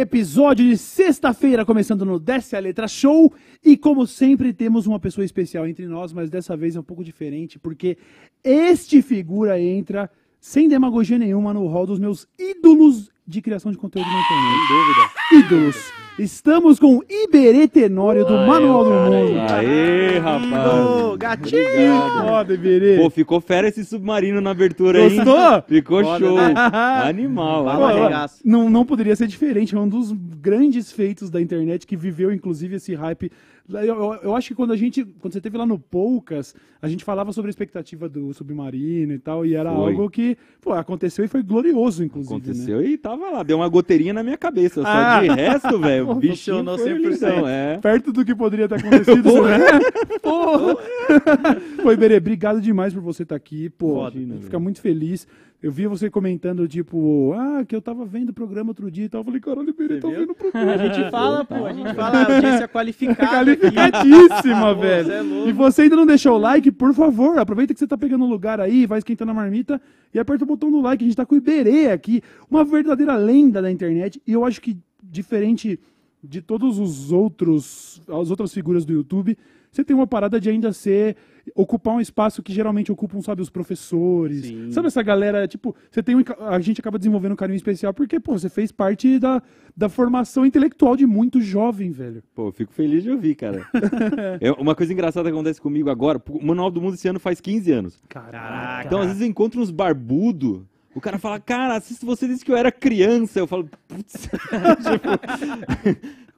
Episódio de sexta-feira, começando no Desce a Letra Show. E como sempre, temos uma pessoa especial entre nós, mas dessa vez é um pouco diferente, porque este figura entra, sem demagogia nenhuma, no hall dos meus ídolos de criação de conteúdo na internet. Sem dúvida. Ídolos. Estamos com Iberê Tenório do Manual do Mundo. Aê, rapaz. Gatinho. Foda, Iberê. Pô, ficou fera esse submarino na abertura aí. Gostou? Ficou Foda, show. né? Animal. Fala, não, não poderia ser diferente. É um dos grandes feitos da internet que viveu, inclusive, esse hype eu, eu, eu, acho que quando a gente. Quando você teve lá no Poucas, a gente falava sobre a expectativa do submarino e tal, e era foi. algo que pô, aconteceu e foi glorioso, inclusive. Né? Aconteceu né? e tava lá, deu uma goteirinha na minha cabeça. Só ah. de resto, velho, bicho não 100%. É. Perto do que poderia ter acontecido, né? Pô. Foi, Berê, obrigado demais por você estar tá aqui. Pô, Foda, gente, fica muito feliz. Eu vi você comentando, tipo, ah, que eu tava vendo o programa outro dia e tal. Eu falei, caralho, ele tá viu? vendo o programa. A gente fala, pô, a gente fala audiência qualificada. É qualificadíssima, tá velho. É e você ainda não deixou o like, por favor, aproveita que você tá pegando um lugar aí, vai esquentando a marmita e aperta o botão do like. A gente tá com o Iberê aqui, uma verdadeira lenda da internet. E eu acho que, diferente de todos os outros, as outras figuras do YouTube, você tem uma parada de ainda ser ocupar um espaço que geralmente ocupam, sabe, os professores. Sim. Sabe essa galera, tipo, você tem um, a gente acaba desenvolvendo um carinho especial porque, pô, você fez parte da, da formação intelectual de muito jovem, velho. Pô, fico feliz de ouvir, cara. é, uma coisa engraçada que acontece comigo agora, o Manual do Mundo esse ano faz 15 anos. Caraca. Então, às vezes eu encontro uns barbudo o cara fala, cara, se você disse que eu era criança, eu falo, putz, tipo,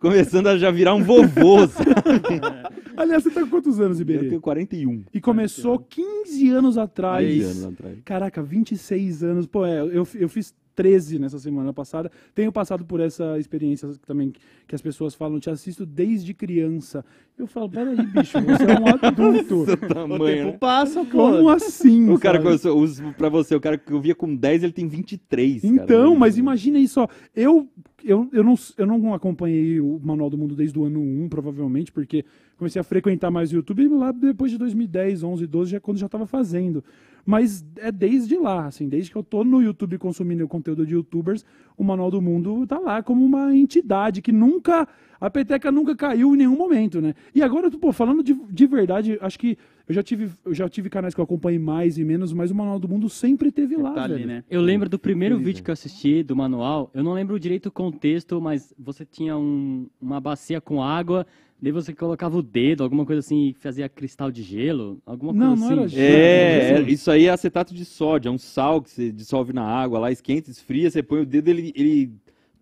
começando a já virar um vovô. Aliás, você tá com quantos anos, Iberê? Eu tenho 41. E começou 41. 15 anos atrás. 15 anos atrás. Caraca, 26 anos. Pô, é, eu, eu fiz 13 nessa semana passada. Tenho passado por essa experiência também que as pessoas falam, te assisto desde criança. Eu falo, peraí, bicho, você é um adulto. tamanho, o tempo né? passa, pô. Como assim? O cara uso pra você, o cara que eu via com 10, ele tem 23. Então, cara. mas imagina isso Eu, eu, eu, não, eu não acompanhei o Manual do Mundo desde o ano 1, provavelmente, porque comecei a frequentar mais o YouTube lá depois de 2010, 11, 12, já, quando já estava fazendo. Mas é desde lá, assim, desde que eu tô no YouTube consumindo o conteúdo de youtubers, o Manual do Mundo tá lá como uma entidade que nunca. A peteca nunca caiu em nenhum momento, né? E agora, pô, falando de, de verdade, acho que eu já tive, eu já tive canais que eu acompanhei mais e menos, mas o Manual do Mundo sempre teve lá, tá ali, né? Eu lembro do primeiro vídeo que eu assisti do manual, eu não lembro direito o contexto, mas você tinha um, uma bacia com água, Daí você colocava o dedo, alguma coisa assim, e fazia cristal de gelo, alguma não, coisa não assim. Era é, gelo, é, isso aí é acetato de sódio, é um sal que você dissolve na água, lá esquenta, esfria, você põe o dedo, ele, ele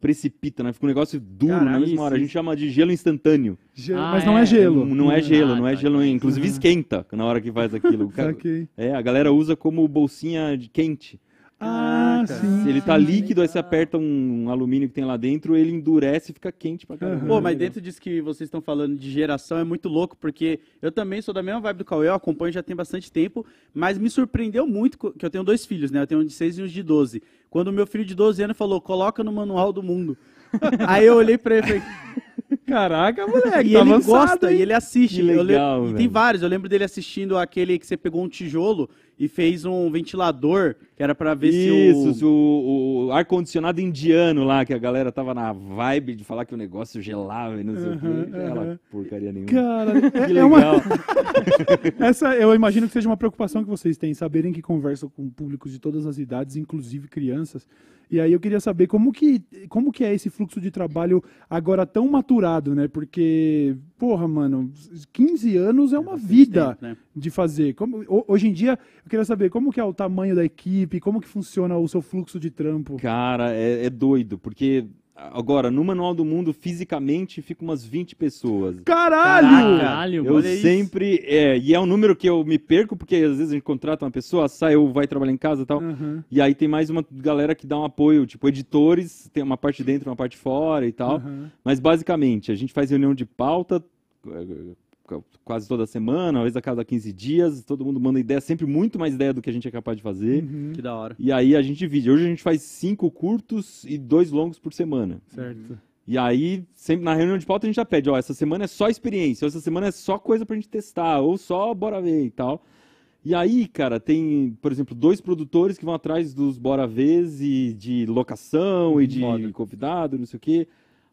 precipita, né? Fica um negócio duro na mesma isso. hora. A gente chama de gelo instantâneo. Gelo, ah, mas não é, é gelo. Não, não, é ah, gelo, tá, não é tá, gelo. Tá. Inclusive esquenta na hora que faz aquilo. Cara, é, a galera usa como bolsinha de quente. Ah, sim. Ele tá líquido, legal. aí você aperta um alumínio que tem lá dentro, ele endurece e fica quente pra caramba. Pô, mas dentro disso que vocês estão falando de geração é muito louco, porque eu também sou da mesma vibe do Cauê, eu acompanho já tem bastante tempo, mas me surpreendeu muito que eu tenho dois filhos, né? Eu tenho um de 6 e um de 12. Quando o meu filho de 12 anos falou, coloca no manual do mundo. aí eu olhei pra ele e falei. Caraca, moleque. E tá ele avançado, gosta, hein? e ele assiste. Que legal, eu e tem vários. Eu lembro dele assistindo aquele que você pegou um tijolo e fez um ventilador que era para ver Isso, se o. o, o ar-condicionado indiano lá, que a galera tava na vibe de falar que o negócio gelava e não sei o uhum, que. Ela, porcaria nenhuma. Cara, que é, legal. É uma... Essa eu imagino que seja uma preocupação que vocês têm, saberem que conversam com públicos de todas as idades, inclusive crianças. E aí eu queria saber como que, como que é esse fluxo de trabalho agora tão maturado, né? Porque porra, mano, 15 anos é, é uma vida né? de fazer. Como, hoje em dia, eu queria saber como que é o tamanho da equipe, como que funciona o seu fluxo de trampo. Cara, é, é doido, porque Agora, no Manual do Mundo, fisicamente, fica umas 20 pessoas. Caralho! Caralho eu sempre. É, e é um número que eu me perco, porque às vezes a gente contrata uma pessoa, sai ou vai trabalhar em casa e tal. Uhum. E aí tem mais uma galera que dá um apoio, tipo editores, tem uma parte dentro, uma parte fora e tal. Uhum. Mas basicamente, a gente faz reunião de pauta, quase toda semana, às vezes a cada 15 dias, todo mundo manda ideia, sempre muito mais ideia do que a gente é capaz de fazer. Uhum. Que da hora. E aí a gente divide. Hoje a gente faz cinco curtos e dois longos por semana. Certo. E aí, sempre na reunião de pauta, a gente já pede, ó, essa semana é só experiência, ou essa semana é só coisa pra gente testar, ou só bora ver e tal. E aí, cara, tem, por exemplo, dois produtores que vão atrás dos Bora ver e de locação e de Moda. convidado, não sei o quê.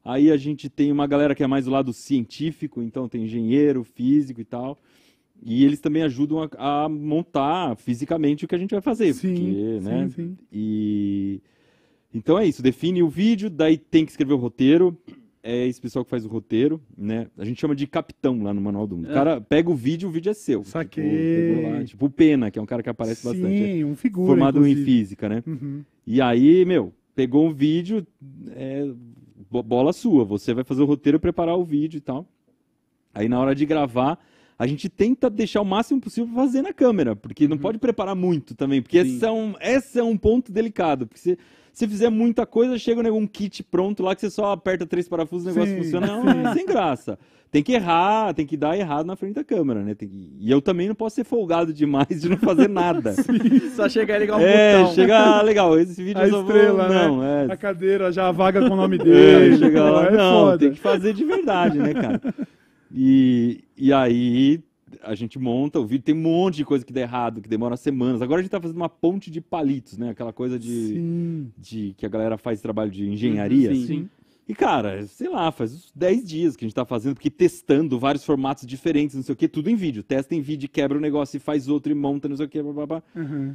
Aí a gente tem uma galera que é mais do lado científico, então tem engenheiro, físico e tal. E eles também ajudam a, a montar fisicamente o que a gente vai fazer. Sim, porque, né? sim, sim. E... Então é isso, define o vídeo, daí tem que escrever o roteiro. É esse pessoal que faz o roteiro, né? A gente chama de capitão lá no Manual do Mundo. É. O cara pega o vídeo, o vídeo é seu. Saquei. Tipo, tipo o Pena, que é um cara que aparece sim, bastante. Sim, né? um figura. Formado inclusive. em física, né? Uhum. E aí, meu, pegou um vídeo, é, bola sua, você vai fazer o roteiro, preparar o vídeo e tal. Aí na hora de gravar, a gente tenta deixar o máximo possível fazer na câmera, porque não uhum. pode preparar muito também, porque esse é, um, esse é um ponto delicado, porque se você fizer muita coisa, chega um kit pronto lá que você só aperta três parafusos e o negócio funciona, não, é sem graça. Tem que errar, tem que dar errado na frente da câmera, né? Que... E eu também não posso ser folgado demais de não fazer nada. Sim, só chegar e ligar o é, botão. É, chega, ah, legal, esse vídeo é a eu estrela, vou... Né? não, né? é... A cadeira, já vaga com o nome é, dele. É, chega lá, é não, foda. tem que fazer de verdade, né, cara? E, e aí a gente monta o vídeo, tem um monte de coisa que dá errado, que demora semanas. Agora a gente tá fazendo uma ponte de palitos, né? Aquela coisa de, de que a galera faz trabalho de engenharia. Uhum, sim. sim. E, cara, sei lá, faz uns 10 dias que a gente tá fazendo, porque testando vários formatos diferentes, não sei o que, tudo em vídeo. Testa em vídeo, quebra o um negócio e faz outro e monta, não sei o que, blá, blá, blá. Uhum.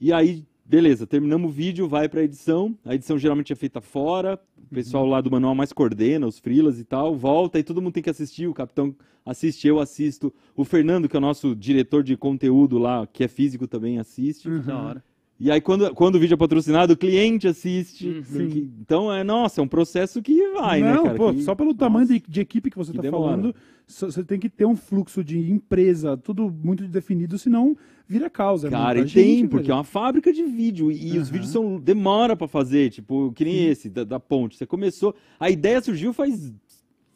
E aí Beleza, terminamos o vídeo, vai para a edição. A edição geralmente é feita fora, o uhum. pessoal uhum. lá do manual mais coordena, os frilas e tal, volta e todo mundo tem que assistir. O capitão assiste, eu assisto. O Fernando, que é o nosso diretor de conteúdo lá, que é físico, também assiste. Uhum. Da hora. E aí, quando, quando o vídeo é patrocinado, o cliente assiste. Uhum. Sim. Então, é, nossa, é um processo que vai, né, Não, né, cara? Pô, que, só pelo nossa, tamanho de, de, equipe que você está falando, você tem que ter um fluxo de empresa, tudo muito definido, senão vira causa. Né? Cara, e tem, né, porque é uma fábrica de vídeo. E uhum. os vídeos são demora para fazer, tipo, que nem Sim. esse da, da ponte. Você começou. A ideia surgiu faz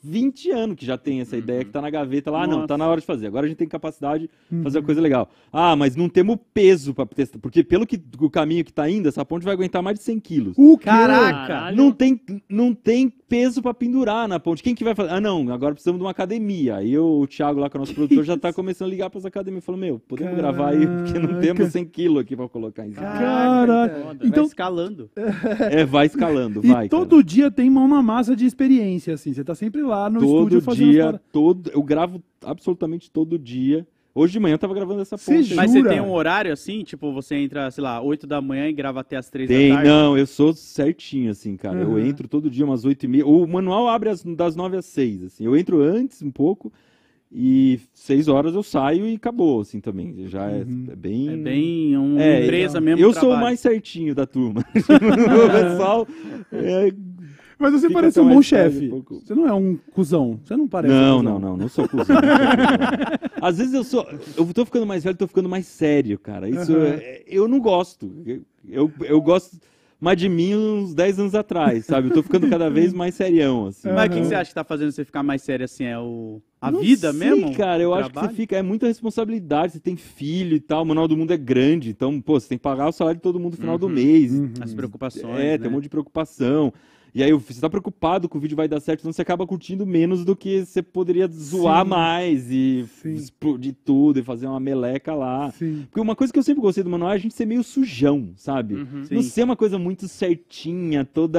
20 anos que já tem essa ideia que tá na gaveta lá, ah, não, tá na hora de fazer. Agora a gente tem capacidade de fazer uma coisa uhum. legal. Ah, mas não temos peso para testar, porque pelo que o caminho que tá indo, essa ponte vai aguentar mais de 100 quilos. o Caraca! Não tem, não tem peso para pendurar na ponte. Quem que vai fazer? Ah, não, agora precisamos de uma academia. Aí o Thiago lá, com é o nosso produtor, já tá começando a ligar para as academias. Falou, meu, podemos Caraca. gravar aí, porque não temos 100 quilos aqui para colocar em cima. Caraca! Então... Vai escalando. É, vai escalando, vai. E todo cara. dia tem mão na massa de experiência, assim. Você tá sempre lá no todo estúdio fazendo... Todo dia, todo... Eu gravo absolutamente todo dia Hoje de manhã eu tava gravando essa porra. Mas você tem um horário assim? Tipo, você entra, sei lá, 8 da manhã e grava até as 3 tem, da tarde? Não, eu sou certinho, assim, cara. Uhum. Eu entro todo dia umas 8 e meia. O manual abre as, das 9 às 6, assim. Eu entro antes um pouco e 6 horas eu saio e acabou, assim, também. Já é, uhum. é bem... É bem uma é, empresa não. mesmo Eu sou o mais certinho da turma. o pessoal... É mas você Fica parece um bom chefe. Pouco... Você não é um cuzão. Você não parece. Não, um não, não, não sou cuzão. Às vezes eu sou. Eu tô ficando mais velho, tô ficando mais sério, cara. Isso uhum. eu não gosto. Eu, eu gosto mais de mim uns 10 anos atrás, sabe? Eu tô ficando cada vez mais serião, assim. Uhum. Mas o que você acha que tá fazendo você ficar mais sério assim? É o. A não vida sei, mesmo? cara, eu Trabalho? acho que você fica. É muita responsabilidade. Você tem filho e tal. O Manual do Mundo é grande. Então, pô, você tem que pagar o salário de todo mundo no final uhum. do mês. As preocupações. É, né? tem um né? monte de preocupação. E aí você tá preocupado que o vídeo vai dar certo, então você acaba curtindo menos do que você poderia zoar Sim. mais e Sim. explodir tudo e fazer uma meleca lá. Sim. Porque uma coisa que eu sempre gostei do manual é a gente ser meio sujão, sabe? Uhum. Não ser uma coisa muito certinha, toda.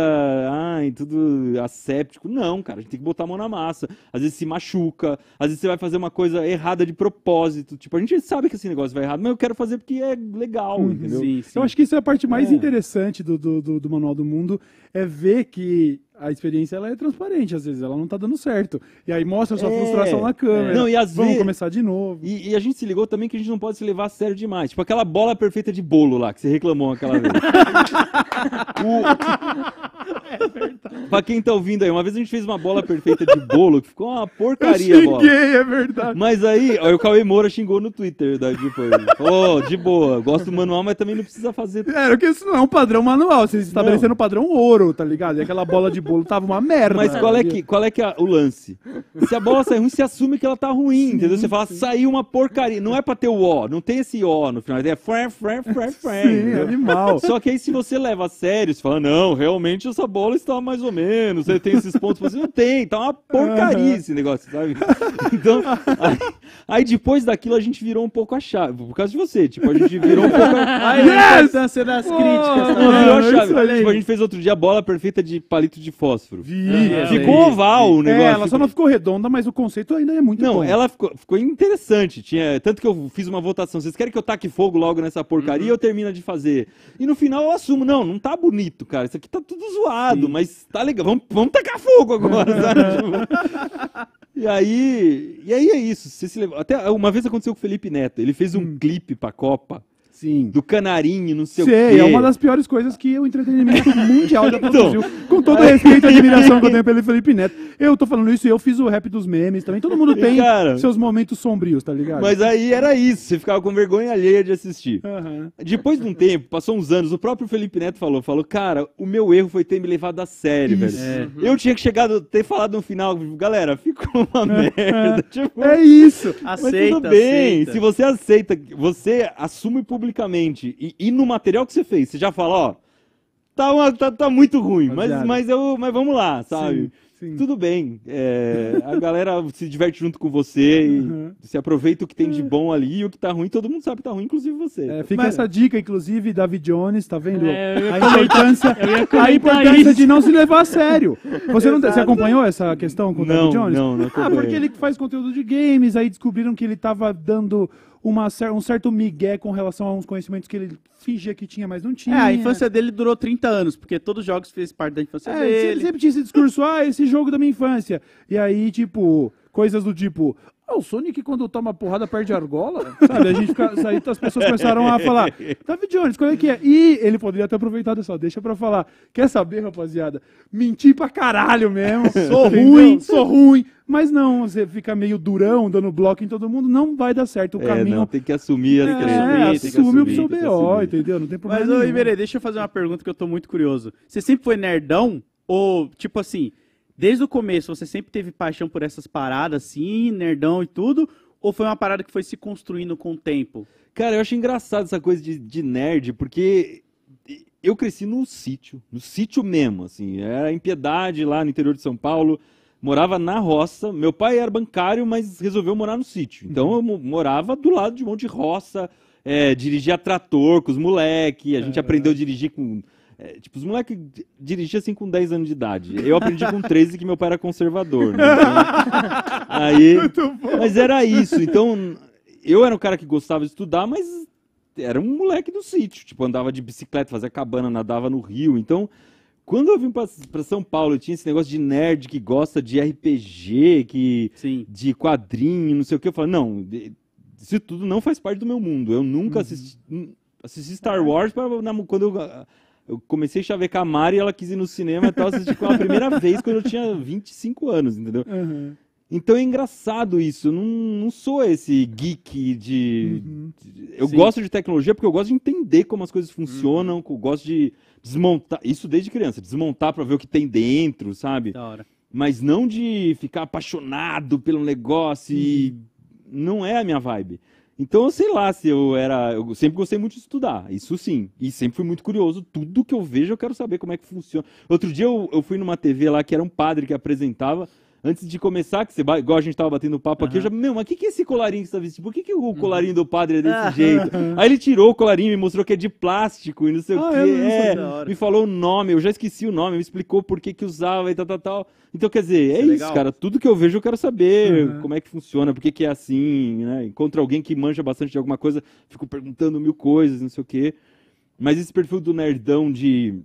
Ai, tudo asséptico. Não, cara, a gente tem que botar a mão na massa. Às vezes se machuca, às vezes você vai fazer uma coisa errada de propósito. Tipo, a gente sabe que esse negócio vai errado, mas eu quero fazer porque é legal, uhum. entendeu? Sim, sim. Eu acho que isso é a parte mais é. interessante do, do, do, do Manual do Mundo é ver que a experiência ela é transparente, às vezes, ela não tá dando certo. E aí mostra sua é, frustração na é. câmera. Não, e às Vamos vezes... começar de novo. E, e, a gente se ligou também que a gente não pode se levar a sério demais. Tipo aquela bola perfeita de bolo lá que você reclamou aquela vez. o... É verdade. pra quem tá ouvindo aí, uma vez a gente fez uma bola perfeita de bolo que ficou uma porcaria, Eu xinguei, bola. é verdade. Mas aí, ó, o Cauê Moura xingou no Twitter né, da foi Ô, oh, de boa, gosto do manual, mas também não precisa fazer. É, porque isso não é um padrão manual, vocês estabelecendo um padrão ouro, tá ligado? E aquela bola de bolo tava uma merda. Mas qual é, que, qual é, que é o lance? Se a bola sai ruim, você assume que ela tá ruim, sim, entendeu? Você fala, sim. saiu uma porcaria. Não é pra ter o ó, não tem esse ó no final. É fran, fran, fran, fran. Sim, é entendeu? animal. Só que aí se você leva a sério, você fala, não, realmente essa bola está mais ou menos, você tem esses pontos, você não tem, tá uma porcaria uhum. esse negócio, sabe? Então, aí, aí, depois daquilo a gente virou um pouco a chave, por causa de você, tipo, a gente virou um pouco a... Aí, yes! a das críticas. Oh, virou a chave. Tipo, a gente fez outro dia a bola perfeita de palito de fósforo. Vi. Ah, ficou oval vi. o negócio. É, ela ficou... só não ficou redonda, mas o conceito ainda é muito não, bom. Não, ela ficou, ficou interessante. Tinha, tanto que eu fiz uma votação. Vocês querem que eu taque fogo logo nessa porcaria uhum. ou termina de fazer? E no final eu assumo. Não, não tá bonito, cara. Isso aqui tá tudo zoado, Sim. mas tá legal. Vamos, vamos tacar fogo agora, sabe? Tipo, e aí, e aí é isso. Você se leva... Até uma vez aconteceu com o Felipe Neto. Ele fez um hum. clipe pra Copa Sim. Do canarinho, não sei, sei o quê. É uma das piores coisas que o entretenimento mundial já então. produziu. Com todo respeito e admiração que eu tenho pelo Felipe Neto. Eu tô falando isso e eu fiz o rap dos memes também. Todo mundo tem Cara, seus momentos sombrios, tá ligado? Mas aí era isso, você ficava com vergonha alheia de assistir. Uhum. Depois de um tempo, passou uns anos, o próprio Felipe Neto falou, falou, cara, o meu erro foi ter me levado a sério, isso. velho. É. Eu tinha que chegar, ter falado no final, galera, ficou uma é. merda. É. Tipo, é isso. Aceita, Mas tudo bem, aceita. se você aceita, você assume publicamente publicamente e, e, no material que você fez, você já fala, ó, tá, uma, tá, tá muito ruim, mas, mas, eu, mas vamos lá, sabe? Sim, sim. Tudo bem. É, a galera se diverte junto com você é, e uhum. se aproveita o que tem de é. bom ali e o que tá ruim, todo mundo sabe que tá ruim, inclusive você. É, fica mas... essa dica, inclusive, David Jones, tá vendo? É, a importância, a importância de não se levar a sério. Você, não, você acompanhou essa questão com o não, David Jones? Não, não não. Ah, porque ele faz conteúdo de games, aí descobriram que ele tava dando uma, um certo migué com relação a uns conhecimentos que ele fingia que tinha, mas não tinha. É, a infância dele durou 30 anos, porque todos os jogos fez parte da infância é, dele. Ele sempre tinha esse discurso, ah, esse jogo da minha infância. E aí, tipo, coisas do tipo, ah, o Sonic, quando toma porrada, perde a argola, sabe? A gente fica, aí tá, as pessoas começaram a falar, David tá, Jones, qual é que é? E ele poderia ter aproveitado essa deixa pra falar. Quer saber, rapaziada? Menti pra caralho mesmo. Sou ruim, sou ruim. Mas não, você fica meio durão, dando bloco em todo mundo, não vai dar certo o é, caminho. Não, tem que assumir, é, tem que assumir. Tem assume que assumir, o seu BO, entendeu? Não tem problema Mas, ô, Iberê, deixa eu fazer uma pergunta que eu tô muito curioso. Você sempre foi nerdão? Ou, tipo assim, desde o começo você sempre teve paixão por essas paradas assim, nerdão e tudo? Ou foi uma parada que foi se construindo com o tempo? Cara, eu acho engraçado essa coisa de, de nerd, porque eu cresci num sítio, no sítio mesmo, assim, era em Piedade, lá no interior de São Paulo, morava na roça, meu pai era bancário, mas resolveu morar no sítio, então uhum. eu morava do lado de um monte de roça, é, dirigia trator com os moleques, a gente é, aprendeu a dirigir com é, tipo, os moleques dirigiam assim com 10 anos de idade. Eu aprendi com 13 que meu pai era conservador. Né? Então, aí, mas era isso. Então, eu era um cara que gostava de estudar, mas era um moleque do sítio. Tipo, andava de bicicleta, fazia cabana, nadava no rio. Então, quando eu vim para São Paulo, eu tinha esse negócio de nerd que gosta de RPG, que Sim. de quadrinho, não sei o que. Eu falei, não, isso tudo não faz parte do meu mundo. Eu nunca uhum. assisti, assisti Star Wars pra, na, quando eu eu comecei a chavecar a Mari, ela quis ir no cinema e tal, assisti com a primeira vez quando eu tinha 25 anos, entendeu? Uhum. Então é engraçado isso. Eu não, não sou esse geek de. Uhum. de eu Sim. gosto de tecnologia porque eu gosto de entender como as coisas funcionam, uhum. gosto de desmontar. Isso desde criança, desmontar para ver o que tem dentro, sabe? Da hora. Mas não de ficar apaixonado pelo negócio e. Uhum. Não é a minha vibe. Então, sei lá se eu era. Eu sempre gostei muito de estudar, isso sim. E sempre fui muito curioso. Tudo que eu vejo, eu quero saber como é que funciona. Outro dia eu, eu fui numa TV lá que era um padre que apresentava antes de começar, que você, igual a gente tava batendo papo uhum. aqui, eu já, meu, mas o que, que é esse colarinho que você tá vestindo? Por que, que o uhum. colarinho uhum. do padre é desse ah. jeito? Aí ele tirou o colarinho e mostrou que é de plástico e não sei ah, o quê. É, me falou o nome, eu já esqueci o nome, me explicou por que que usava e tal, tal, tal. Então, quer dizer, isso é, é isso, cara. Tudo que eu vejo eu quero saber uhum. como é que funciona, por que que é assim, né? Encontro alguém que manja bastante de alguma coisa, fico perguntando mil coisas, não sei o quê. Mas esse perfil do nerdão de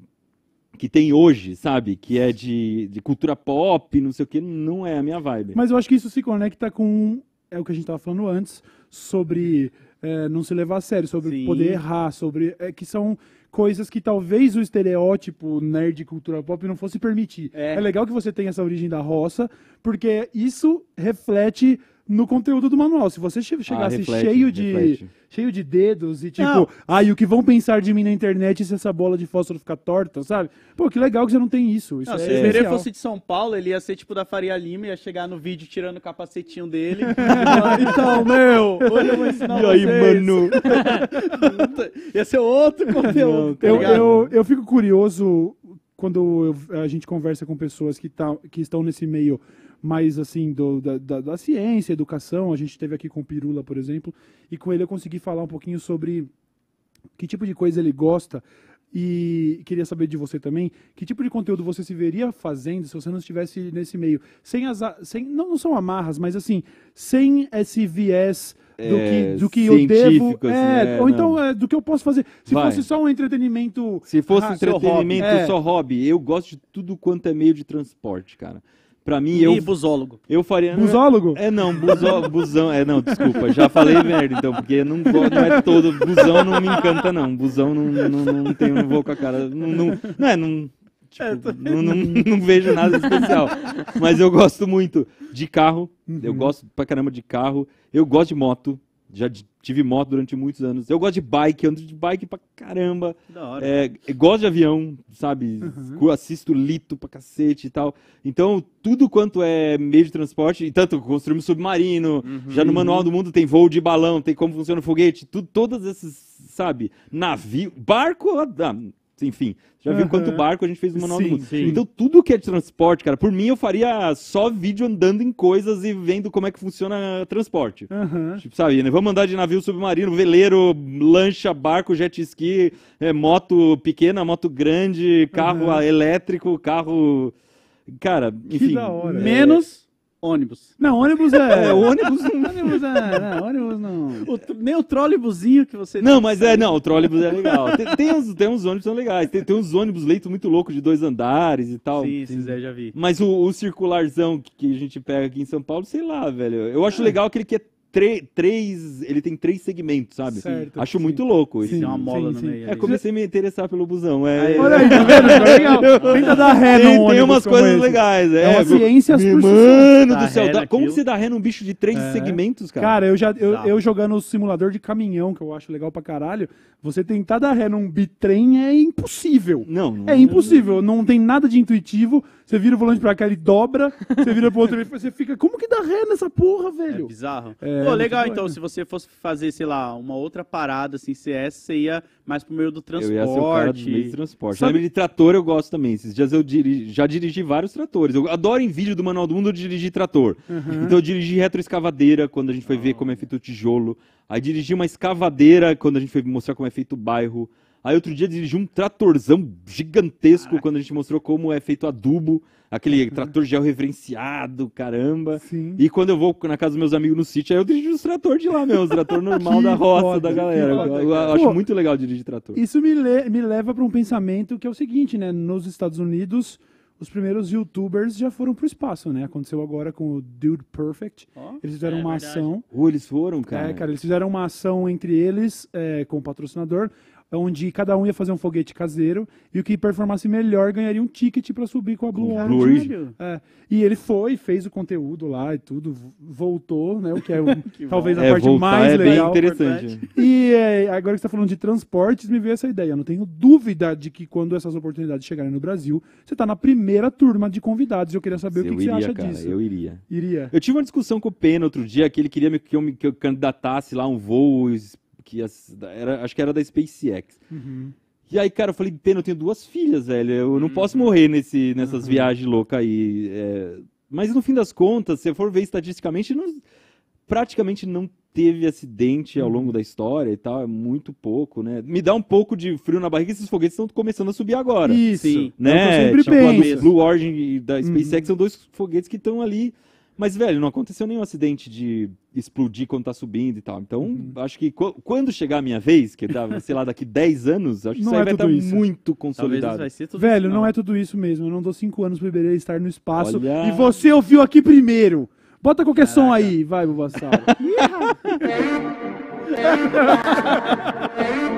que tem hoje, sabe? Que é de, de cultura pop, não sei o que, não é a minha vibe. Mas eu acho que isso se conecta com é o que a gente estava falando antes sobre é, não se levar a sério, sobre Sim. poder errar, sobre é, que são coisas que talvez o estereótipo nerd cultura pop não fosse permitir. É. é legal que você tenha essa origem da roça, porque isso reflete no conteúdo do manual. Se você che ah, chegasse ah, reflete, cheio, de, cheio de dedos e tipo, aí ai, ah, o que vão pensar de mim na internet se essa bola de fósforo ficar torta, sabe? Pô, que legal que você não tem isso. isso não, é se o Herê fosse de São Paulo, ele ia ser tipo da Faria Lima, ia chegar no vídeo tirando o capacetinho dele. então, meu, hoje eu vou ensinar E aí, mano? ia ser outro conteúdo. Não, tá eu, eu, eu fico curioso quando eu, a gente conversa com pessoas que, tá, que estão nesse meio mais assim do, da, da, da, ciência, educação. A gente teve aqui com o Pirula, por exemplo, e com ele eu consegui falar um pouquinho sobre que tipo de coisa ele gosta. E queria saber de você também, que tipo de conteúdo você se veria fazendo se você não estivesse nesse meio? Sem as, sem, não, não são amarras, mas assim, sem esse viés do que, é, do que eu devo. É, né? ou então é, do que eu posso fazer. Se Vai. fosse só um entretenimento. Se fosse ah, entretenimento, só hobby, é. só hobby. Eu gosto de tudo quanto é meio de transporte, cara. Pra mim, e eu. busólogo. Eu faria. Né? Busólogo? É, não, busó, busão. É, não, desculpa. Já falei merda, então, porque não, não é todo. Busão não me encanta, não. Busão não, não, não, tenho, não vou com a cara. Não, não, não é, não. Tipo, é, não, não, não, vejo nada especial. Mas eu gosto muito de carro. Uhum. Eu gosto pra caramba de carro. Eu gosto de moto. Já de, tive moto durante muitos anos. Eu gosto de bike, eu ando de bike pra caramba. Da hora. É, gosto de avião, sabe? Uhum. Assisto lito pra cacete e tal. Então, tudo quanto é meio de transporte, e tanto construímos submarino, uhum. já no Manual do Mundo tem voo de balão, tem como funciona o foguete, tudo, todas esses, sabe? Navio, barco, ah, enfim. Já viu uhum. quanto barco a gente fez o manual sim, do mundo. Sim. Então, tudo que é de transporte, cara, por mim eu faria só vídeo andando em coisas e vendo como é que funciona transporte. Uhum. Tipo, sabe, né? Vamos andar de navio submarino, veleiro, lancha, barco, jet ski, é, moto pequena, moto grande, carro uhum. elétrico, carro. Cara, enfim. Que da hora. Menos. É Ônibus. Não, ônibus é. é ônibus não. ônibus é. Não, né? ônibus não. O, nem o trolleybuszinho que você. Não, mas é, não, o trolleybus é legal. Tem, tem, uns, tem uns ônibus que são legais. Tem, tem uns ônibus leito muito louco de dois andares e tal. Sim, sim, já vi. Mas o, o circularzão que, que a gente pega aqui em São Paulo, sei lá, velho. Eu acho ah. legal aquele que é três. Ele tem três segmentos, sabe? Certo, Acho sim. muito louco. isso é tem uma mola sim, no meio. É, comecei a me interessar pelo busão. É, Olha aí, tá vendo? Tá Tenta dar ré no tem, tem umas coisas esse. legais. É, é uma ciência Mano do céu, dá, tá, como você dá ré num bicho de três é. segmentos, cara? Cara, eu já eu, eu jogando o simulador de caminhão, que eu acho legal pra caralho. Você tentar dar ré num bitrem é impossível. Não, não É, é. impossível. Não, não tem nada de intuitivo. Você vira o volante pra cá, ele dobra, você vira pro outro, ele, você fica. Como que dá ré nessa porra, velho? É bizarro. É, Pô, é legal, então, se você fosse fazer, sei lá, uma outra parada assim, CS, é, você ia mais pro meio do transporte. Eu ia ser o cara do meio do transporte. Sabe... de trator eu gosto também. Esses dias eu diri, já dirigi vários tratores. Eu adoro em vídeo do Manual do Mundo eu dirigi trator. Uhum. Então eu dirigi retroescavadeira quando a gente foi oh. ver como é feito o tijolo. Aí dirigi uma escavadeira quando a gente foi mostrar como é feito o bairro. Aí outro dia dirigi um tratorzão gigantesco quando a gente mostrou como é feito adubo, aquele uhum. trator gel reverenciado, caramba. Sim. E quando eu vou na casa dos meus amigos no sítio, aí eu dirijo os trator de lá mesmo, os trator normal da roça foda, da galera. Foda, eu, acho muito legal dirigir trator. Isso me, le me leva para um pensamento que é o seguinte, né? Nos Estados Unidos, os primeiros youtubers já foram pro espaço, né? Aconteceu agora com o Dude Perfect. Oh, eles fizeram é uma verdade. ação. Uh, eles foram, cara. É, cara, eles fizeram uma ação entre eles, é, com o patrocinador, onde cada um ia fazer um foguete caseiro e o que performasse melhor ganharia um ticket para subir com a Blue Origin. Blue Origin. É, e ele foi, fez o conteúdo lá e tudo, voltou, né? O que é o, que talvez bom. a é, parte mais é legal. Bem interessante. E é, agora que você tá falando de transportes, me veio essa ideia. Eu não tenho dúvida de que quando essas oportunidades chegarem no Brasil, você está na primeira turma de convidados. Eu queria saber o que, iria, que, você acha cara, disso. Eu iria. Iria. Eu tive uma discussão com o Pena outro dia que ele queria que eu, que eu candidatasse lá um voo que era, acho que era da SpaceX. Uhum. E aí, cara, eu falei, pena, eu tenho duas filhas, velho. Eu não uhum. posso morrer nesse, nessas uhum. viagens loucas aí. É... Mas no fim das contas, se for ver estatisticamente, não... praticamente não teve acidente ao longo uhum. da história e tal, é muito pouco, né? Me dá um pouco de frio na barriga, esses foguetes estão começando a subir agora. Isso, Sim. né? Então sempre tipo, bem. Blue Origin e da uhum. SpaceX são dois foguetes que estão ali mas, velho, não aconteceu nenhum acidente de explodir quando tá subindo e tal. Então, uhum. acho que quando chegar a minha vez, que dá, sei lá, daqui 10 anos, acho que não isso aí é vai estar tá isso. muito consolidado. Vai ser tudo velho, isso, não. não. é tudo isso mesmo. Eu não dou 5 anos pro Iberê estar no espaço. Olha... E você ouviu aqui primeiro. Bota qualquer Caraca. som aí, vai, Bubassal.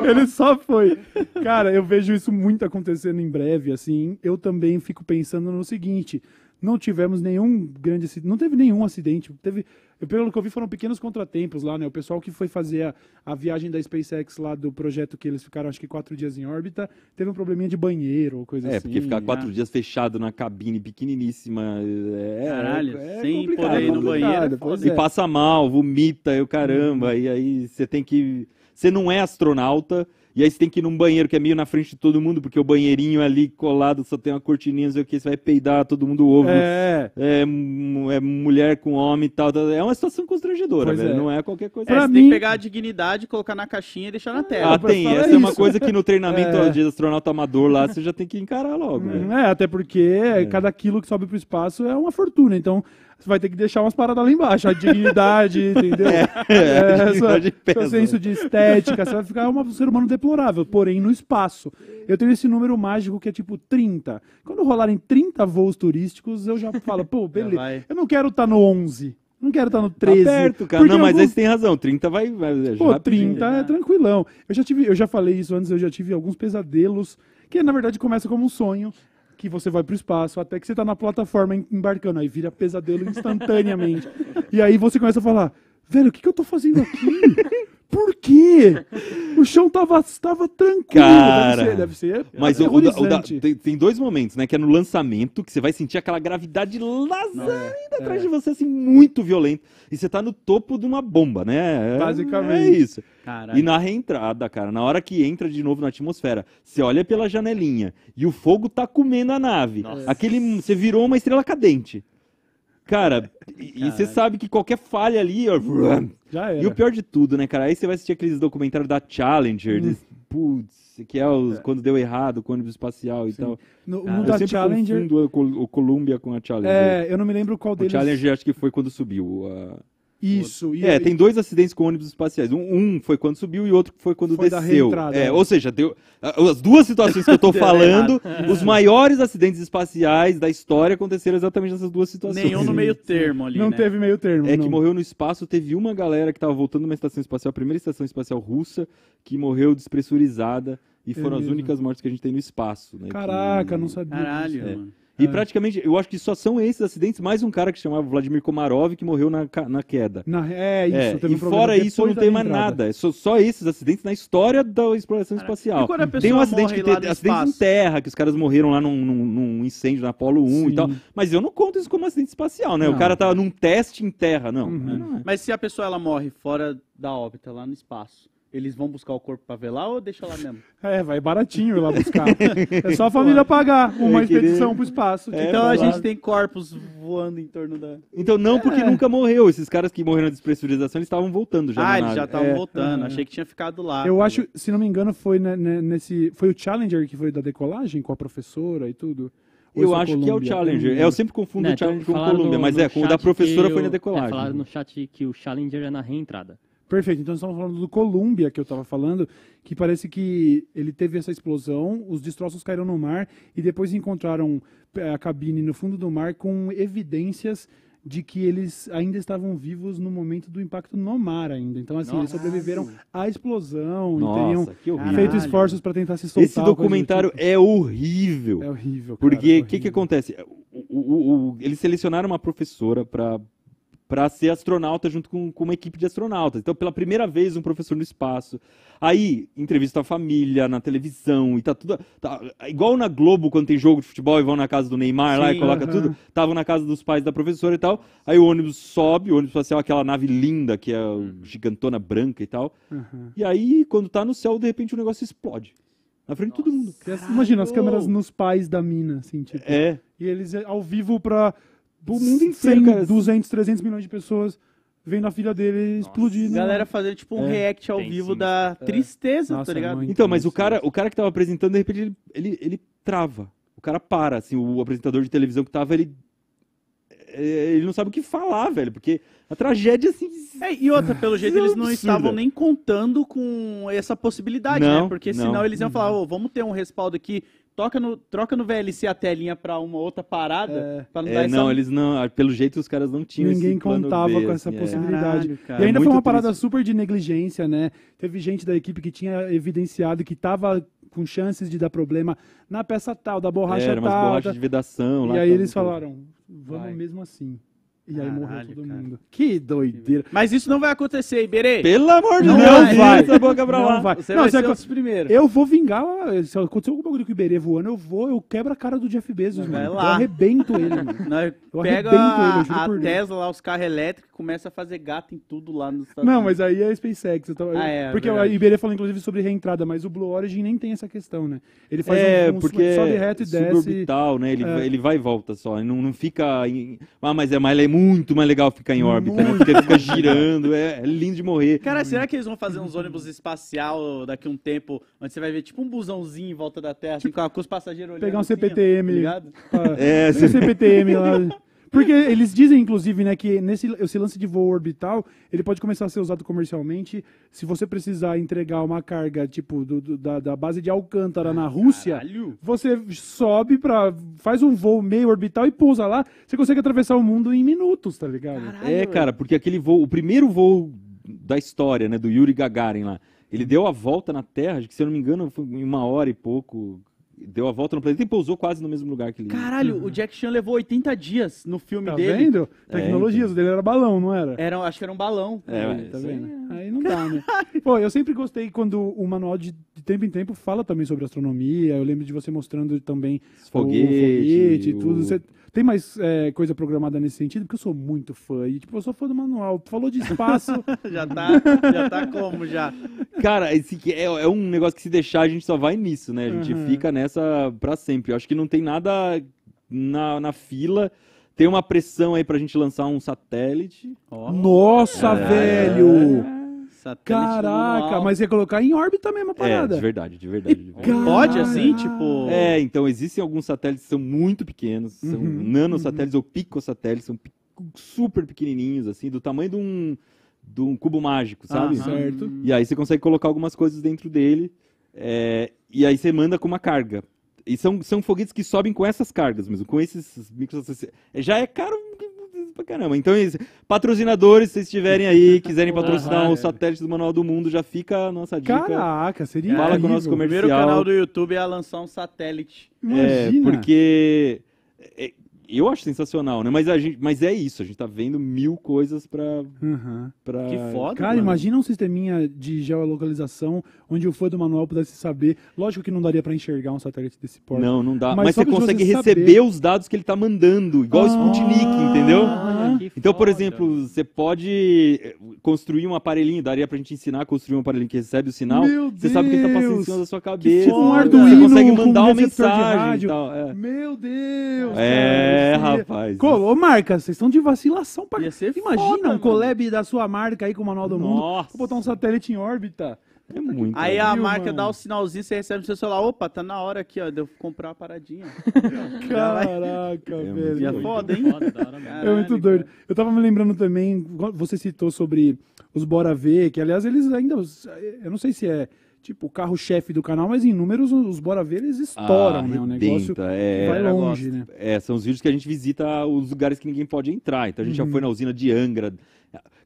Ele só foi. Cara, eu vejo isso muito acontecendo em breve, assim. Eu também fico pensando no seguinte: não tivemos nenhum grande não teve nenhum acidente, teve, pelo que eu vi foram pequenos contratempos lá, né? O pessoal que foi fazer a, a viagem da SpaceX lá do projeto que eles ficaram acho que quatro dias em órbita, teve um probleminha de banheiro ou coisa é, assim. É, porque ficar né? quatro dias fechado na cabine pequeniníssima, é, é Caralho, é, sem poder ir no banheiro, é é. e passa mal, vomita, eu caramba, hum. e aí você tem que você não é astronauta, e aí você tem que ir num banheiro que é meio na frente de todo mundo, porque o banheirinho é ali colado só tem uma cortininha, não sei o que, você vai peidar, todo mundo ovo. É. É, é mulher com homem e tal, tal, É uma situação constrangedora, velho. É. Não é qualquer coisa. É, pra você mim... tem que pegar a dignidade, colocar na caixinha e deixar na tela. Ah, tem. Essa isso. é uma coisa que no treinamento é. de astronauta amador lá, você já tem que encarar logo. Hum, é, até porque é. cada quilo que sobe pro espaço é uma fortuna. Então, você vai ter que deixar umas paradas lá embaixo. A dignidade, entendeu? É, é, é a dignidade sua, seu senso de estética. Você vai ficar um ser humano deplorável, porém no espaço. Eu tenho esse número mágico que é tipo 30. Quando rolarem 30 voos turísticos, eu já falo, pô, beleza. Eu não quero estar tá no 11. Não quero estar tá no 13. Tá perto, cara. Não, mas alguns... aí você tem razão. 30 vai. vai é Pô, 30 é, é tranquilão. Eu já, tive, eu já falei isso antes, eu já tive alguns pesadelos, que na verdade começa como um sonho que você vai para o espaço, até que você está na plataforma embarcando, aí vira pesadelo instantaneamente. e aí você começa a falar, velho, o que, que eu estou fazendo aqui? por quê? o chão tava, tava tranquilo. Cara, deve ser, deve ser é Mas é o, o da, tem, tem, dois momentos, né? Que é no lançamento, que você vai sentir aquela gravidade lazarenta é, é, atrás é. de você, assim, muito violenta. E você tá no topo de uma bomba, né? É, Basicamente. É isso. Caralho. E na reentrada, cara, na hora que entra de novo na atmosfera, você olha pela janelinha e o fogo tá comendo a nave. Nossa. Aquele, você virou uma estrela cadente. Cara, e você sabe que qualquer falha ali, ó. Já era. E o pior de tudo, né, cara? Aí você vai assistir aqueles documentários da Challenger, hum. desse, putz, que é, os, é quando deu errado com o ônibus espacial e Sim. tal. No, ah, no da Challenger. o Columbia com a Challenger. É, eu não me lembro qual deles. O Challenger acho que foi quando subiu. A... Isso. é, tem dois acidentes com ônibus espaciais. Um, um foi quando subiu e outro foi quando foi desceu. É, né? Ou seja, deu, as duas situações que eu estou falando, os maiores acidentes espaciais da história aconteceram exatamente nessas duas situações. Nenhum no meio termo ali. Não né? teve meio termo. É não. que morreu no espaço, teve uma galera que estava voltando numa estação espacial, a primeira estação espacial russa, que morreu despressurizada. E foram as únicas mortes que a gente tem no espaço. Né? Caraca, que... não sabia. Caralho, disso. É. mano. E é. praticamente, eu acho que só são esses acidentes, mais um cara que se chamava Vladimir Komarov, que morreu na, na queda. Na, é, isso. É, teve e um fora isso, não tem mais nada. É só, só, esses acidentes na história da exploração espacial. tem um acidente que acidente em terra, que os caras morreram lá num, num, num incêndio na Apolo 1 Sim. e tal. Mas eu não conto isso como acidente espacial, né? Não. O cara tava tá num teste em terra, não. Uhum. É, é. Mas se a pessoa ela morre fora da órbita, lá no espaço, eles vão buscar o corpo pra velar ou deixa lá mesmo? É, vai baratinho ir lá buscar. é só a família pagar uma é expedição pro espaço. É, então a gente tem corpos voando em torno da. Então não, porque é. nunca morreu. Esses caras que morreram na despressurização, eles estavam voltando já. Ah, eles já estavam é. voltando. Uhum. Achei que tinha ficado lá. Eu tá acho, se não me engano, foi né, nesse. Foi o Challenger que foi da decolagem com a professora e tudo. eu é acho que é o Challenger. Eu sempre confundo o Challenger com o Columbia, no, mas no é, o da professora foi na decolagem. É, falaram no chat que o Challenger é na reentrada. Perfeito. Então, estamos falando do Columbia, que eu estava falando, que parece que ele teve essa explosão, os destroços caíram no mar e depois encontraram eh, a cabine no fundo do mar com evidências de que eles ainda estavam vivos no momento do impacto no mar ainda. Então, assim, Nossa. eles sobreviveram à explosão Nossa, e teriam feito esforços para tentar se soltar. Esse documentário do tipo. é horrível. É horrível, cara, Porque o é que, que acontece? O, o, o, eles selecionaram uma professora para para ser astronauta junto com, com, uma equipe de astronautas. Então, pela primeira vez, um professor no espaço. Aí, entrevista a família, na televisão, e tá tudo. Tá, igual na Globo, quando tem jogo de futebol e vão na casa do Neymar Sim, lá e coloca uh -huh. tudo. Estavam na casa dos pais da professora e tal. Aí o ônibus sobe, o ônibus espacial, aquela nave linda, que é uhum. gigantona branca e tal. Uh uhum. -huh. E aí, quando tá no céu, de repente o negócio explode. Na frente Nossa, de todo mundo. Caralho. Imagina as câmeras nos pais da mina, assim, tipo. É. E eles ao vivo pra do mundo inteiro, cara. 200, 300 milhões de pessoas vendo a filha dele Nossa. explodir. Né? Galera fazer tipo um é, react ao vivo sim. da é. tristeza, Nossa, tá ligado? então, mas o cara, o cara que tava apresentando, de repente, ele, ele, ele, trava. O cara para, assim, o apresentador de televisão que tava, ele. É, ele não sabe o que falar, velho, porque a tragédia, assim. É, e outra, pelo jeito, eles não estavam nem contando com essa possibilidade, né? não, né? Porque não. senão eles iam falar, oh, vamos ter um respaldo aqui toca no, troca no VLC a telinha para uma outra parada. É. Não, é, não essa... eles não. Ah, pelo jeito os caras não tinham. Ninguém contava B, com essa assim, é. possibilidade. É. Caralho, e ainda foi uma parada triste. super de negligência, né? Teve gente da equipe que tinha evidenciado que estava com chances de dar problema na peça tal, da borracha é, era tal. Era de vedação. E aí eles falaram, vamos Vai. mesmo assim. E aí morreu todo cara. mundo. Que doideira. Mas isso não vai acontecer, Iberê. Pelo amor de Deus, não vai. Essa boca pra não lá. Vai. Você não, vai é ser ac... primeiro. Eu vou vingar. Se acontecer algum bagulho com o Iberê voando, eu vou, eu quebro a cara do Jeff Bezos, vai mano. Lá. Eu arrebento ele, mano. eu, pega arrebento a, ele, eu a Tesla lá, os carros elétricos, começa a fazer gato em tudo lá nos Estados Não, mas aí é SpaceX. Tô... Ah, é, porque o Iberê falou, inclusive, sobre reentrada, mas o Blue Origin nem tem essa questão, né? Ele faz é, um, um porque sobe reto e é desce. Suborbital, né? Ele, é. ele vai e volta só. Não, não fica. Em... Ah, mas é mais muito mais legal ficar em órbita, muito. né? Porque fica girando, é, é, lindo de morrer. Cara, será que eles vão fazer uns ônibus espacial daqui a um tempo, onde você vai ver tipo um busãozinho em volta da Terra, tipo, assim, com os passageiros olhando? Pegar um CPTM. Assim, tá ligado? É, é, CPTM lá. Porque eles dizem, inclusive, né, que nesse esse lance de voo orbital, ele pode começar a ser usado comercialmente se você precisar entregar uma carga, tipo, do, do, da, da, base de Alcântara ah, na Rússia. Caralho. Você sobe para faz um voo meio orbital e pousa lá. Você consegue atravessar o mundo em minutos, tá ligado? Caralho, é, cara, porque aquele voo, o primeiro voo da história, né, do Yuri Gagarin lá, ele deu a volta na Terra, que se eu não me engano, foi em uma hora e pouco, deu a volta no planeta e pousou quase no mesmo lugar que ele. Caralho, uhum. o Jack Chan levou 80 dias no filme tá dele. Tá vendo? É, Tecnologias, é, então. dele era balão, não era? era? Acho que era um balão. É, tá vendo? É aí não dá, né? Pô, eu sempre gostei quando o manual de, de, tempo em tempo fala também sobre astronomia. Eu lembro de você mostrando também foguete, o foguete e tudo. O... Você tem mais é, coisa programada nesse sentido? Porque eu sou muito fã. E, tipo, eu sou fã do manual. Falou de espaço. já, tá, já tá como, já? Cara, esse é, é um negócio que se deixar, a gente só vai nisso, né? A gente uhum. fica nessa pra sempre. Eu acho que não tem nada na, na fila. Tem uma pressão aí pra gente lançar um satélite. Oh. Nossa, é. velho! É satélite Caraca, mas ia colocar em órbita mesmo a é, parada. É, de verdade, de verdade. De verdade. Pode assim, tipo... É, então existem alguns satélites que são muito pequenos, são uhum, uhum. nanosatélites uhum. ou picosatélites, são super pequenininhos, assim, do tamanho de um, de um cubo mágico, sabe? Ah, certo. E aí você consegue colocar algumas coisas dentro dele, é, e aí você manda com uma carga. E são, são foguetes que sobem com essas cargas mesmo, com esses microsatélites. Já é caro coisa pra caramba. Então, patrocinadores, se vocês estiverem aí, quiserem patrocinar o satélite do Manual do Mundo, já fica a nossa dica. Caraca, seria Fala com o nosso comercial. O primeiro canal do YouTube é a lançar um satélite. Imagina. É, porque é, eu acho sensacional, né? Mas, a gente, mas é isso, a gente tá vendo mil coisas pra. Uhum. pra... Que foda. Cara, mano. imagina um sisteminha de geolocalização onde o fã do manual pudesse saber. Lógico que não daria pra enxergar um satélite desse porte. Não, não dá. Mas, mas você consegue você receber saber... os dados que ele tá mandando, igual ah, Sputnik, entendeu? Ah, ah. então, por exemplo, você pode eh, construir um aparelhinho, daria pra gente ensinar a construir um aparelhinho que recebe o sinal. Meu você Deus. sabe que ele tá passando em cima da sua cabeça. Que foda, você consegue mandar uma mensagem. Tal, é. Meu Deus! É. Cara. É, rapaz. Colou marca, vocês estão de vacilação. Pra... ser Imagina foda, um collab mano. da sua marca aí com o Manual do Mundo. Nossa. Vou botar um satélite em órbita. É muito. Aí a marca mano. dá o um sinalzinho, você recebe no seu celular. Opa, tá na hora aqui, ó, de eu comprar a paradinha. Caraca, é velho. É foda, hein? é muito doido. Cara. Eu tava me lembrando também, você citou sobre os Bora Ver, que aliás eles ainda. Eu não sei se é tipo, o carro-chefe do canal, mas em números os Bora Ver eles estouram, ah, né? O negócio é, vai é, longe, né? É, são os vídeos que a gente visita os lugares que ninguém pode entrar. Então a gente já uhum. foi na usina de Angra.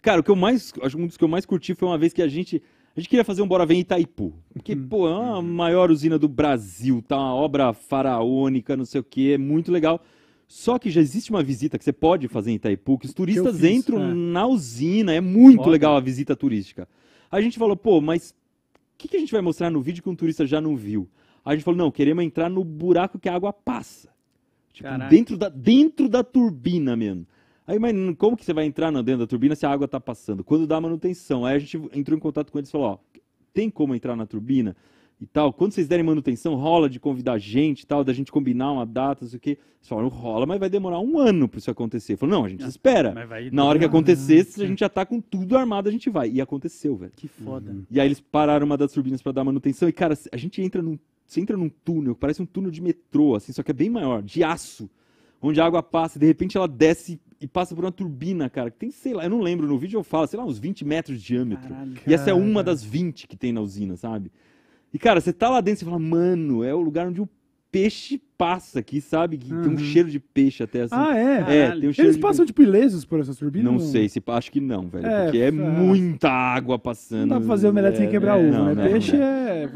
Cara, o que eu mais. Acho um dos que eu mais curti foi uma vez que a gente. A gente queria fazer um Bora Ver em Itaipu. Porque, uhum. pô, é a uhum. maior usina do Brasil, tá? Uma obra faraônica, não sei o quê, é muito legal. Só que já existe uma visita que você pode fazer em Itaipu, que os turistas que fiz, entram é. na usina, é muito legal a visita turística. A gente falou, pô, mas que, que a gente vai mostrar no vídeo que um turista já não viu? Aí a gente falou, não, queremos entrar no buraco que a água passa. Tipo, dentro da, dentro da turbina mesmo. Aí, mas como que você vai entrar dentro da turbina se a água está passando? Quando dá manutenção? Aí a gente entrou em contato com eles e falou, ó, tem como entrar na turbina? e tal, quando vocês derem manutenção, rola de convidar gente e tal, da gente combinar uma data, não sei o quê. Vocês falaram, rola, mas vai demorar um ano para isso acontecer. Falou, não, a gente espera. Na hora que acontecer, se a gente já tá com tudo armado, a gente vai. E aconteceu, velho. Que foda. Uhum. E aí eles pararam uma das turbinas para dar manutenção e, cara, a gente entra num, você entra num túnel, parece um túnel de metrô, assim, só que é bem maior, de aço, onde a água passa, de repente ela desce e passa por uma turbina, cara, que tem, sei lá, eu não lembro, no vídeo eu falo, sei lá, uns 20 metros de diâmetro. Caraca. E essa é uma das 20 que tem na usina, sabe? E, cara, você tá lá dentro e fala, mano, é o lugar onde o peixe passa aqui, sabe? Que uhum. tem um uhum. cheiro de peixe até assim. Ah, é? é um Eles passam, de... tipo, ilesos por essas turbinas? Não, não, sei, se... acho que não, velho. É, porque é, é, muita água passando. Não dá pra fazer omelete é, sem quebrar é, ovo, não, né? Não, peixe é.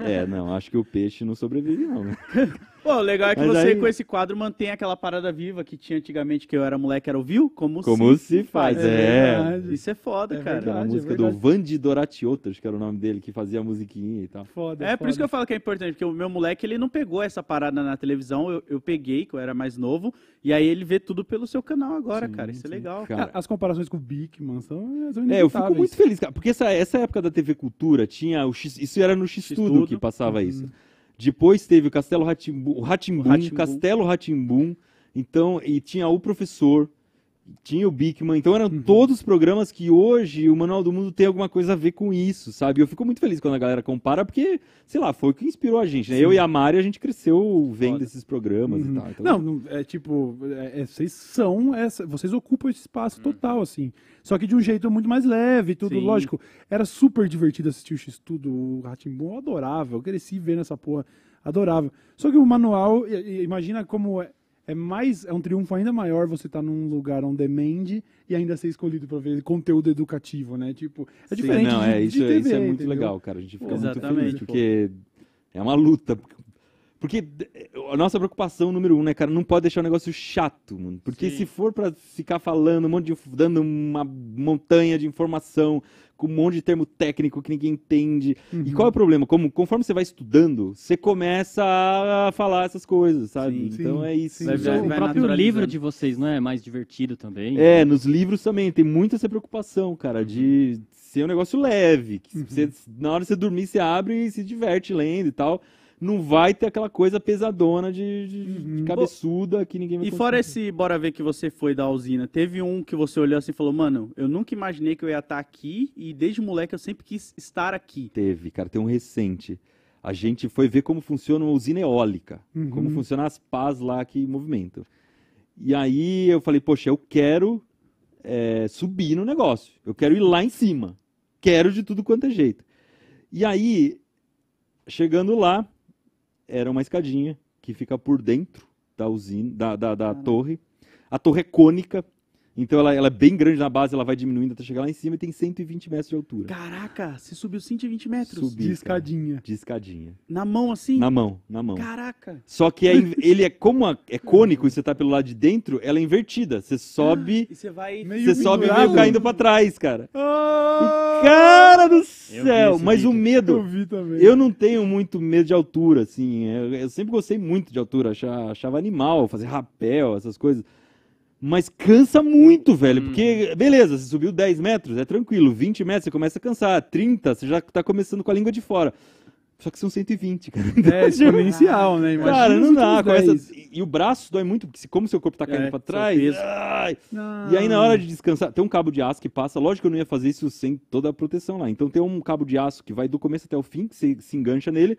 É, não, acho que o peixe não sobrevive, não. Né? Pô, o legal é que Mas você, aí... com esse quadro, mantém aquela parada viva que tinha antigamente, que eu era moleque, era ouviu Como, Como se, se faz. É. é. Isso é foda, é cara. Verdade, a música é do Vandi Doratiotto, que era o nome dele, que fazia a musiquinha e tal. Foda, é, foda. por isso que eu falo que é importante, porque o meu moleque, ele não pegou essa parada na televisão televisão, eu, eu, peguei, que eu era mais novo, e aí ele vê tudo pelo seu canal agora, sim, cara. Isso é sim. é legal. Cara, as comparações com o Bigman são, são É, eu fico muito feliz, cara, porque essa, essa época da TV Cultura tinha o X, isso era no X-Tudo, X-Tudo. que passava uhum. isso. Depois teve o Castelo Ratimbum, o Ratimbum, Castelo Ratimbum, então, e tinha o professor, tinha o Bikman, então eram uhum. todos os programas que hoje o Manual do Mundo tem alguma coisa a ver com isso, sabe? Eu fico muito feliz quando a galera compara, porque, sei lá, foi o que inspirou a gente, né? Sim. Eu e a Mari, a gente cresceu vendo Foda. esses programas uhum. e tal. Então... Não, é tipo, é, é, vocês são, essa, vocês ocupam esse espaço uhum. total, assim. Só que de um jeito muito mais leve, tudo, Sim. lógico. Era super divertido assistir o X-Tudo, o Ratimbu, adorável adorava, eu cresci vendo essa porra, adorava. Só que o manual, imagina como é, é mais é um triunfo ainda maior você estar tá num lugar onde demand e ainda ser escolhido para ver conteúdo educativo, né? Tipo, é Sim, diferente não, de, é, isso, de é, TV, isso é muito entendeu? legal, cara. A gente fica Pô, muito feliz porque é uma luta porque a nossa preocupação número um, né, cara, não pode deixar o negócio chato, mano. Porque Sim. se for para ficar falando um monte de, dando uma montanha de informação com um monte de termo técnico que ninguém entende. Uhum. E qual é o problema? Como, conforme você vai estudando, você começa a falar essas coisas, sabe? Sim, então sim, é isso. Vai, vai, o próprio livro de vocês, não é mais divertido também? É, né? nos livros também tem muita essa preocupação, cara, uhum. de ser um negócio leve, que uhum. você, na hora de você dormir, você abre e se diverte lendo e tal não vai ter aquela coisa pesadona de, de, de uhum. cabeçuda que ninguém vai E fora esse bora ver que você foi da usina, teve um que você olhou assim e falou, mano, eu nunca imaginei que eu ia estar aqui e desde moleque eu sempre quis estar aqui. Teve, cara, tem um recente. A gente foi ver como funciona uma usina eólica, uhum. como funcionam as pás lá que movimentam. E aí eu falei, poxa, eu quero é, subir no negócio, eu quero ir lá em cima, quero de tudo quanto é jeito. E aí, chegando lá, era uma escadinha que fica por dentro da usina, da, da, da torre. A torre é cônica, então ela, ela é bem grande na base, ela vai diminuindo até chegar lá em cima e tem 120 metros de altura. Caraca, você subiu 120 metros? Subi, de escadinha. Cara, de escadinha. Na mão assim? Na mão, na mão. Caraca. Só que é, ele é como a, é cônico e você tá pelo lado de dentro, ela é invertida. Você ah, sobe. Ah, e você vai. Meio você sobe meio caindo pra trás, cara. Ah, cara do céu! Mas vídeo. o medo. Eu vi também. Eu não tenho muito medo de altura, assim. Eu, eu sempre gostei muito de altura. Achava, achava animal fazer rapel, essas coisas. Mas cansa muito, velho. Porque, uhum. beleza, você subiu 10 metros, é tranquilo. 20 metros, você começa a cansar. 30, você já tá começando com a língua de fora. Só que são 120, cara. É, então, é, exponencial, né? Imagina cara, não dá. Essa... E o braço dói muito, porque como seu corpo tá caindo é, pra trás. Ai, e aí, na ah. hora de descansar, tem um cabo de aço que passa. Lógico que eu não ia fazer isso sem toda a proteção lá. Então, tem um cabo de aço que vai do começo até o fim, que você se engancha nele,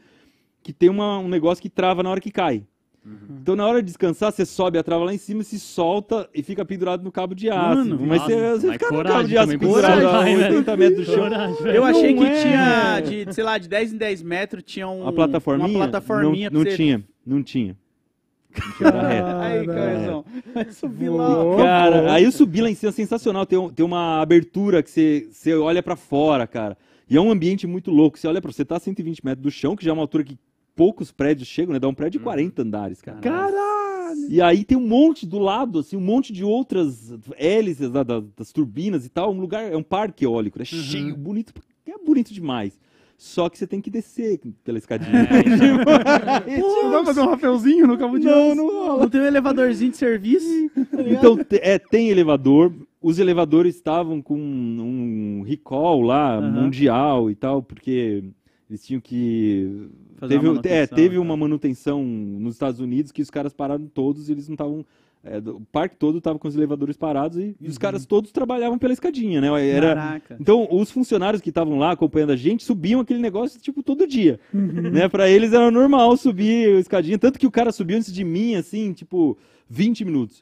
que tem uma, um negócio que trava na hora que cai. Uhum. Então, na hora de descansar, você sobe a trava lá em cima, se solta e fica pendurado no cabo de aço. Mano, mas nossa, você, você fica no cabo de aço pendurado a 80 metros do chão. Eu achei que é, tinha, de, sei lá, de 10 em 10 metros tinha um, uma plataforminha. Uma plataforminha não, não tinha, não tinha. aí, Aí Cara, aí eu subi lá em cima, sensacional. Tem, tem uma abertura que você, você olha para fora, cara. E é um ambiente muito louco. Você olha para você tá a 120 metros do chão, que já é uma altura que poucos prédios chegam, né? Dá um prédio de 40 uhum. andares, cara. Caralho! E aí tem um monte do lado, assim, um monte de outras hélices da, da, das turbinas e tal. Um lugar, é um parque eólico, né? Uhum. Cheio, bonito, é bonito demais. Só que você tem que descer pela escadinha. É, então. tipo, não vai fazer um rapelzinho no cabo de Não, não rola. Não tem um elevadorzinho de serviço. Tá então, é, tem elevador. Os elevadores estavam com um recall lá, uhum. mundial e tal, porque eles tinham que. Fazer teve, uma é, teve uma manutenção nos Estados Unidos que os caras pararam todos e eles não estavam. É, o parque todo estava com os elevadores parados e, uhum. os caras todos trabalhavam pela escadinha, né? Era... Caraca. Então, os funcionários que estavam lá acompanhando a gente subiam aquele negócio, tipo, todo dia. Uhum. Né? Para eles era normal subir a escadinha. Tanto que o cara subiu antes de mim, assim, tipo, 20 minutos.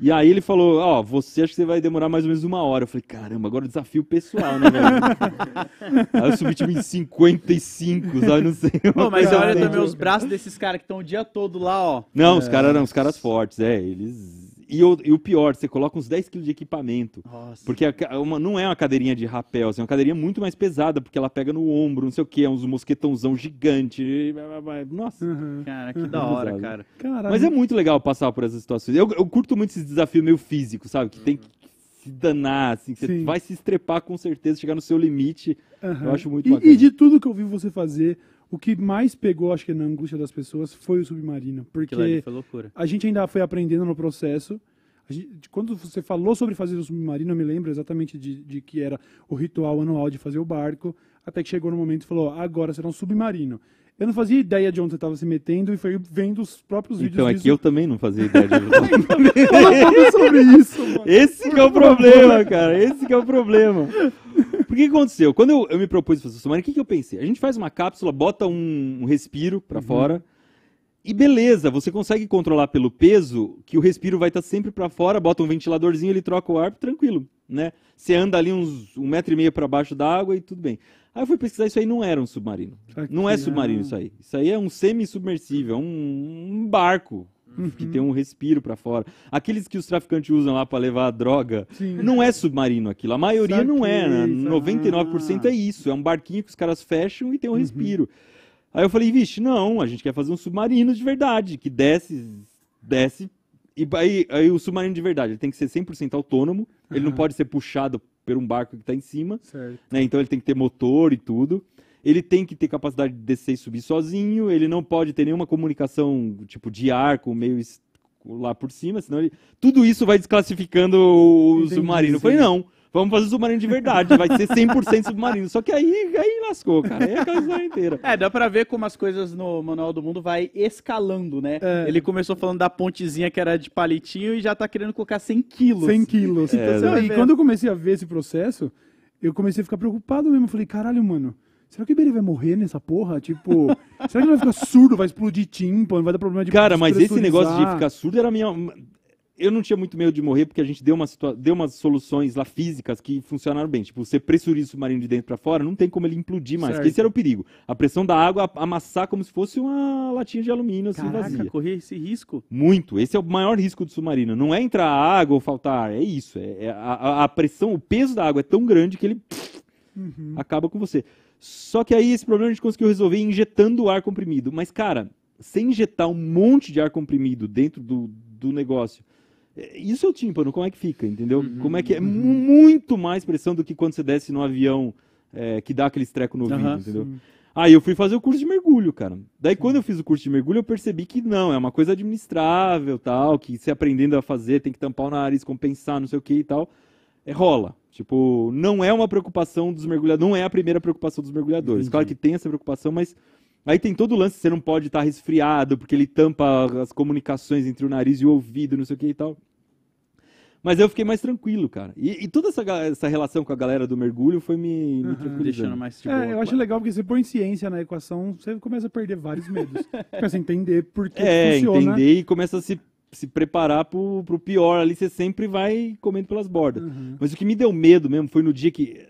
E aí ele falou, ó, oh, você acha que você vai demorar mais ou menos uma hora. Eu falei, caramba, agora é desafio pessoal, né, velho? aí eu subi tipo em 55, sabe? Não sei. Pô, mas olha assim. também os braços desses caras que estão o dia todo lá, ó. Não, é... os caras eram os caras fortes, é. Eles e, o, e o pior, você coloca uns 10 quilos de equipamento. Nossa. Porque a, uma, não é uma cadeirinha de rapel, assim, é uma cadeirinha muito mais pesada, porque ela pega no ombro, não sei o que, é uns mosquetãozão gigante. E, nossa. Uhum. Cara, que uhum. da hora, cara. Caralho. Mas é muito legal passar por essas situações. Eu, eu curto muito esse desafio meio físico, sabe? Que tem uhum. que se danar, assim, que você vai se estrepar com certeza, chegar no seu limite. Eu acho muito e, bacana. E de tudo que eu vi você fazer, o que mais pegou, acho que na angústia das pessoas, foi o submarino. Porque a gente ainda foi aprendendo no processo. Gente, quando você falou sobre fazer o submarino, eu me lembro exatamente de, de, que era o ritual anual de fazer o barco, até que chegou no momento e falou, agora será um submarino. Eu não fazia ideia de onde você estava se metendo e foi vendo os próprios vídeos. Então, aqui é disso. eu também não fazia ideia de onde eu tava sobre isso, mano. Esse que é o problema, cara. Esse que é o problema. Por que aconteceu? Quando eu, eu me propus fazer isso, semana, o que, que eu pensei? A gente faz uma cápsula, bota um, um respiro para uhum. fora. E beleza, você consegue controlar pelo peso que o respiro vai estar tá sempre para fora, bota um ventiladorzinho, ele troca o ar, tranquilo, né? Você anda ali uns um metro e meio para baixo da água e tudo bem. Aí eu fui pesquisar, isso aí não era um submarino. Aqui, não é submarino não. isso aí. Isso aí é um semi-submersível, é um, um barco uhum. que tem um respiro para fora. Aqueles que os traficantes usam lá para levar droga, Sim. não é submarino aquilo. A maioria Saquei, não é, né? 99% ah. é isso. É um barquinho que os caras fecham e tem um uhum. respiro. Aí eu falei, vixe, não, a gente quer fazer um submarino de verdade, que desce, desce e aí, aí, o submarino de verdade ele tem que ser 100% autônomo, uhum. ele não pode ser puxado por um barco que está em cima. Né? Então ele tem que ter motor e tudo. Ele tem que ter capacidade de descer e subir sozinho. Ele não pode ter nenhuma comunicação tipo de ar com o meio lá por cima, senão ele... tudo isso vai desclassificando o submarino. Foi não. Vamos fazer submarino de verdade, vai ser 100% submarino. Só que aí, aí lascou, cara. Aí é a casa inteira. É, dá pra ver como as coisas no Manual do Mundo vai escalando, né? É. Ele começou falando da pontezinha que era de palitinho e já tá querendo colocar 100 quilos. 100 quilos. É, então, é. E quando eu comecei a ver esse processo, eu comecei a ficar preocupado mesmo. Eu falei, caralho, mano, será que o Iberê vai morrer nessa porra? Tipo, será que ele vai ficar surdo, vai explodir tímpano, vai dar problema de Cara, mas esse negócio de ficar surdo era minha eu não tinha muito medo de morrer porque a gente deu, uma deu umas soluções lá físicas que funcionaram bem. Tipo, você pressuriza o submarino de dentro para fora, não tem como ele implodir mais. Esse era o perigo. A pressão da água amassar como se fosse uma latinha de alumínio assim, Caraca, assim vazia. correr esse risco? Muito. Esse é o maior risco do submarino. Não é entrar água ou faltar ar. É isso. É, é a, a, pressão, o peso da água é tão grande que ele uhum. acaba com você. Só que aí esse problema a gente conseguiu resolver injetando ar comprimido. Mas, cara, sem injetar um monte de ar comprimido dentro do, do negócio isso é o tímpano, como é que fica, entendeu? Uhum, como é que é uhum. muito mais pressão do que quando você desce no avião é, que dá aquele treco no uhum, ouvido, entendeu? Sim. Aí eu fui fazer o curso de mergulho, cara. Daí quando eu fiz o curso de mergulho, eu percebi que não, é uma coisa administrável, tal, que se aprendendo a fazer, tem que tampar o nariz, compensar, não sei o que e tal. É, rola. Tipo, não é uma preocupação dos mergulhadores, não é a primeira preocupação dos mergulhadores. Entendi. Claro que tem essa preocupação, mas Aí tem todo o lance, você não pode estar tá resfriado, porque ele tampa as comunicações entre o nariz e o ouvido, não sei o que e tal. Mas eu fiquei mais tranquilo, cara. E, e toda essa, essa, relação com a galera do mergulho foi me, me uhum. Deixando mais de É, eu acho legal porque você põe ciência na equação, você começa a perder vários medos. começa a entender por que é, funciona. É, entender e começa a se se preparar pro, pro pior ali, você sempre vai comendo pelas bordas. Uhum. Mas o que me deu medo mesmo foi no dia que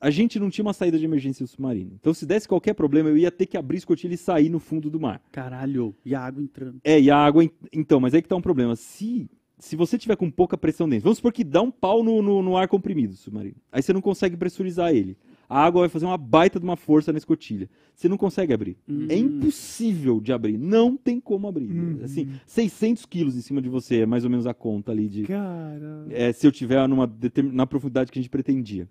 a gente não tinha uma saída de emergência submarina. Então, se desse qualquer problema, eu ia ter que abrir escotilha e sair no fundo do mar. Caralho, e a água entrando. É, e a água. Então, mas aí que tá um problema. Se se você tiver com pouca pressão dentro, vamos supor que dá um pau no, no, no ar comprimido submarino. Aí você não consegue pressurizar ele. A água vai fazer uma baita de uma força na escotilha. Você não consegue abrir. Uhum. É impossível de abrir. Não tem como abrir. Uhum. Assim, 600 quilos em cima de você é mais ou menos a conta ali de. Cara. É, se eu tiver numa na profundidade que a gente pretendia.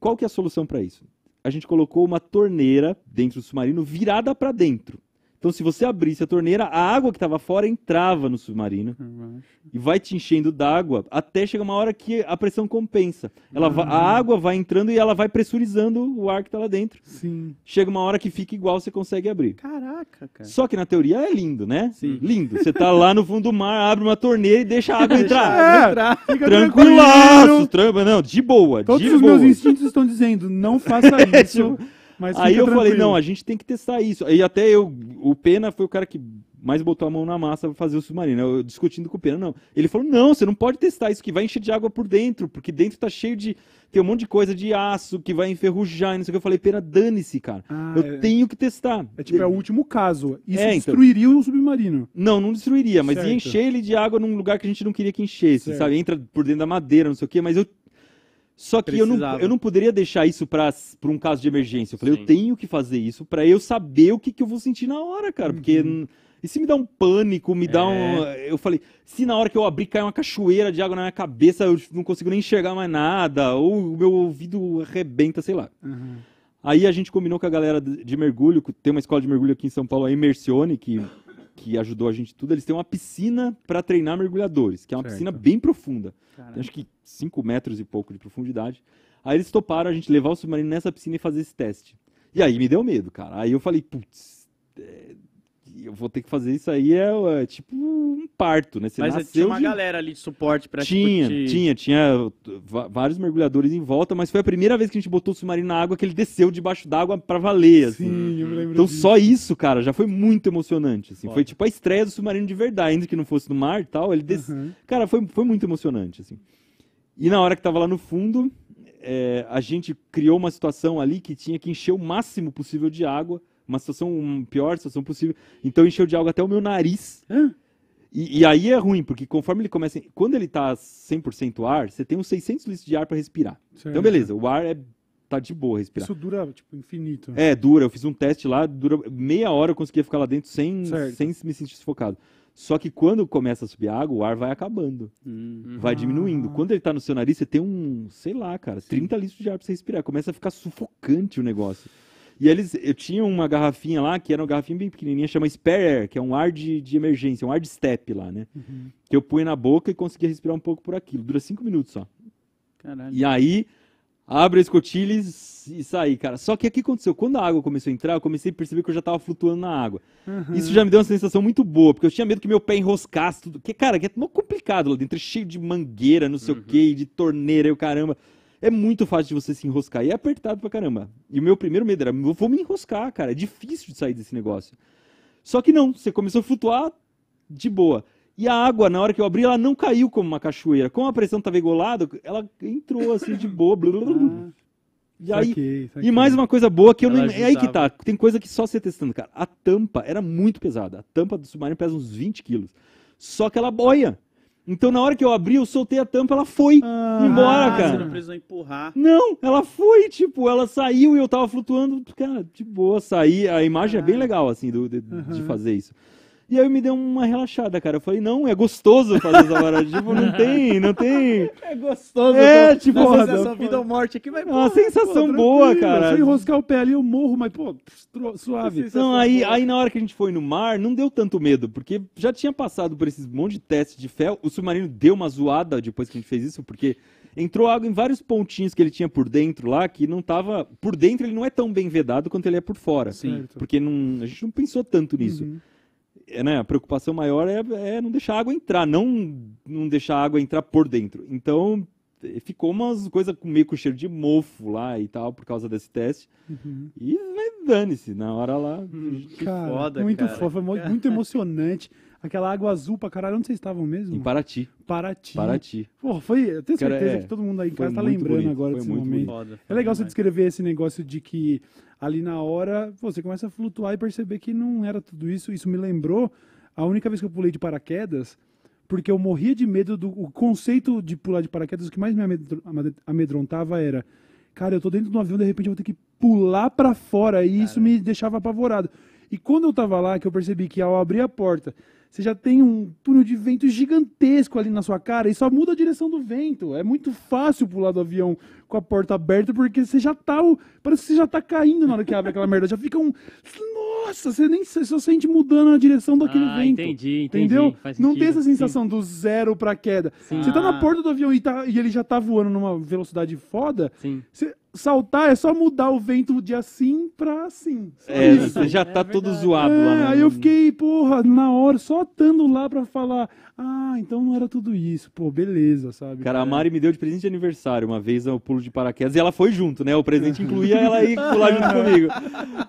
Qual que é a solução para isso? A gente colocou uma torneira dentro do submarino virada para dentro. Então, se você abrisse a torneira, a água que estava fora entrava no submarino uhum. e vai te enchendo d'água até chegar uma hora que a pressão compensa. Ela uhum. A água vai entrando e ela vai pressurizando o ar que está lá dentro. Sim. Chega uma hora que fica igual, você consegue abrir. Caraca, cara. Só que na teoria é lindo, né? Sim. Lindo. Você está lá no fundo do mar, abre uma torneira e deixa a água deixa entrar. É, entrar. Fica Tranquilaço, tranquilo. Não, de boa. Todos de os boa. meus instintos estão dizendo, não faça é, isso. Tipo, aí eu tranquilo. falei, não, a gente tem que testar isso. E até eu, o Pena foi o cara que mais botou a mão na massa para fazer o submarino. Eu discutindo com o Pena, não. Ele falou: não, você não pode testar isso, que vai encher de água por dentro, porque dentro tá cheio de. Tem um monte de coisa de aço que vai enferrujar e não sei o que. Eu falei: Pena, dane-se, cara. Ah, eu é... tenho que testar. É tipo, é o último caso. Isso é, então. destruiria então... o submarino. Não, não destruiria, mas certo. ia encher ele de água num lugar que a gente não queria que enchesse, certo. sabe? Entra por dentro da madeira, não sei o que, mas eu só que eu não, eu não, poderia deixar isso para um caso de emergência. Eu falei, Sim. eu tenho que fazer isso para eu saber o que, que eu vou sentir na hora, cara. Uhum. Porque e se me dá um pânico, me dá um. É. Eu falei, se na hora que eu abrir cair uma cachoeira de água na minha cabeça, eu não consigo nem enxergar mais nada, ou o meu ouvido arrebenta, sei lá. Uhum. Aí a gente combinou com a galera de mergulho, tem uma escola de mergulho aqui em São Paulo, a Imersione, que que ajudou a gente tudo, eles têm uma piscina para treinar mergulhadores, que é uma certo. piscina bem profunda. Tem, acho que 5 metros e pouco de profundidade. Aí eles toparam a gente levar o submarino nessa piscina e fazer esse teste. E aí me deu medo, cara. Aí eu falei, putz, é, eu vou ter que fazer isso aí, é, é tipo um parto, né? Você Mas tinha uma de... galera ali de suporte pra tipo, Tinha, tipo, te... tinha, tinha vários mergulhadores em volta, mas foi a primeira vez que a gente botou o submarino na água que ele desceu debaixo d'água pra valer, assim. Sim, eu lembro Então disso. só isso, cara, já foi muito emocionante, assim. Foi tipo a estreia do submarino de verdade, ainda que não fosse no mar e tal, ele des... Uhum. Cara, foi, foi muito emocionante, assim. E na hora que tava lá no fundo, é, a gente criou uma situação ali que tinha que encher o máximo possível de água, uma situação, pior situação possível. Então encheu de água até o meu nariz. Hã? E, e, aí é ruim, porque conforme ele começa. Quando ele tá 100% ar, você tem uns 600 litros de ar para respirar. Certo. Então, beleza, o ar é, tá de boa respirar. Isso dura, tipo, infinito. É, dura. Eu fiz um teste lá, dura meia hora eu conseguia ficar lá dentro sem, sem me sentir sufocado. Só que quando começa a subir água, o ar vai acabando. Uhum. Vai diminuindo. Ah. Quando ele tá no seu nariz, você tem um, sei lá, cara, Sim. 30 litros de ar pra você respirar. Começa a ficar sufocante o negócio. E eles, eu tinha uma garrafinha lá, que era uma garrafinha bem pequenininha, chama Spare Air, que é um ar de, de emergência, um ar de step lá, né? Uhum. Que eu punha na boca e conseguia respirar um pouco por aquilo. Dura cinco minutos só. Caralho. E aí, abre a escotilha e sai cara. Só que o que aconteceu, quando a água começou a entrar, eu comecei a perceber que eu já tava flutuando na água. Uhum. Isso já me deu uma sensação muito boa, porque eu tinha medo que meu pé enroscasse tudo. Que, cara, que é complicado lá dentro, é cheio de mangueira, não sei uhum. o quê, de torneira e o caramba é muito fácil de você se enroscar. E é apertado pra caramba. E o meu primeiro medo era, vou me enroscar, cara. É difícil de sair desse negócio. Só que não, você começou a flutuar de boa. E a água, na hora que eu abri, ela não caiu como uma cachoeira. Como a pressão estava igualada, ela entrou assim de boa. Blá, blá, blá. Ah, e, aí, saquei, saquei. e mais uma coisa boa que eu ela não. Ajudava. É aí que tá. Tem coisa que só você testando, cara. A tampa era muito pesada. A tampa do submarino pesa uns 20 quilos. Só que ela boia. Então, na hora que eu abri, eu soltei a tampa, ela foi ah, embora, cara. Você não precisou empurrar. Não, ela foi, tipo, ela saiu e eu tava flutuando. Cara, de boa, saí. A imagem ah. é bem legal, assim, do, de, uhum. de fazer isso. E aí me deu uma relaxada, cara. Eu falei, não, é gostoso fazer essa parada. tipo, não tem, não tem. É gostoso. É, então, tipo, porra, essa pô. vida ou morte aqui, mas. É uma sensação pô, boa, cara. Se eu enroscar o pé ali, eu morro, mas, pô, suave. Não, aí, aí na hora que a gente foi no mar, não deu tanto medo, porque já tinha passado por esses monte de testes de fel. O submarino deu uma zoada depois que a gente fez isso, porque entrou água em vários pontinhos que ele tinha por dentro lá, que não tava. Por dentro ele não é tão bem vedado quanto ele é por fora. Sim. Porque não, a gente não pensou tanto nisso. Uhum. É, né, a preocupação maior é, é, não deixar a água entrar, não, não deixar a água entrar por dentro. Então, eh, ficou umas coisas meio com cheiro de mofo lá e tal, por causa desse teste. Uhum. E dane-se, na hora lá. Hum, que cara, foda, muito cara. fofo, muito emocionante. Aquela água azul pra caralho, onde vocês estavam mesmo? Em Paraty. Paraty. Paraty. Pô, foi, eu tenho certeza cara, é, que todo mundo aí em casa tá lembrando bonito, agora desse momento. Foda, é legal demais. você descrever esse negócio de que ali na hora você começa a flutuar e perceber que não era tudo isso. Isso me lembrou a única vez que eu pulei de paraquedas, porque eu morria de medo do o conceito de pular de paraquedas. O que mais me amedrontava era, cara, eu tô dentro de um avião, de repente eu vou ter que pular para fora e cara. isso me deixava apavorado. E quando eu tava lá, que eu percebi que ao abrir a porta, você já tem um túnel de vento gigantesco ali na sua cara e só muda a direção do vento. É muito fácil pular do avião com a porta aberta, porque você já tá. Parece que você já tá caindo na hora que abre aquela merda. Já fica um. Nossa, você nem você só sente mudando a direção daquele ah, vento. Entendi, entendi. Entendeu? Sentido, não tem essa sensação sim. do zero pra queda. Sim. Você tá na ah. porta do avião e, tá, e ele já tá voando numa velocidade foda. Sim. Você, saltar é só mudar o vento de assim pra assim. É, isso. você já tá é todo zoado né? é, lá. Aí eu fiquei, porra, na hora, só atando lá pra falar, ah, então não era tudo isso. Pô, beleza, sabe? Cara, a é. Mari me deu de presente de aniversário uma vez né? eu pulo pulo de paraquedas e ela foi junto, né? O presente incluía ela ir pular junto comigo.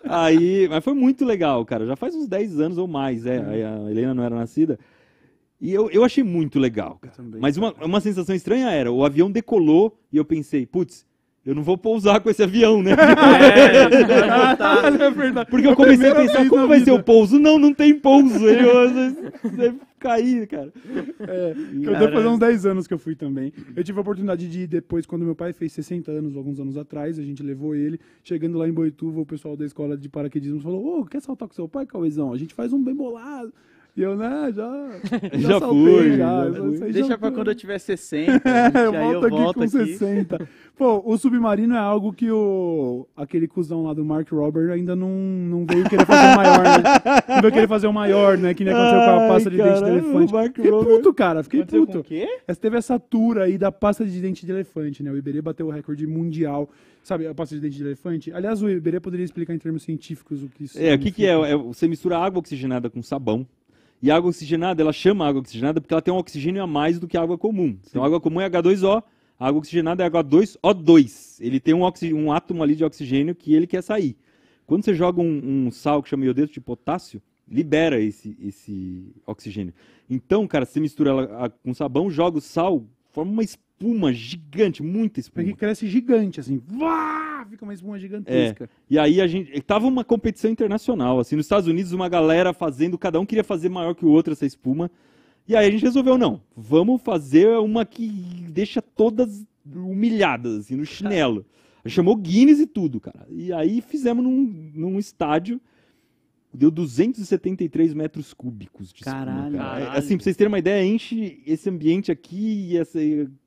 Aí, mas foi muito legal, cara. Já faz uns 10 anos ou mais, é. Aí a Helena não era nascida. E eu, eu achei muito legal, cara. Também, mas uma, cara. uma sensação estranha era, o avião decolou e eu pensei, putz, eu não vou pousar com esse avião, né? É, é Porque eu comecei a pensar, como vai ser o pouso? Não, não tem pouso. você caí, cara. É, deve fazer uns 10 anos que eu fui também. Eu tive a oportunidade de ir depois, quando meu pai fez 60 anos, alguns anos atrás, a gente levou ele. Chegando lá em Boituva, o pessoal da escola de paraquedismo falou: Ô, oh, quer saltar com seu pai, Cauizão? A gente faz um bem bolado. E eu, né, já. Já, já saltei, fui. Já, já Sei, Deixa para quando eu tiver 60. É, gente, eu aí volto eu volto aqui com aqui. 60. Pô, o submarino é algo que o. aquele cuzão lá do Mark Robert ainda não, não veio querer fazer o maior, né? Não veio querer fazer o maior, né? Que nem aconteceu com a pasta de dente de elefante. fiquei puto, cara. Fiquei aconteceu puto. o quê? Essa, teve essa tour aí da pasta de dente de elefante, né? O Iberê bateu o recorde mundial sabe, a pasta de dente de elefante. Aliás, o Iberê poderia explicar em termos científicos o que isso é. É, o que, que é? é? Você mistura água oxigenada com sabão. E a água oxigenada, ela chama água oxigenada porque ela tem um oxigênio a mais do que a água comum. Então, Sim. Então a água comum é H2O, a água oxigenada é H2O2. Ele tem um, um átomo ali de oxigênio que ele quer sair. Quando você joga um, um sal que chama iodeto de potássio, libera esse, esse oxigênio. Então, cara, você mistura ela com sabão, joga o sal, forma uma espécie espuma gigante, muita espuma. Porque cresce gigante, assim, vá, fica uma espuma gigantesca. É. E aí a gente, tava uma competição internacional, assim, nos Estados Unidos uma galera fazendo, cada um queria fazer maior que o outro essa espuma. E aí a gente resolveu, não, vamos fazer uma que deixa todas humilhadas, assim, no tá. chinelo. Chamou Guinness e tudo, cara. E aí fizemos num, num estádio deu 273 metros cúbicos de Caralho. Espuma, é, assim, Caralho. Assim, pra vocês terem uma ideia, enche esse ambiente aqui e essa,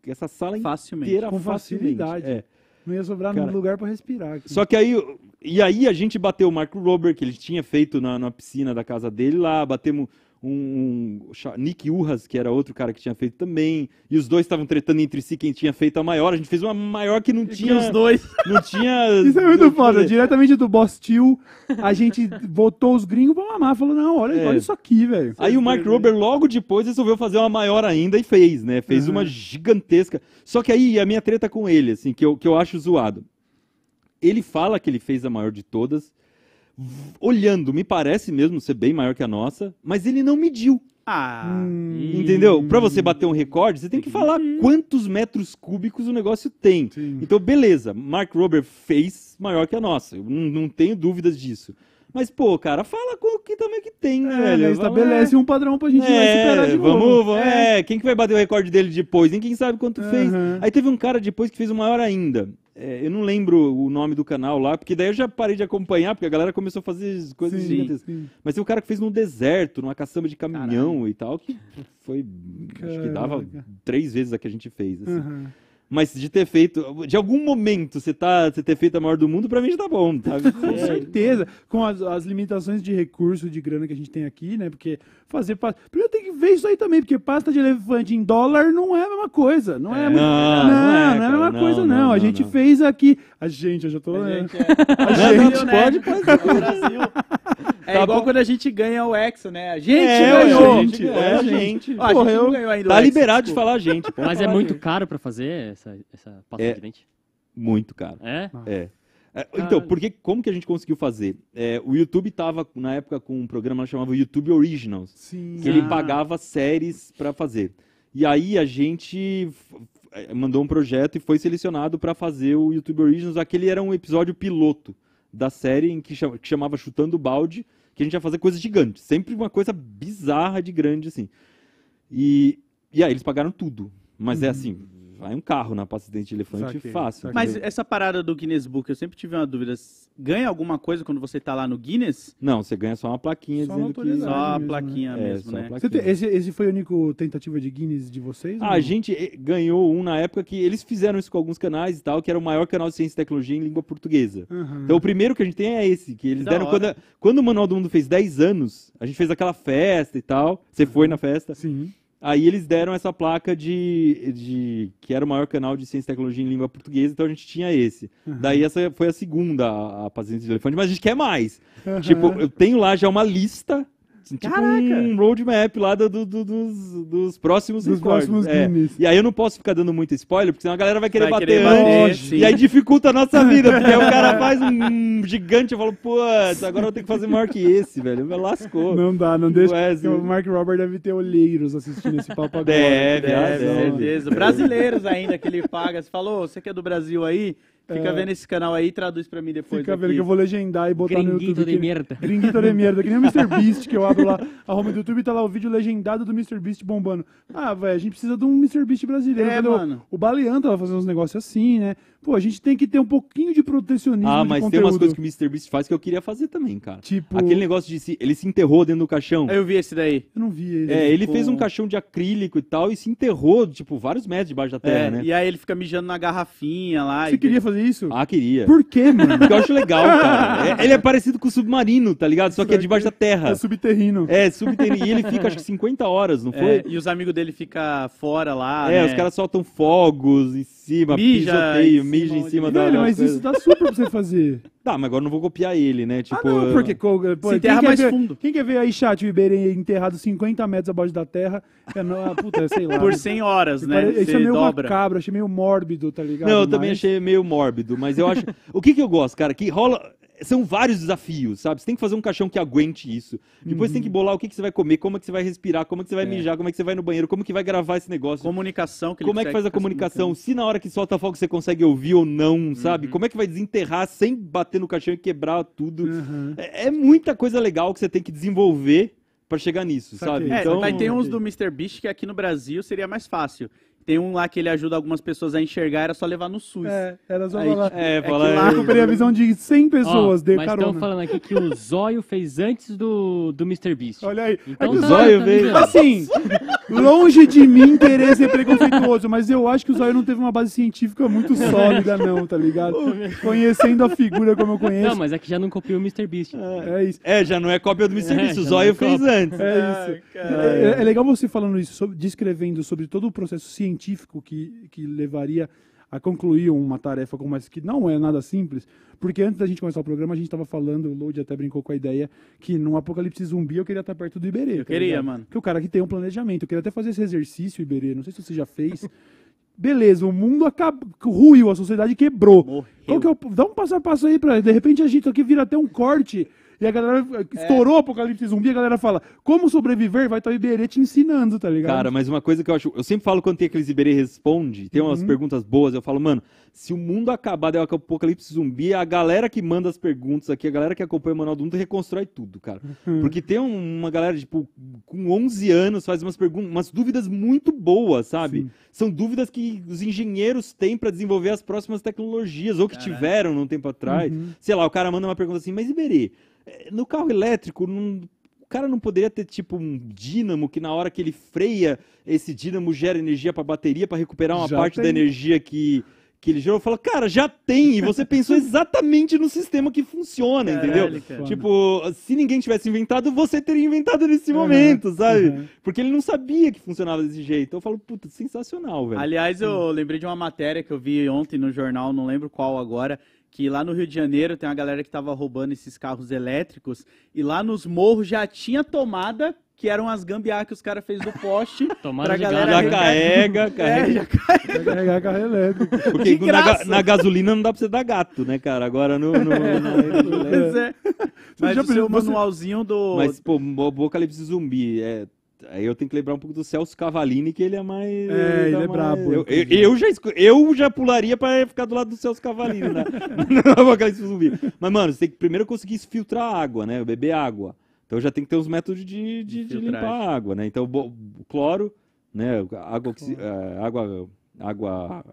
essa sala facilmente. inteira Com facilidade. É. Não ia sobrar cara, lugar para respirar. Aqui. Só que aí, e aí a gente bateu o Marco Robert, que ele tinha feito na, na piscina da casa dele lá, batemos um, um Nick Urras, que era outro cara que tinha feito também, e os dois estavam tretando entre si quem tinha feito a maior. A gente fez uma maior que não tinha. Que os dois. Não tinha. Isso é muito foda. Diretamente do Boss Tio a gente botou os gringos pra mamar. Falou, não, olha, é. olha isso aqui, velho. Aí o Mark Rober logo depois resolveu fazer uma maior ainda e fez, né? Fez uhum. uma gigantesca. Só que aí a minha treta com ele, assim, que eu, que eu acho zoado. Ele fala que ele fez a maior de todas olhando, me parece mesmo ser bem maior que a nossa, mas ele não mediu. Ah. Hum. Entendeu? Para você hum. bater um recorde, você tem que falar uhum. quantos metros cúbicos o negócio tem. Sim. Então, beleza, Mark Robert fez maior que a nossa. Eu não tenho dúvidas disso. Mas, pô, cara, fala com o que também que tem, né, é, velho? Né, estabelece é. um padrão pra gente é, superar de vamos, novo. Vamos, é. é. quem que vai bater o recorde dele depois? quem sabe quanto uhum. fez. Aí teve um cara depois que fez o maior ainda. É, eu não lembro o nome do canal lá, porque daí eu já parei de acompanhar, porque a galera começou a fazer coisas gigantescas. Sim, Mas tem um cara que fez no deserto, numa caçamba de caminhão Caralho. e tal, que foi. Caralho. Acho que dava três vezes a que a gente fez. Assim. Uhum mas de ter feito, de algum momento você, tá, você ter feito a maior do mundo, pra mim já tá bom, tá? com certeza. Com as, as, limitações de recurso, de grana que a gente tem aqui, né? Porque fazer pasta. Primeiro tem que ver isso aí também, porque pasta de elefante em dólar não é a mesma coisa. Não é, é, não, não, não, é, não, é, a mesma coisa, não. a gente fez aqui a gente, eu já tô. A né? gente, é. a gente pode, né? pode. o Brasil. É tá igual bom. É quando a gente ganha o Exo, né? A gente é, ganhou. A gente, é, a gente. Correu. a gente não ganhou ainda tá liberado de falar a gente. Pô. Mas é muito caro pra fazer essa, essa passagem é de dente? Muito caro. É? É. é então, porque, como que a gente conseguiu fazer? É, o YouTube tava, na época, com um programa que chamava YouTube Originals. Sim. Que ele ah. pagava séries pra fazer. E aí a gente eh, mandou um projeto e foi selecionado para fazer o YouTube Originals. Aquele era um episódio piloto da série em que, chama, que chamava Chutando Balde, que a gente ia fazer coisas gigantes, sempre uma coisa bizarra de grande assim. E, e aí eles pagaram tudo, mas é uhum. é assim, vai um carro na pasta de dente de elefante saquei, fácil. Saquei. Mas essa parada do Guinness Book, eu sempre tive uma dúvida. Ganha alguma coisa quando você está lá no Guinness? Não, você ganha só uma plaquinha só dizendo que... Só a plaquinha mesmo, né? É, mesmo, é, né? Plaquinha. Tem, esse, esse foi a única tentativa de Guinness de vocês? Ah, a gente eh, ganhou um na época que eles fizeram isso com alguns canais e tal, que era o maior canal de ciência e tecnologia em língua portuguesa. Uhum. Então o primeiro que a gente tem é esse, que eles da deram... Quando, quando, o Manual do Mundo fez 10 anos, a gente fez aquela festa e tal. Você uhum. foi na festa. Sim. Aí eles deram essa placa de, de que era o maior canal de ciência e tecnologia em língua portuguesa, então a gente tinha esse. Uhum. Daí essa foi a segunda, a, a Paciência de Elefante, mas a gente quer mais. Uhum. Tipo, eu tenho lá já uma lista Tipo Caraca. um roadmap lá do, do, do, dos, dos próximos dos próximos é. E aí eu não posso ficar dando muito spoiler, porque senão a galera vai querer vai bater, querer bater E aí dificulta a nossa vida, porque aí o cara faz um gigante e fala, pô, agora eu tenho que fazer maior que esse, velho. Me lascou. Não dá, não deixa. É, assim... O Mark Robert deve ter olheiros assistindo esse papo agora. Deve, deve, deve, Brasileiros ainda que ele paga. Você falou, você que é do Brasil aí? Fica é... vendo esse canal aí e traduz pra mim depois. Fica aqui. vendo que eu vou legendar e botar Gringuito no YouTube. Gringuito de merda. Gringuito de merda. Que nem o Mr. Beast que eu abro lá. A home do YouTube tá lá o vídeo legendado do Mr. Beast bombando. Ah, velho, a gente precisa de um Mr. Beast brasileiro. É, mano. O Baleão tava fazendo uns negócios assim, né? Pô, a gente tem que ter um pouquinho de protecionismo. Ah, mas tem umas coisas que o Mr. Beast faz que eu queria fazer também, cara. Tipo. Aquele negócio de se. Ele se enterrou dentro do caixão. Eu vi esse daí. Eu não vi ele. É, ele com... fez um caixão de acrílico e tal e se enterrou, tipo, vários metros debaixo da terra, é, né? E aí ele fica mijando na garrafinha lá. Você e... queria fazer isso? Ah, queria. Por quê, mano? Porque eu acho legal, cara. É, ele é parecido com o submarino, tá ligado? Só que é debaixo da terra. É subterrino. É, subterrino. E ele fica, acho que 50 horas, não foi? É, e os amigos dele ficam fora lá. É, né? os caras soltam fogos em cima, Mija, pisoteio, mija em cima da. Velho, mas isso dá super pra você fazer. Tá, mas agora não vou copiar ele, né? Ah, tipo. Ah, não, porque pô, se enterra mais ver, fundo. Quem quer ver aí, chat, o Iberê enterrado 50 metros abaixo da terra? É, não, ah, puta, é, sei lá. Por 100 horas, né? Pare... Isso é meio dobra. macabro, achei meio mórbido, tá ligado? Não, eu mas... também achei meio mórbido, mas eu acho. o que que eu gosto, cara? Que rola são vários desafios, sabe? Você tem que fazer um caixão que aguente isso. Depois uhum. tem que uhum. bolar o que, que você vai comer, como é que você vai respirar, como é que você vai é. mijar, como é que você vai no banheiro, como que vai gravar esse negócio. Comunicação. Que como é que faz a comunicação? Se na hora que solta fogo você consegue ouvir ou não, sabe? Uhum. Como é que vai desenterrar sem bater no caixão e quebrar tudo? Uhum. É, é muita coisa legal que você tem que desenvolver para chegar nisso, sabe? É, então... Mas tem uns do Mr. Beast que aqui no Brasil seria mais fácil. Tem um lá que ele ajuda algumas pessoas a enxergar, era só levar no SUS. É, era só Aí, falar. É, é fala, que lá recuperei a visão de 100 pessoas, de mas carona. estão falando aqui que o Zóio fez antes do, do Mr. Beast. Olha aí. Então, é que o tá- Zóio tá veio- Assim, longe de mim interesse ser preconceituoso, mas eu acho que o Zóio não teve uma base científica muito sólida, não, tá ligado? Conhecendo a figura como eu conheço. Não, mas é que já não copiou o Mr. Beast. É, é isso. É, já não é cópia do Mr. É, Beast, o é Zóio fez antes. É isso. É, é legal você falando isso, sobre- descrevendo sobre todo o processo científico que, que levaria a concluir uma tarefa como essa, que não é nada simples, porque antes da gente começar o programa, a gente estava falando, o Lodi até brincou com a ideia, que num apocalipse zumbi eu queria estar perto do Iberê. Eu tá queria, ligado? mano. Que o cara que tem um planejamento. Eu queria até fazer esse exercício, Iberê, não sei se você já fez. Beleza, o mundo acabou, ruiu, a sociedade quebrou. Morreu. Qual que é o, dá um passo a passo aí para de repente a gente aqui vira até um corte e a galera estourou o apocalipse zumbi, a galera fala, como sobreviver? Vai estar tá o Iberê te ensinando, tá ligado? Cara, mas uma coisa que eu acho, eu sempre falo quando tem aqueles Iberê responde, tem umas uhum. perguntas boas, eu falo, mano, se o mundo acabar, der o apocalipse zumbi, a galera que manda as perguntas aqui, a galera que acompanha o Manual do Mundo reconstrói tudo, cara. Uhum. Porque tem uma galera, tipo, com 11 anos faz umas perguntas, umas dúvidas muito boas, sabe? Sim. São dúvidas que os engenheiros têm para desenvolver as próximas tecnologias, ou que Caraca. tiveram num tempo atrás. Uhum. Sei lá, o cara manda uma pergunta assim, mas Iberê, é, no carro elétrico, o cara não poderia ter tipo um dínamo que na hora que ele freia, esse dínamo gera energia para a bateria para recuperar uma Já parte tem. da energia que que ele gerou, falo, cara, já tem, e você pensou exatamente no sistema que funciona, Caralho, entendeu? Cara. Tipo, se ninguém tivesse inventado, você teria inventado nesse uhum, momento, sabe? Uhum. Porque ele não sabia que funcionava desse jeito. eu falo, puta, sensacional, velho. Aliás, eu hum. lembrei de uma matéria que eu vi ontem no jornal, não lembro qual agora, que lá no Rio de Janeiro tem uma galera que estava roubando esses carros elétricos e lá nos morros já tinha tomada que eram as gambiarras que os caras fez do poste. Tomada pra de galera já carrega, carrega. É, já carrega. Já carrega carro elétrico. Porque na, na, gasolina não dá pra você dar gato, né, cara? Agora no... no, no... Pois é. Mas, Mas o manualzinho do... Mas, pô, apocalipse zumbi, é Aí eu tenho que lembrar um pouco do Celso Cavalini, que ele é mais. É, ele, ele é mais... brabo. Eu, eu, eu, já, eu já pularia pra ficar do lado do Celso Cavalini, né? Não zumbi. Mas, mano, você tem que primeiro conseguir filtrar água, né? Beber água. Então já tem que ter uns métodos de, de, de limpar a água, né? Então, o cloro, né? Água. Oxi, uh, água água,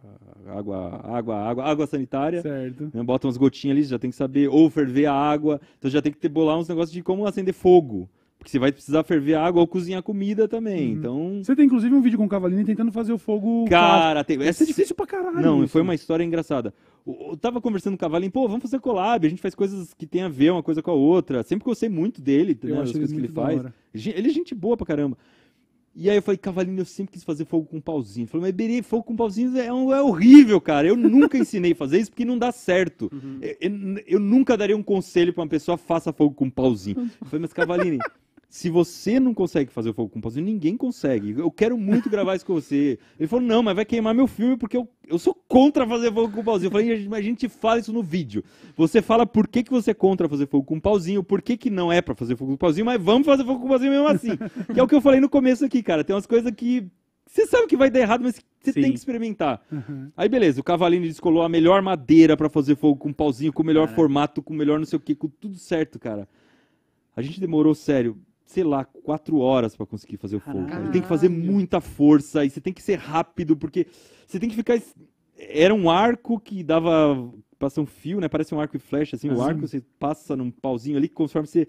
água, água, água, água sanitária. Certo. Né? bota umas gotinhas ali, já tem que saber ou ferver a água. Então já tem que ter bolar uns negócios de como acender fogo. Porque você vai precisar ferver água ou cozinhar comida também. Uhum. Então. Você tem inclusive um vídeo com o Cavalini tentando fazer o fogo. Cara, tem... essa é difícil pra caralho. Não, isso. foi uma história engraçada. Eu tava conversando com o Cavalini, pô, vamos fazer collab, a gente faz coisas que tem a ver uma coisa com a outra. Sempre gostei muito dele, eu né, as coisas que ele faz. Ele é gente boa pra caramba. E aí eu falei, Cavalini, eu sempre quis fazer fogo com pauzinho. Ele falou, mas Berê, fogo com pauzinho é, um, é horrível, cara. Eu nunca ensinei a fazer isso porque não dá certo. Uhum. Eu, eu, eu, nunca daria um conselho para uma pessoa, faça fogo com pauzinho. Eu falei, mas Cavalini se você não consegue fazer o fogo pauzinho, ninguém consegue. Eu quero muito gravar isso com você. Ele falou, não, mas vai queimar meu filme porque eu, eu sou contra fazer fogo com pauzinho. Eu falei, mas a gente fala isso no vídeo. Você fala por que, que você é contra fazer fogo com pauzinho, por que, que não é para fazer fogo com pauzinho, mas vamos fazer fogo com pauzinho mesmo assim. que é o que eu falei no começo aqui, cara. Tem umas coisas que você sabe que vai dar errado, mas você Sim. tem que experimentar. Uhum. Aí beleza, o Cavalinho descolou a melhor madeira para fazer fogo com pauzinho, com o melhor é. formato, com o melhor não sei o que, com tudo certo, cara. A gente demorou, sério, sei lá, quatro horas para conseguir fazer o fogo. Ele tem que fazer muita força e você tem que ser rápido, porque você tem que ficar. Era um arco que dava. Passa um fio, né? Parece um arco e flecha, assim. assim. O arco você passa num pauzinho ali, conforme você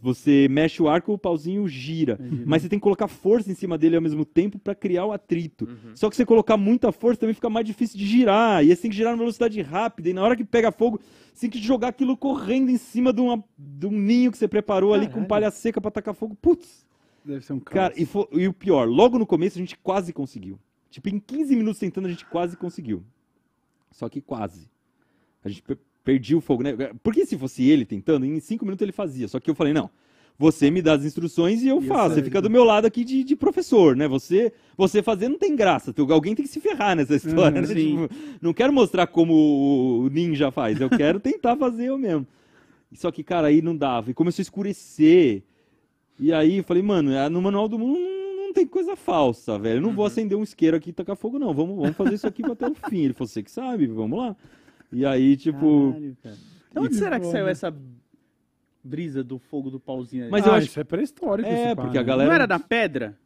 você mexe o arco, o pauzinho gira. Uhum. Mas você tem que colocar força em cima dele ao mesmo tempo para criar o atrito. Uhum. Só que você colocar muita força também fica mais difícil de girar. E assim que girar numa velocidade rápida. E na hora que pega fogo, você tem que jogar aquilo correndo em cima de, uma, de um ninho que você preparou Caralho. ali com palha seca para tacar fogo. Putz! Deve ser um caos. Cara, e, e o pior, logo no começo a gente quase conseguiu. Tipo, em 15 minutos tentando a gente quase conseguiu. Só que quase. A gente perdi o fogo, né? Porque se fosse ele tentando, em cinco minutos ele fazia. Só que eu falei, não, você me dá as instruções e eu e faço. Você fica do meu lado aqui de, de, professor, né? Você, você fazer não tem graça. Alguém tem que se ferrar nessa história, uhum, né? Tipo, não quero mostrar como o ninja faz. Eu quero tentar fazer eu mesmo. Só que, cara, aí não dava. E começou a escurecer. E aí eu falei, mano, é, no Manual do Mundo não tem coisa falsa, velho. Eu não vou uhum. acender um isqueiro aqui e tacar fogo, não. Vamos, vamos fazer isso aqui até o fim. Ele falou, você que sabe, vamos lá. E aí, tipo. Caralho, cara. onde será que saiu né? essa brisa do fogo do pauzinho ali? Mas eu ah, acho isso é pré-histórico. É, esse porque a galera. Não era da pedra?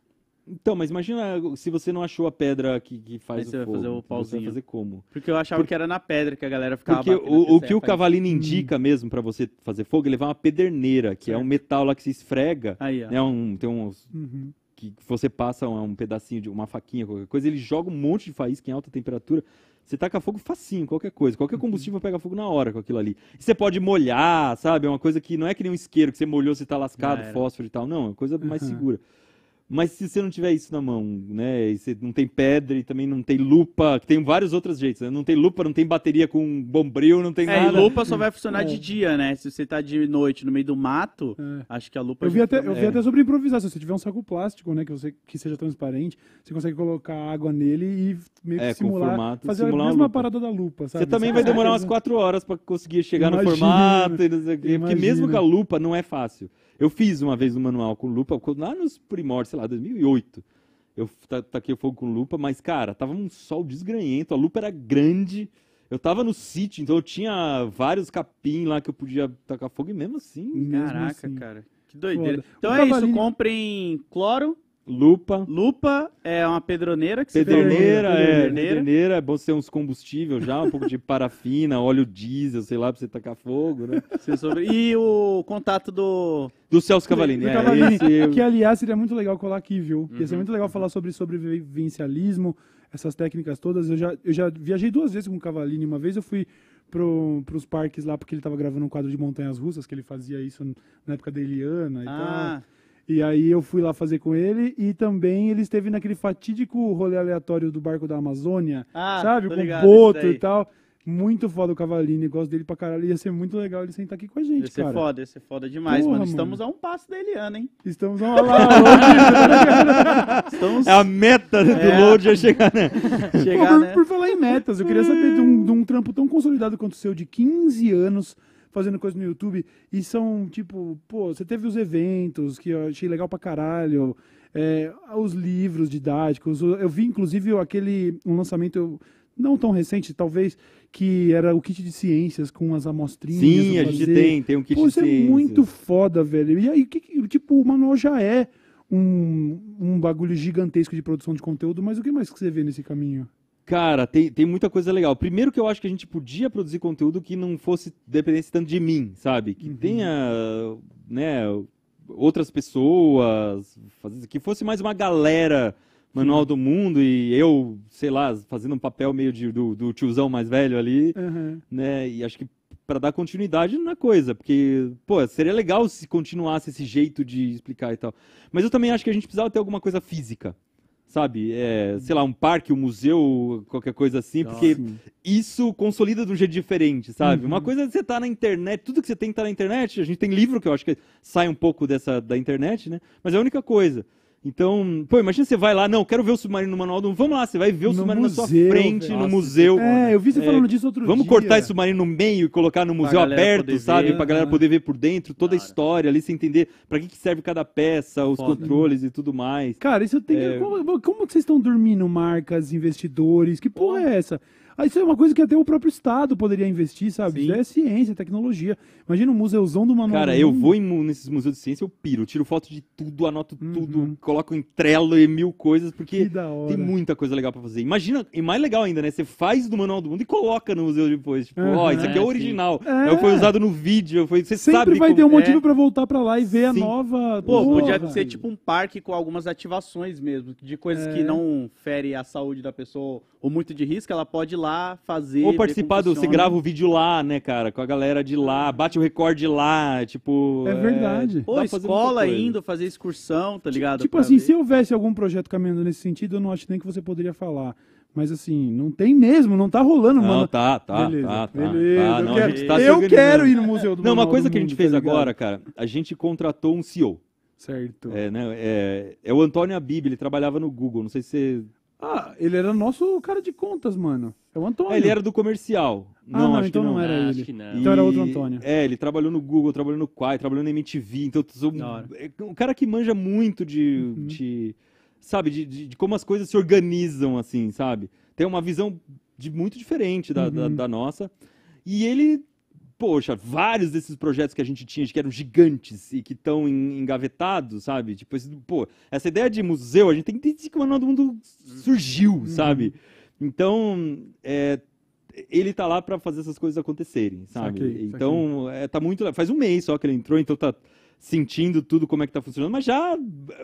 Então, mas imagina se você não achou a pedra que, que faz Aí você o vai fogo. fazer o Você pauzinho. vai fazer como? Porque eu achava Por- que era na pedra que a galera ficava Porque o, o que o época Cavalino hum. indica mesmo pra você fazer fogo é levar uma pederneira, que é um metal lá que se esfrega. Aí, ó. Né, um, tem uns Uhum que você passa um, pedacinho de uma faquinha, qualquer coisa, ele joga um monte de faísca em alta temperatura. Você taca fogo facinho, qualquer coisa. Qualquer combustível pega fogo na hora com aquilo ali. E você pode molhar, sabe? É uma coisa que não é que nem um isqueiro que você molhou, você tá lascado, fósforo e tal. Não, é uma coisa mais uhum. segura. Mas se você não tiver isso na mão, né? E você não tem pedra e também não tem lupa, que tem vários outros jeitos, né? Não tem lupa, não tem bateria com bombril, não tem é, nada. A lupa só vai funcionar é. de dia, né? Se você tá de noite no meio do mato, é. acho que a lupa. Eu vi, até, eu vi até sobre improvisar. Se você tiver um saco plástico, né? Que, você, que seja transparente, você consegue colocar água nele e meio que é, simular. Formato, fazer simular a mesma parada da lupa, sabe? Você também vai demorar umas é. quatro horas para conseguir chegar Imagina. no formato e não sei o quê. Porque mesmo com a lupa não é fácil. Eu fiz uma vez um manual com lupa, lá nos primórdios, sei lá, 2008. Eu taquei o fogo com lupa, mas, cara, tava um sol desgranhento, a lupa era grande. Eu tava no sítio, então eu tinha vários capim lá que eu podia tacar fogo, e mesmo assim. Caraca, mesmo assim. cara. Que doideira. Foda. Então o é isso, comprem cloro Lupa. Lupa é uma pedroneira que pedroneira, você é, pedroneira, é. Pedroneira é bom ser uns combustíveis já, um pouco de parafina, óleo diesel, sei lá, pra você tacar fogo, né? Sobre... E o contato do. Do Celso Cavalini. Do, é, Cavalini é, que, aliás, seria muito legal colar aqui, viu? Uhum. Ia ser muito legal falar sobre sobrevivencialismo, essas técnicas todas. Eu já, eu já viajei duas vezes com o Cavalini. Uma vez eu fui pro, pros parques lá, porque ele tava gravando um quadro de montanhas russas, que ele fazia isso na época da Eliana e ah. tal. E aí eu fui lá fazer com ele e também ele esteve naquele fatídico rolê aleatório do barco da Amazônia, ah, sabe? Com ligado, boto e tal. Muito foda o Cavalini, gosto dele pra caralho. Ia ser muito legal ele sentar aqui com a gente, ia ser cara. foda, ia ser foda demais, Porra, mano. Estamos mano. a um passo da Eliana, hein? Estamos a um... Lá, tá Estamos... É a meta do é. load é chegar, né? chegar por, né? por, falar em metas, eu queria saber de um, de um trampo tão consolidado quanto o seu, de 15 anos, fazendo coisa no YouTube. E são, tipo, pô, você teve os eventos que eu achei legal pra caralho. É, os livros didáticos. Eu vi, inclusive, aquele um lançamento não tão recente, talvez, que era o kit de ciências com as amostrinhas. Sim, a gente tem, tem um kit Pô, de ciências. Isso é muito foda, velho. E aí, que, tipo, o manual já é um, um bagulho gigantesco de produção de conteúdo, mas o que mais que você vê nesse caminho? Cara, tem, tem muita coisa legal. Primeiro que eu acho que a gente podia produzir conteúdo que não fosse dependente tanto de mim, sabe? Que uhum. tenha, né, outras pessoas, que fosse mais uma galera manual uhum. do mundo e eu, sei lá, fazendo um papel meio de, do, do tiozão mais velho ali, uhum. né? E acho que para dar continuidade na coisa, porque, pô, seria legal se continuasse esse jeito de explicar e tal. Mas eu também acho que a gente precisava ter alguma coisa física sabe? É, sei lá, um parque, um museu, qualquer coisa assim, porque isso consolida de um jeito diferente, sabe? Uhum. Uma coisa é você tá na internet, tudo que você tem que tá na internet, a gente tem livro que eu acho que sai um pouco dessa da internet, né? Mas é a única coisa. Então, pô, imagina você vai lá, não, quero ver o submarino no manual do Vamos lá, você vai ver o no submarino museu, na sua frente, no museu. É, eu vi você é, falando disso outro vamos dia. Vamos cortar esse submarino no meio e colocar no museu aberto, sabe? Ver, pra galera né? poder ver por dentro toda cara. a história ali, se entender pra que, que serve cada peça, os Foda. controles e tudo mais. Cara, isso eu tenho. É... Como, como vocês estão dormindo, marcas, investidores? Que porra é essa? Aí isso é uma coisa que até o próprio Estado poderia investir, sabe? Sim. Isso é ciência, tecnologia. Imagina um museuzão do manual. Cara, eu vou em, nesses museus de ciência, eu piro, tiro foto de tudo, anoto uhum. tudo, coloco em trelo e mil coisas, porque tem muita coisa legal para fazer. Imagina, e mais legal ainda, né? Você faz do Manual do Mundo e coloca no museu depois. Tipo, ó, uhum. oh, isso aqui é, é original. É. Foi usado no vídeo, foi, você Sempre sabe vai como... ter um é. motivo é. para voltar para lá e ver Sim. a nova. Pô, nova. podia ser tipo um parque com algumas ativações mesmo, de coisas é. que não ferem a saúde da pessoa ou muito de risco, ela pode ir lá lá, fazer. Ou participar do. Você grava o vídeo lá, né, cara? Com a galera de lá, bate o recorde lá, tipo. É verdade. É, escola indo fazer excursão, tá ligado? Tipo assim, ver. se houvesse algum projeto caminhando nesse sentido, eu não acho nem que você poderia falar. Mas assim, não tem mesmo, não tá rolando, não, mano. Tá, tá, tá beleza, tá, tá, beleza. Tá, não, eu quero, tá eu quero ir no Museu do Não, Manual uma coisa que a gente mundo, fez tá agora, cara, a gente contratou um CEO. Certo. É, né, é, é o Antônio Abib, ele trabalhava no Google, não sei se você ah, ele era nosso cara de contas, mano. É o Antônio. Ah, ele era do comercial. Ah, não, não então não. não. era ah, ele. Então e... era outro Antônio. É, ele trabalhou no Google, trabalhou no Quai, trabalhou na MTV. Então, sou um, um cara que manja muito de. Uhum. de sabe, de, de, de, como as coisas se organizam, assim, sabe? Tem uma visão de, muito diferente da, uhum. da, da nossa. E ele poxa, vários desses projetos que a gente tinha, que eram gigantes e que estão engavetados, sabe? Tipo, esse, pô, essa ideia de museu, a gente tem que entender que o Manual do Mundo surgiu, uhum. sabe? Então, é, ele tá lá para fazer essas coisas acontecerem, sabe? Saquei, então, É, tá muito... Faz um mês só que ele entrou, então tá sentindo tudo como é que tá funcionando, mas já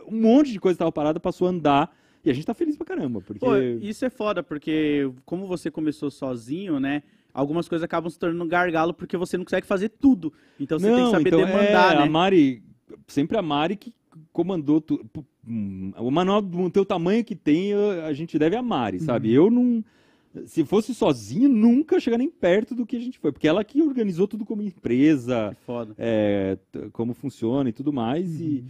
um monte de coisa estava parada, passou a andar, e a gente tá feliz pra caramba, porque... Pô, isso é foda, porque como você começou sozinho, né? algumas coisas acabam se tornando um gargalo porque você não consegue fazer tudo. Então você não, tem que saber então, demandar, é, né? A Mari, sempre a Mari que comandou tudo. Hum, o manual do teu tamanho que tem, a gente deve a Mari, sabe? Uhum. Eu não se fosse sozinho, nunca chegar nem perto do que a gente foi. Porque ela que organizou tudo como empresa, é, como funciona e tudo mais. Uhum. E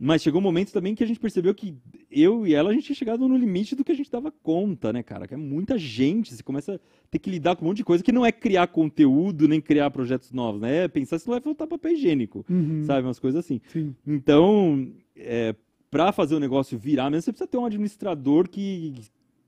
mas chegou um momento também que a gente percebeu que eu e ela, a gente tinha chegado no limite do que a gente dava conta, né, cara? Que é muita gente, você começa a ter que lidar com um monte de coisa que não é criar conteúdo, nem criar projetos novos, né? É pensar se não vai faltar papel higiênico, uhum. sabe? Umas coisas assim. Sim. Então, é, para fazer o negócio virar mesmo, você precisa ter um administrador que,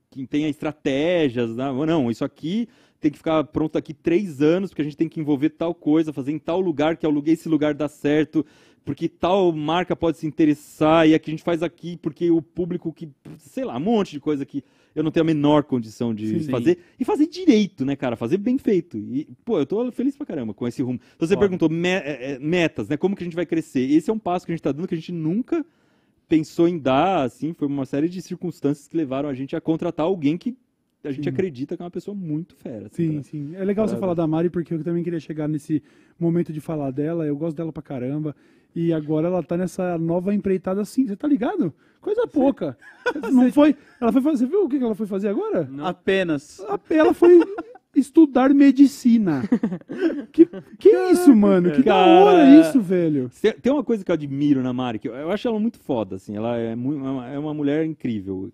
que tenha estratégias, né? não, isso aqui tem que ficar pronto aqui três anos, porque a gente tem que envolver tal coisa, fazer em tal lugar, que aluguei esse lugar dá certo, porque tal marca pode se interessar, e aqui a gente faz aqui, porque o público que. Sei lá, um monte de coisa que eu não tenho a menor condição de Sim. fazer. E fazer direito, né, cara? Fazer bem feito. E, pô, eu tô feliz pra caramba com esse rumo. Então você perguntou me é, é, metas, né? Como que a gente vai crescer? Esse é um passo que a gente tá dando que a gente nunca pensou em dar, assim, foi uma série de circunstâncias que levaram a gente a contratar alguém que a gente sim. acredita que é uma pessoa muito fera. Assim, sim, pra, né? sim. É legal pra... você falar da Mari, porque eu também queria chegar nesse momento de falar dela. Eu gosto dela pra caramba. E agora ela tá nessa nova empreitada assim, você tá ligado? Coisa pouca. Não foi. Ela foi fazer. Você viu o que ela foi fazer agora? Não. Apenas. Ela foi estudar medicina. que que é isso, mano? Cara. Que da hora isso, velho. Tem uma coisa que eu admiro na Mari, que eu acho ela muito foda, assim. Ela é, muito, é, é uma mulher incrível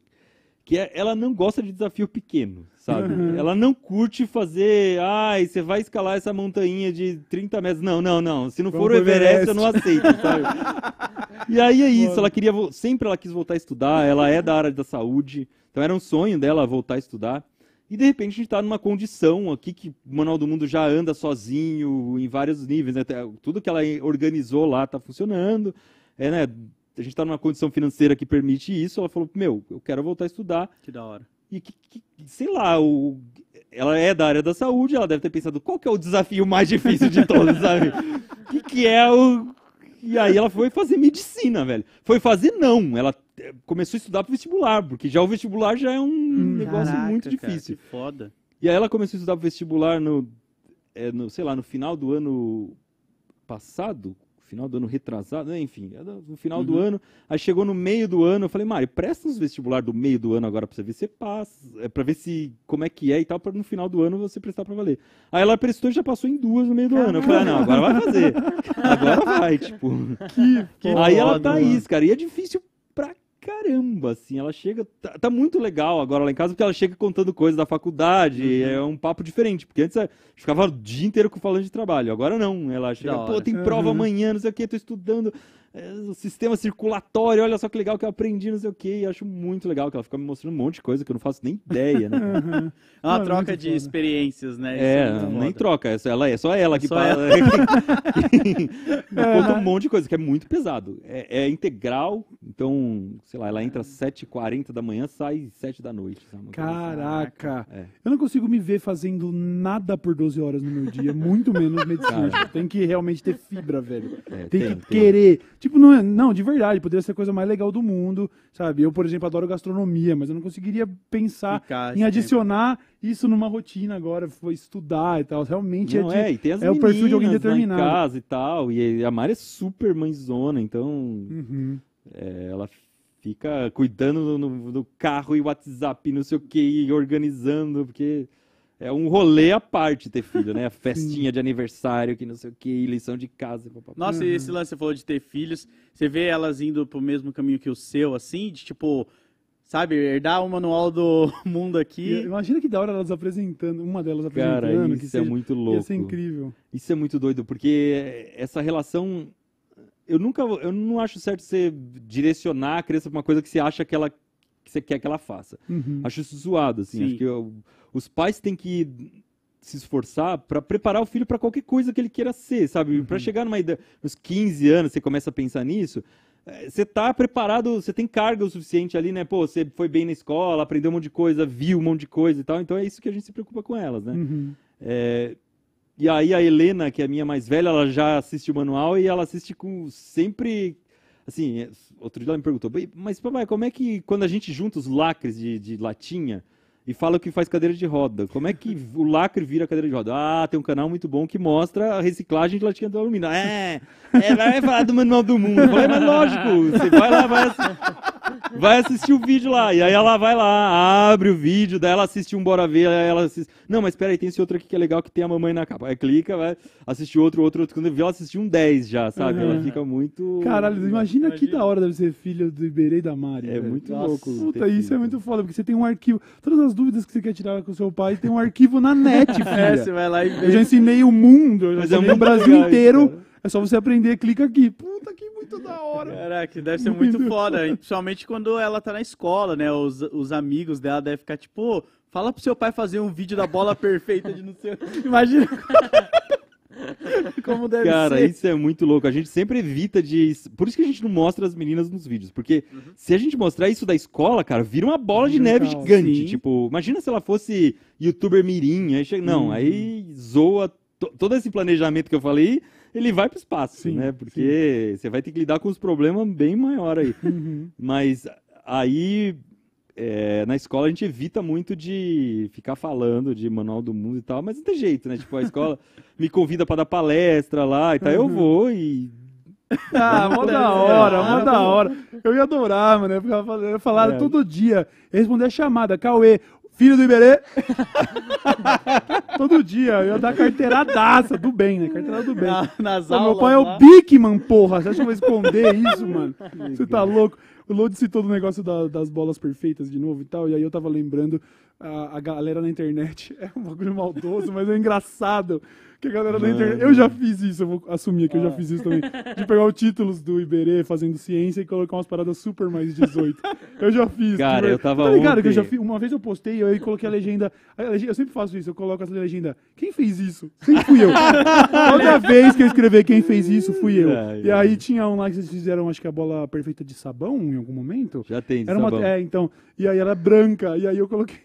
que é, ela não gosta de desafio pequeno, sabe? Uhum. Ela não curte fazer, ai, você vai escalar essa montanha de 30 metros. Não, não, não. Se não Vamos for o Everest, Everest, eu não aceito, sabe? e aí é isso, Mano. ela queria, sempre ela quis voltar a estudar, ela é da área da saúde, então era um sonho dela voltar a estudar. E de repente a gente está numa condição aqui que o Manual do Mundo já anda sozinho em vários níveis, né? Tudo que ela organizou lá está funcionando. É, né? a gente está numa condição financeira que permite isso. Ela falou, meu, eu quero voltar a estudar. Que da hora. E que, que sei lá, o, ela é da área da saúde, ela deve ter pensado, qual que é o desafio mais difícil de todos, sabe? que, que é o... E aí ela foi fazer medicina, velho. Foi fazer não, ela eh, começou a estudar para vestibular, porque já o vestibular já é um hum, negócio caraca, muito difícil. Cara, que foda. E aí ela começou a estudar pro vestibular no, é, no, sei lá, no final do ano passado, final do ano retrasado, né, enfim, é no final uhum. do ano. Aí chegou no meio do ano, eu falei, Mário, presta uns vestibular do meio do ano agora pra você ver se passa, é, para ver se como é que é e tal, pra no final do ano você prestar pra valer. Aí ela prestou e já passou em duas no meio do Caramba. ano. Eu falei, ah, não, agora vai fazer. agora vai, tipo. Que, que Aí ela tá aí, isso, cara. E é difícil caramba, assim. Ela chega. Tá, tá, muito legal agora lá em casa, porque ela chega contando coisas da faculdade. Uhum. É um papo diferente. Porque antes eu é, ficava o dia inteiro falando de trabalho. Agora não. Ela chega, pô, tem prova uhum. amanhã, não sei o que, tô estudando é, o sistema circulatório, olha só que legal que eu aprendi, não sei o quê. E acho muito legal que ela fica me mostrando um monte de coisa que eu não faço nem ideia, né? Uhum. é uma não, é troca é de foda. experiências, né? É, é nem troca, ela é só ela é que só ela. me conta um monte de coisa, que é muito pesado. É, é integral, então, sei lá, ela entra às 7h40 da manhã, sai às 7 da noite. Sabe? Assim. Caraca! Eu não consigo me ver fazendo nada por 12 horas no meu dia, muito menos medicina. Tem que realmente ter fibra, velho. tem, que tem, querer. Tipo, não, é, não, de verdade, poderia ser a coisa mais legal do mundo, sabe? Eu, por exemplo, adoro gastronomia, mas eu não conseguiria pensar Ficar, em assim, adicionar isso numa rotina agora, foi estudar e tal. Realmente é não, é, de, é, e tem as é o perfil de alguém né, determinado. Em casa e tal, e a Mari é super mãezona, então uhum. é, ela fica cuidando do, do, carro e WhatsApp, não sei o que, e organizando, porque é um rolê à parte ter filho, né? A festinha de aniversário, que não sei o que, lição de casa. Papapá. Nossa, e esse uhum. lance, você falou de ter filhos, você vê elas indo pro mesmo caminho que o seu, assim, de tipo, sabe, herdar o manual do mundo aqui. E imagina que da hora elas apresentando, uma delas apresentando. Cara, isso é muito louco. Isso é incrível. Isso é muito doido, porque essa relação... Eu nunca, eu não acho certo você direcionar a criança pra uma coisa que você acha que ela que você quer que ela faça. Uhum. Acho isso zoado, assim. Sim. Acho que eu, os pais têm que se esforçar para preparar o filho para qualquer coisa que ele queira ser, sabe? Uhum. Para chegar numa idade, nos 15 anos, você começa a pensar nisso, é, você tá preparado, você tem carga o suficiente ali, né? Pô, você foi bem na escola, aprendeu um monte de coisa, viu um monte de coisa e tal, então é isso que a gente se preocupa com elas, né? Uhum. É... E aí a Helena, que é a minha mais velha, ela já assiste o manual e ela assiste com sempre assim, é, outro dia ela me perguntou, mas papai, como é que quando a gente junta os lacres de, de latinha, e fala que faz cadeira de roda. Como é que o lacre vira cadeira de roda? Ah, tem um canal muito bom que mostra a reciclagem de latinha de alumínio. É, é vai falar do manual do mundo. Eu falei, mas lógico, você vai lá, vai, assistir, vai assistir o vídeo lá. E aí ela vai lá, abre o vídeo, daí ela assiste um Bora Ver, aí ela assiste... Não, mas espera aí, tem esse outro aqui que é legal, que tem a mamãe na capa. Aí clica, vai assistir outro, outro, outro. Quando vi, ela assistiu um 10 já, sabe? Uhum. Ela fica muito... Caralho, imagina, imagina, que da hora deve ser filho do Iberê e da Mari. É velho. muito Nossa, louco. Puta, isso filho. é muito foda, porque você tem um arquivo... Todas as dúvidas que você quer tirar com seu pai, tem um arquivo na net, filha. É, você vai lá e vê. Eu já ensinei o mundo, eu já é ensinei é o Brasil legal, inteiro. Cara. É só você aprender, clica aqui. Puta que muito da hora. Caraca, deve ser muito, muito foda. Principalmente quando ela tá na escola, né? Os, os amigos dela devem ficar tipo, fala pro seu pai fazer um vídeo da bola perfeita de não sei. Imagina. Como deve Cara, ser. Cara, isso é muito louco. A gente sempre evita de. Por isso que a gente não mostra as meninas nos vídeos. Porque uhum. se a gente mostrar isso da escola, cara, vira uma bola de neve Legal, gigante. Sim. Tipo, imagina se ela fosse youtuber mirim. Aí chega... Não, uhum. aí zoa todo esse planejamento que eu falei ele vai para o espaço, sim, né? Porque sim. você vai ter que lidar com os problemas bem maior aí. Uhum. Mas aí é, na escola a gente evita muito de ficar falando de Manual do Mundo e tal, mas não tem jeito, né? Tipo, a escola me convida para dar palestra lá e tal, uhum. eu vou e ah, mó da é. hora, mó da hora. Eu ia adorar, mano. Eu falava é. todo dia. Responder a chamada. Cauê, filho do Iberê. todo dia. Eu ia dar carteiradaça do bem, né? Carteirada do bem. Na, nas Pô, aulas, meu pai lá. é o Bigman, porra. Você acha que eu vou esconder isso, mano? Você tá louco? o Load citou do negócio da, das bolas perfeitas de novo e tal, e aí eu tava lembrando a, a galera na internet é um bagulho maldoso, mas é engraçado. Que a galera da internet. Eu já fiz isso, eu vou assumir que ah. eu já ah. fiz isso também. De pegar os títulos do Iberê fazendo ciência e colocar umas paradas super mais 18. Eu já fiz. Cara, tipo, eu tava. Tá ligado ontem. que eu já fiz. Uma vez eu postei, eu aí coloquei a legenda, a legenda. Eu sempre faço isso, eu coloco essa legenda. Quem fez isso? Quem fui eu. Toda vez que eu escrever quem fez isso, fui eu. e aí tinha um lá que vocês fizeram, acho que a bola perfeita de sabão em algum momento. Já tem, de Era sabão. Uma, é, então. E aí ela branca. E aí eu coloquei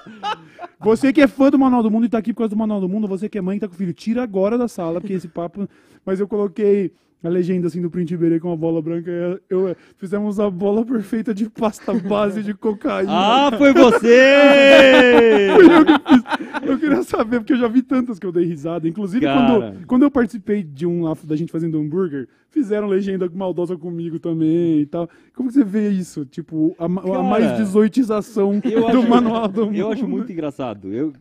Você que é fã do Manual do Mundo e tá aqui por causa do Manual do Mundo, você que é mãe e tá com filho, tira agora da sala, porque esse papo. Mas eu coloquei a legenda assim do Print Iberê com a bola branca. É, eu, é, fizemos a bola perfeita de pasta base de cocaína. Ah, foi você! eu que fiz. Eu queria saber, porque eu já vi tantas que eu dei risada. Inclusive, quando, quando eu participei de um lá da gente fazendo hambúrguer, fizeram legenda maldosa comigo também e tal. Como você vê isso? Tipo, a, Cara, a mais 18ização do acho, manual do mundo. Eu acho muito engraçado. Eu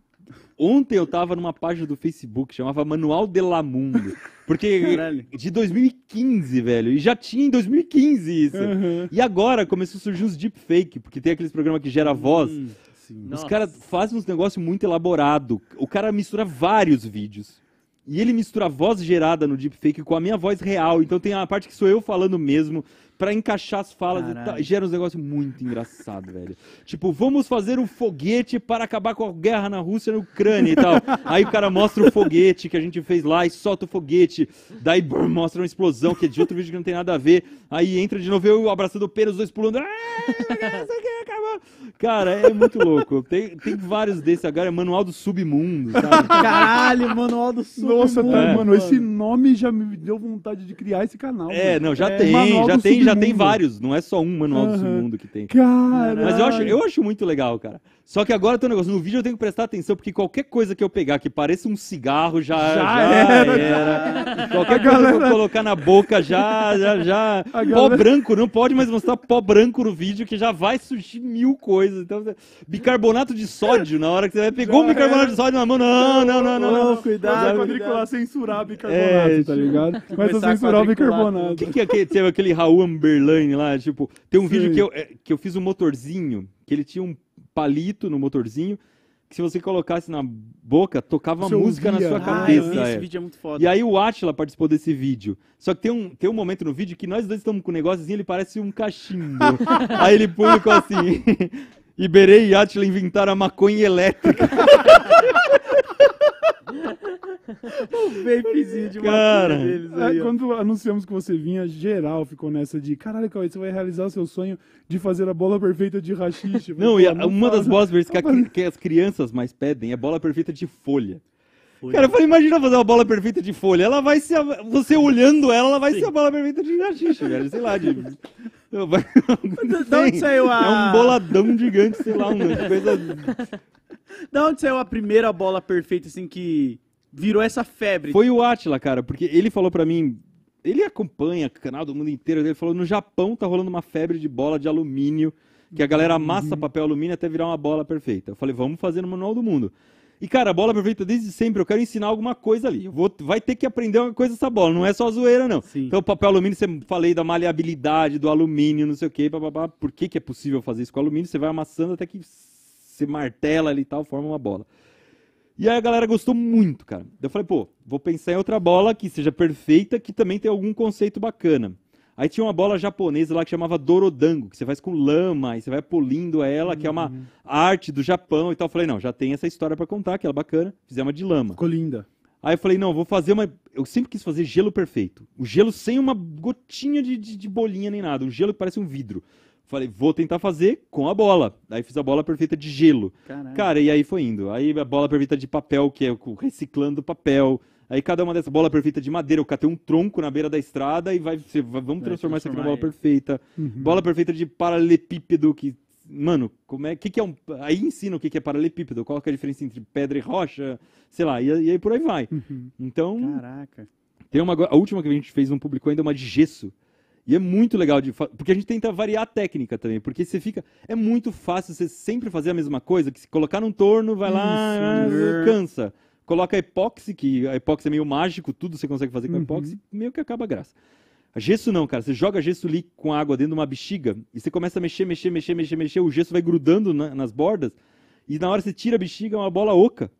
Ontem eu tava numa página do Facebook, chamava Manual de Lamundo. Porque Caralho. de 2015, velho. E já tinha em 2015 isso. Uhum. E agora começou a surgir os deepfakes, porque tem aqueles programas que gera hum, voz. Hum, os caras fazem uns negócios muito elaborado. O cara mistura vários vídeos. E ele mistura a voz gerada no deepfake com a minha voz real. Então tem a parte que sou eu falando mesmo para encaixar as falas tal, Gera uns negócios muito engraçados, velho. Tipo, vamos fazer um foguete para acabar com a guerra na Rússia e na Ucrânia e tal. Aí o cara mostra o foguete que a gente fez lá e solta o foguete. Daí mostra uma explosão, que é de outro vídeo que não tem nada a ver. Aí entra de novo eu abraçando o Pedro, os dois pulando. Ah, cara, é muito louco. Tem, tem vários desses agora, é Manual do Submundo, sabe? Caralho, Manual do Submundo. Nossa, tá, é, mano, mano, esse nome já me deu vontade de criar esse canal. É, mano. não, já é, tem, já tem, já já tem vários, não é só um manual uhum. do submundo que tem. Cara! Mas eu acho, eu acho muito legal, cara. Só que agora tem um negócio, no vídeo eu tenho que prestar atenção, porque qualquer coisa que eu pegar que pareça um cigarro já, já, já era. era. Qualquer coisa que eu colocar na boca já, já, já. pó branco, não pode mais mostrar pó branco no vídeo, que já vai surgir mil coisas. Então, bicarbonato de sódio, na hora que você vai, pegou já um bicarbonato era. de sódio na mão, não, não, não, não. não, não. Cuidado, quadricular, censurar bicarbonato, é, tá ligado? Começa a censurar o bicarbonato. O que, que é aquele, teve aquele Raul Amberlain lá, tipo, tem um Sim. vídeo que eu, é, que eu fiz um motorzinho, que ele tinha um palito no motorzinho que se você colocasse na boca, tocava você música ouvia. na sua ah, cabeça. Ah, esse é. vídeo é muito foda. E aí o Atila participou desse vídeo. Só que tem um, tem um momento no vídeo que nós dois estamos com um negócio assim, ele parece um cachimbo. aí ele publicou assim. Iberê e Atila inventaram a maconha elétrica. o vapezinho de Cara, deles é, aí, quando anunciamos que você vinha, geral ficou nessa de caralho, Cauê, você vai realizar o seu sonho de fazer a bola perfeita de rachixe. Não, e a, uma das bolas perfeitas que, que, as crianças mais pedem é bola perfeita de folha. folha. Cara, eu falei, imagina fazer uma bola perfeita de folha. Ela vai ser. você olhando ela, ela vai Sim. ser a bola perfeita de rachixe, velho. Sei lá, de. De onde saiu a... É um boladão gigante, sei lá, uma coisa... Da onde saiu a primeira bola perfeita, assim, que virou essa febre? Foi o Atila, cara, porque ele falou para mim... Ele acompanha o canal do mundo inteiro, ele falou, no Japão tá rolando uma febre de bola de alumínio, que a galera amassa uhum. papel alumínio até virar uma bola perfeita. Eu falei, vamos fazer no Manual do Mundo. E, cara, a bola perfeita desde sempre, eu quero ensinar alguma coisa ali. Eu vou, vai ter que aprender uma coisa essa bola, não é só zoeira, não. Sim. Então, papel alumínio, você falei da maleabilidade, do alumínio, não sei o quê, bababá. Por que, que é possível fazer isso com alumínio? Você vai amassando até que você martela ali e tal, forma uma bola. E aí a galera gostou muito, cara. Eu falei, pô, vou pensar em outra bola que seja perfeita, que também tem algum conceito bacana. Aí tinha uma bola japonesa lá que chamava Dorodango, que você faz com lama e você vai polindo ela, que é uma uhum. arte do Japão e tal. Eu falei, não, já tem essa história para contar, que é bacana. Fizemos uma de lama. Ficou linda. Aí eu falei, não, vou fazer uma. Eu sempre quis fazer gelo perfeito. O gelo sem uma gotinha de, de, de bolinha nem nada. Um gelo que parece um vidro. Falei, vou tentar fazer com a bola. Aí fiz a bola perfeita de gelo. Caralho. Cara, e aí foi indo. Aí a bola perfeita de papel, que é reciclando papel. Aí cada uma dessa bola perfeita de madeira, eu catei um tronco na beira da estrada e vai, você, vamos transformar isso aqui numa bola perfeita. Uhum. Bola perfeita de paralelepípedo que mano, como é que, que é um. Aí ensina o que, que é paralelepípedo, qual que é a diferença entre pedra e rocha, sei lá, e, e aí por aí vai. Uhum. Então. Caraca. Tem uma, a última que a gente fez, não publicou ainda, é uma de gesso. E é muito legal de porque a gente tenta variar a técnica também, porque você fica é muito fácil você sempre fazer a mesma coisa, que se colocar num torno, vai lá, Isso, cansa. Coloca a epóxi, que a epóxi é meio mágico, tudo você consegue fazer com uhum. epóxi, meio que acaba a graça. A gesso não, cara. Você joga gesso líquido com água dentro de uma bexiga e você começa a mexer, mexer, mexer, mexer, mexer. O gesso vai grudando na, nas bordas e na hora você tira a bexiga, é uma bola oca.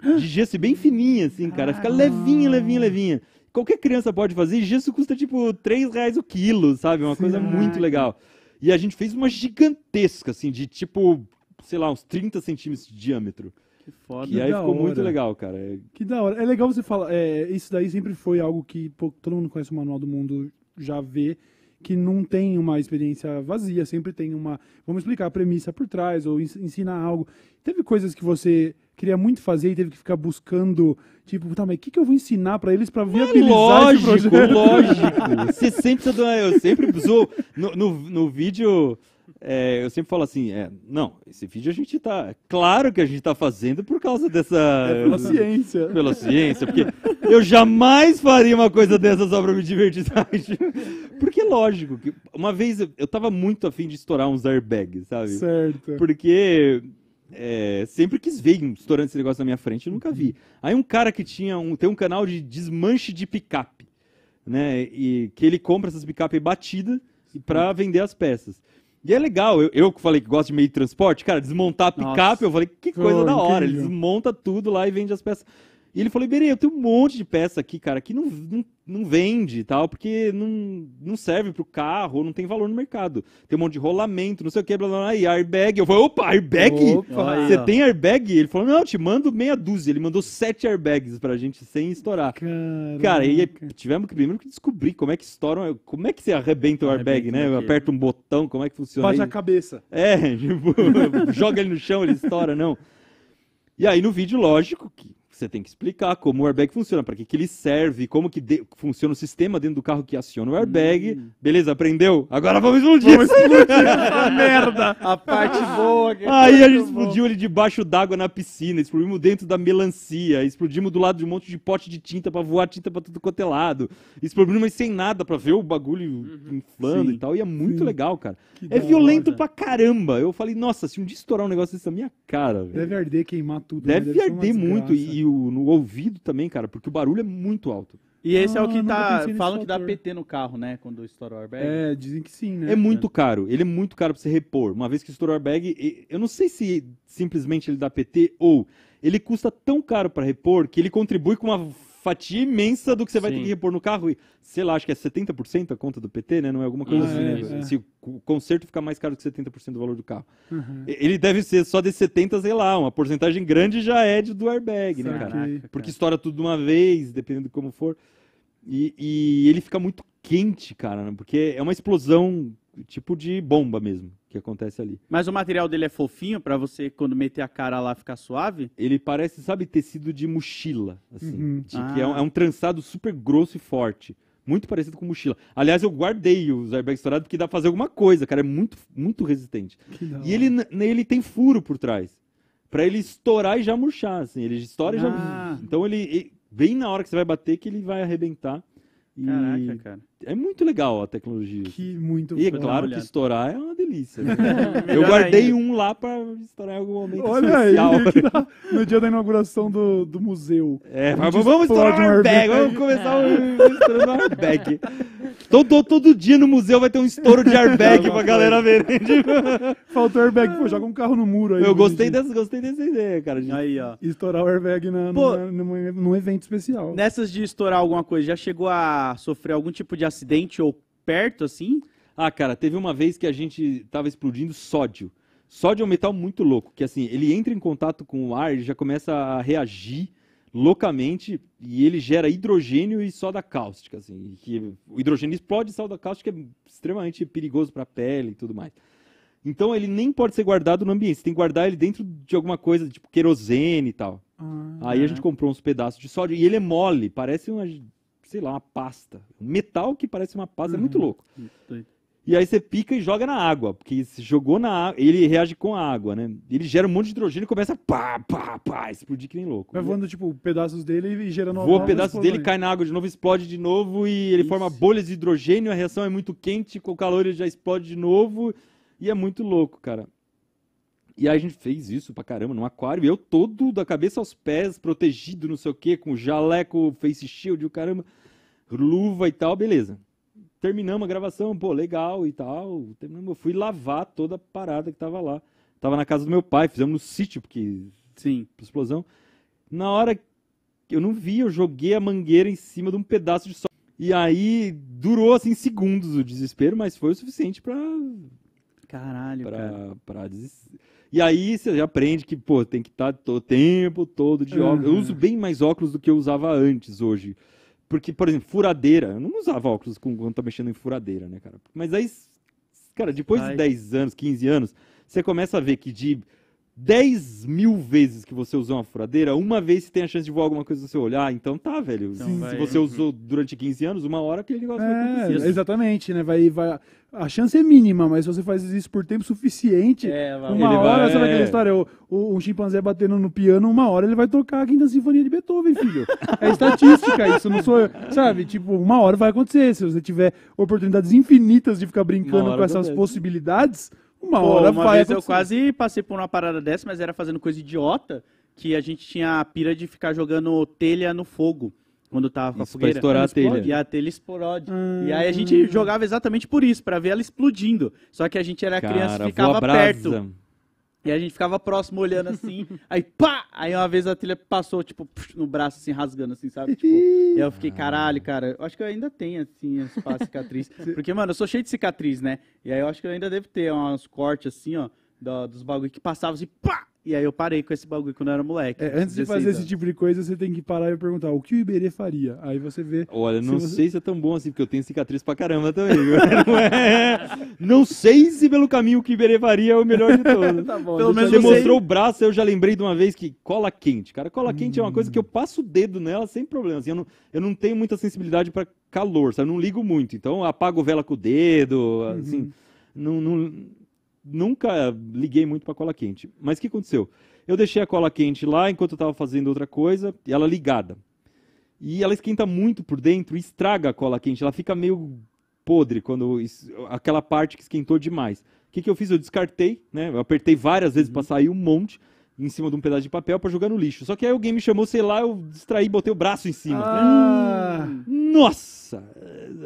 De gesso bem fininha, assim, cara. Fica ah. levinha, levinha, levinha. Qualquer criança pode fazer. E gesso custa tipo 3 reais o quilo, sabe? É uma coisa muito legal. E a gente fez uma gigantesca, assim, de tipo, sei lá, uns 30 centímetros de diâmetro. Que foda. E aí ficou hora. muito legal, cara. É... Que da hora. É legal você falar. É, isso daí sempre foi algo que pô, todo mundo conhece o Manual do Mundo já vê que não tem uma experiência vazia, sempre tem uma. Vamos explicar a premissa por trás ou ensinar algo. Teve coisas que você queria muito fazer e teve que ficar buscando, tipo, tá, mas o que, que eu vou ensinar para eles para viabilizar lógico, Lógico, lógico. Você sempre, eu sempre usou no, no, no vídeo é, eu sempre falo assim, é, não, esse vídeo a gente tá, é claro que a gente tá fazendo por causa dessa... É pela ciência. Pela ciência, porque eu jamais faria uma coisa dessa só pra me divertir, sabe? Porque, lógico, que uma vez eu, tava muito afim de estourar uns airbags, sabe? Certo. Porque... É, sempre quis ver estourando esse negócio na minha frente, eu nunca vi. Aí um cara que tinha um, tem um canal de desmanche de picape, né? E que ele compra essas picape batida para vender as peças. E é legal, eu, eu que falei que gosto de meio de transporte, cara, desmontar a picape, Nossa. eu falei, que coisa Pô, da hora. Incrível. Ele desmonta tudo lá e vende as peças. E ele falou, Iberê, eu tenho um monte de peça aqui, cara, que não, não, não vende e tal, porque não, não serve pro carro, não tem valor no mercado. Tem um monte de rolamento, não sei o que, blá, blá, blá, e airbag. Eu falei, opa, airbag? Opa, Você tem airbag? Ele falou, não, eu te mando meia dúzia. Ele mandou sete airbags pra gente sem estourar. Caraca. Cara, e tivemos que primeiro que descobrir como é que estouram, como é que você arrebenta o airbag, né? É eu aperto um botão, como é que funciona Bate a cabeça. É, tipo, joga ele no chão, ele estoura, não. E aí no vídeo, lógico que você tem que explicar como o airbag funciona, para que, que ele serve, como que de... funciona o sistema dentro do carro que aciona o airbag. Hum. Beleza, aprendeu? Agora vamos explodir. Vamos explodir merda. A parte boa. Que é Aí a gente bom. explodiu ele debaixo d'água na piscina, explodimos dentro da melancia, explodimos do lado de um monte de pote de tinta para voar tinta para tudo quanto é lado. Explodimos sem nada para ver o bagulho uhum. inflando Sim. e tal. E é muito Sim. legal, cara. Que é violento hora. pra caramba. Eu falei, nossa, se um dia estourar um negócio desse na minha cara, velho. Deve arder, queimar tudo. Né? Deve, deve arder muito. Graça. E o, no ouvido também, cara, porque o barulho é muito alto. E esse ah, é o ah, que tá. Falam que dá PT no carro, né? Quando estoura o airbag. É, dizem que sim, né? É muito é. caro. Ele é muito caro pra você repor. Uma vez que estoura o airbag, eu não sei se simplesmente ele dá PT ou ele custa tão caro para repor que ele contribui com uma fatia imensa do que você vai Sim. ter que repor no carro. E, sei lá, acho que é 70% a conta do PT, né? Não é alguma coisa ah, assim, né? É. é. Se o conserto ficar mais caro que 70% do valor do carro. Uhum. Ele deve ser só de 70, sei lá, uma porcentagem grande já é de do airbag, né, cara? Caraca, Porque cara. estoura tudo de uma vez, dependendo de como for. E, e ele fica muito quente, cara, né? Porque é uma explosão tipo de bomba mesmo que acontece ali. Mas o material dele é fofinho para você, quando meter a cara lá, ficar suave? Ele parece, sabe, tecido de mochila, assim. Uhum. De, ah. Que é um, ah. é um trançado super grosso e forte muito parecido com mochila. Aliás, eu guardei os airbags estourados porque dá pra fazer alguma coisa, cara. É muito, muito resistente. E ele, ele tem furo por trás. para ele estourar e já murchar, assim. Ele estoura ah. e já... Ah. Então ele, ele... Bem na hora que você vai bater que ele vai arrebentar. E... Caraca, cara é muito legal a tecnologia. Que assim. muito E é claro que estourar é uma delícia. Né? eu guardei um lá para estourar em algum momento. Olha especial. aí, no dia da inauguração do, do museu. É, mas vamos estourar um airbag. Vamos começar um, estourando um airbag. Todo, todo dia no museu vai ter um estouro de airbag pra galera ver. Né? Tipo, Faltou airbag, pô, joga um carro no muro aí. Eu gostei, desse, gostei dessa ideia, cara. De aí, ó. Estourar o airbag na, pô, numa, num evento especial. Nessas de estourar alguma coisa, já chegou a sofrer algum tipo de acidente ou perto assim. Ah, cara, teve uma vez que a gente tava explodindo sódio. Sódio é um metal muito louco, que assim, ele entra em contato com o ar, ele já começa a reagir loucamente e ele gera hidrogênio e soda cáustica, assim, que o hidrogênio explode, e soda cáustica é extremamente perigoso para a pele e tudo mais. Então ele nem pode ser guardado no ambiente, você tem que guardar ele dentro de alguma coisa, tipo querosene e tal. Ah, Aí a gente é. comprou uns pedaços de sódio e ele é mole, parece uma sei lá, uma pasta. Um metal que parece uma pasta, uhum. é muito uhum. louco. Hum, e aí você pica e joga na água, porque se jogou na água, ele reage com a água, né? Ele gera um monte de hidrogênio e começa a pá, pá, pá, explodir que nem louco. Vai voando, tipo, pedaços dele e gerando Voa pedaços dele, cai na água de novo, explode de novo e ele Isso. forma bolhas de hidrogênio, a reação é muito quente, com o calor ele já explode de novo e é muito louco, cara. E aí a gente fez isso pra caramba num aquário. eu todo da cabeça aos pés, protegido, não sei o quê, com jaleco, face shield, o caramba, luva e tal, beleza. Terminamos a gravação, pô, legal e tal. Terminamos, eu fui lavar toda a parada que tava lá. Tava na casa do meu pai, fizemos no sítio, porque. Sim. Explosão. Na hora eu não vi, eu joguei a mangueira em cima de um pedaço de sol. E aí durou assim segundos o desespero, mas foi o suficiente para Caralho, pra, cara. Pra desistir. E aí você já aprende que, pô, tem que estar tá o tempo todo de óculos. Eu uhum. uso bem mais óculos do que eu usava antes hoje. Porque, por exemplo, furadeira. Eu não usava óculos quando tá mexendo em furadeira, né, cara? Mas aí, cara, depois Ai. de 10 anos, 15 anos, você começa a ver que de 10 mil vezes que você usou uma furadeira, uma vez você tem a chance de voar alguma coisa no seu olho. Ah, então tá, velho. Então se, vai... se, você usou durante 15 anos, uma hora aquele negócio é, vai acontecer. Exatamente, né? Vai, vai... A chance é mínima, mas se você faz isso por tempo suficiente, é, vai... uma ele hora, vai... sabe aquela história? O, o, um chimpanzé batendo no piano, uma hora ele vai tocar a Quinta Sinfonia de Beethoven, filho. é estatística isso, não sou eu. Sabe? Tipo, uma hora vai acontecer. Se você tiver oportunidades infinitas de ficar brincando com acontece. essas possibilidades uma Pô, hora uma vai. Vez eu quase passei por uma parada dessa, mas era fazendo coisa idiota que a gente tinha a pira de ficar jogando telha no fogo quando tava com a fogueira. Pra estourar a telha. E a telha explode. Hum. E aí a gente ah. jogava exatamente por isso, para ver ela explodindo. Só que a gente era Cara, criança e ficava perto. E a gente ficava próximo olhando assim, aí pá! Aí uma vez a trilha passou, tipo, no braço, assim, rasgando, assim, sabe? Tipo, e eu fiquei, caralho, cara, eu acho que eu ainda tenho, assim, as cicatriz. Porque, mano, eu sou cheio de cicatriz, né? E aí eu acho que eu ainda devo ter uns cortes, assim, ó, do, dos bagulho que passavam assim, pá! E aí eu parei com esse bagulho quando eu era moleque. É, antes de fazer anos. esse tipo de coisa, você tem que parar e perguntar o que o Iberê faria. Aí você vê. Olha, não se você... sei se é tão bom assim, porque eu tenho cicatriz pra caramba também. não, é... não sei se pelo caminho que o Iberê faria é o melhor de todos. tá bom, pelo menos você mostrou o braço, eu já lembrei de uma vez que cola quente. Cara, cola quente é uma coisa que eu hum. passo o dedo nela sem problema. Assim, eu, não, eu não tenho muita sensibilidade para calor, sabe? Eu não ligo muito. Então eu apago vela com o dedo, assim. Uhum. não, não nunca liguei muito para cola quente. Mas o que aconteceu? Eu deixei a cola quente lá enquanto eu estava fazendo outra coisa e ela é ligada. E ela esquenta muito por dentro e estraga a cola quente. Ela fica meio podre quando aquela parte que esquentou demais. O que, que eu fiz? Eu descartei, né? Eu apertei várias vezes para uhum. sair um monte em cima de um pedaço de papel para jogar no lixo. Só que aí alguém me chamou, sei lá, eu distraí, botei o braço em cima. Ah. nossa!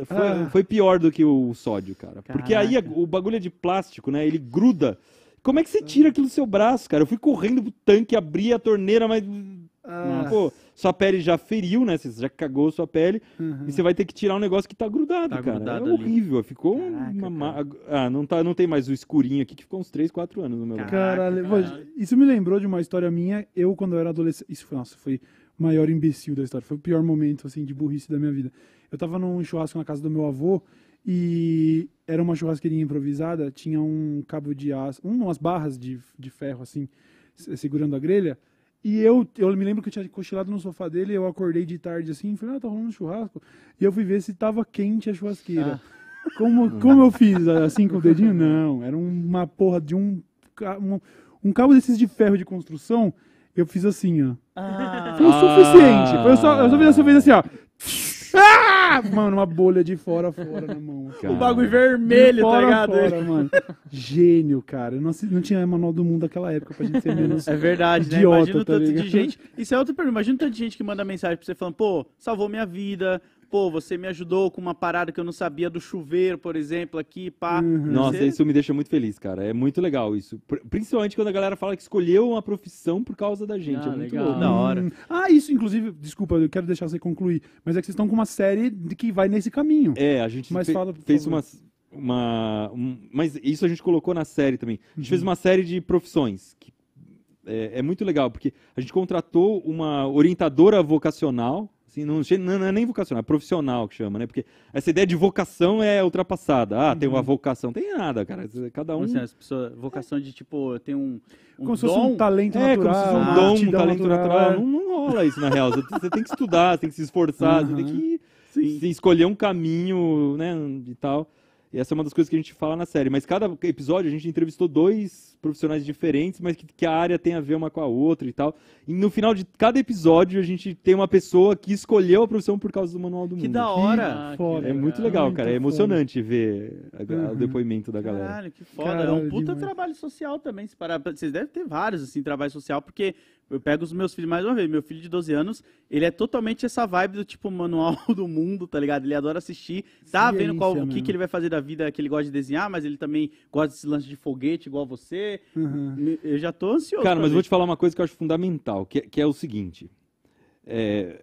Foi, ah. foi, pior do que o sódio, cara. Caraca. Porque aí o bagulho é de plástico, né? Ele gruda. Como é que você tira aquilo do seu braço, cara? Eu fui correndo pro tanque, abri a torneira, mas ah. Pô, sua pele já feriu, né? Você já cagou sua pele. Uhum. E você vai ter que tirar um negócio que tá grudado, tá cara. É grudado é ali. horrível. Ficou Caraca, uma. Ma... Ah, não, tá, não tem mais o escurinho aqui que ficou uns 3, 4 anos no meu Caraca, Caralho, isso me lembrou de uma história minha. Eu, quando eu era adolescente. Isso foi, nossa, foi o maior imbecil da história. Foi o pior momento, assim, de burrice da minha vida. Eu tava num churrasco na casa do meu avô e era uma churrasqueirinha improvisada. Tinha um cabo de aço, umas barras de, de ferro, assim, segurando a grelha. E eu, eu me lembro que eu tinha cochilado no sofá dele, eu acordei de tarde assim, falei, ah, tá rolando um churrasco. E eu fui ver se tava quente a churrasqueira. Ah. Como, como eu fiz? Assim com o dedinho? Não. Era uma porra de um, um, um cabo desses de ferro de construção. Eu fiz assim, ó. Ah. Foi o suficiente. eu só, eu só eu só fiz assim, ó. Ah! Mano, uma bolha de fora fora na mão. Assim. Cara. O bagulho vermelho, tá fora, tá ligado? Fora, mano. Gênio, cara. não, não tinha manual do mundo naquela época pra gente ser menos. É verdade, né? idiota, né? Imagina o tá tanto ligado? de gente. Isso é outro problema Imagina o tanto de gente que manda mensagem pra você falando, pô, salvou minha vida pô, você me ajudou com uma parada que eu não sabia do chuveiro, por exemplo, aqui, pá. Uhum. Nossa, isso me deixa muito feliz, cara. É muito legal isso. Principalmente quando a galera fala que escolheu uma profissão por causa da gente. Ah, é muito legal. louco. Da hora. Hum. Ah, isso, inclusive, desculpa, eu quero deixar você concluir, mas é que vocês estão com uma série que vai nesse caminho. É, a gente mas fe fala, fez uma uma. Um, mas isso a gente colocou na série também. A gente uhum. fez uma série de profissões. Que é, é, muito legal, porque a gente contratou uma orientadora vocacional Assim, não, não, é nem vocacional, é profissional que chama, né? Porque essa ideia de vocação é ultrapassada. Ah, uhum. tem uma uhum. vocação. Tem nada, cara. Cada um. Assim, as pessoas, vocação é. de tipo, tem um. um como se fosse um talento é, natural. Como se fosse um dom, um talento natural. natural. É. Não, não, rola isso, na real. Você tem que estudar, você tem que se esforçar, uhum. você tem uhum. que se escolher um caminho, né? E tal. E essa é uma das coisas que a gente fala na série. Mas cada episódio a gente entrevistou dois profissionais diferentes, mas que, que, a área tem a ver uma com a outra e tal. E no final de cada episódio a gente tem uma pessoa que escolheu a profissão por causa do Manual do que Mundo. Da Que, ah, da hora! É muito legal, muito cara. É emocionante foda. ver a, uhum. o depoimento da galera. Caralho, que foda. Caralho, é um puta demais. trabalho social também. Se parar. Vocês devem ter vários, assim, trabalho social, porque eu pego os meus filhos mais uma vez. Meu filho de 12 anos, ele é totalmente essa vibe do tipo manual do mundo, tá ligado? Ele adora assistir, tá vendo qual, o que, que, ele vai fazer da vida, que ele gosta de desenhar, mas ele também gosta desse lance de foguete igual você. Uhum. Eu já tô ansioso. Cara, mas vou te falar uma coisa que eu acho fundamental, que, é, que é o seguinte. É,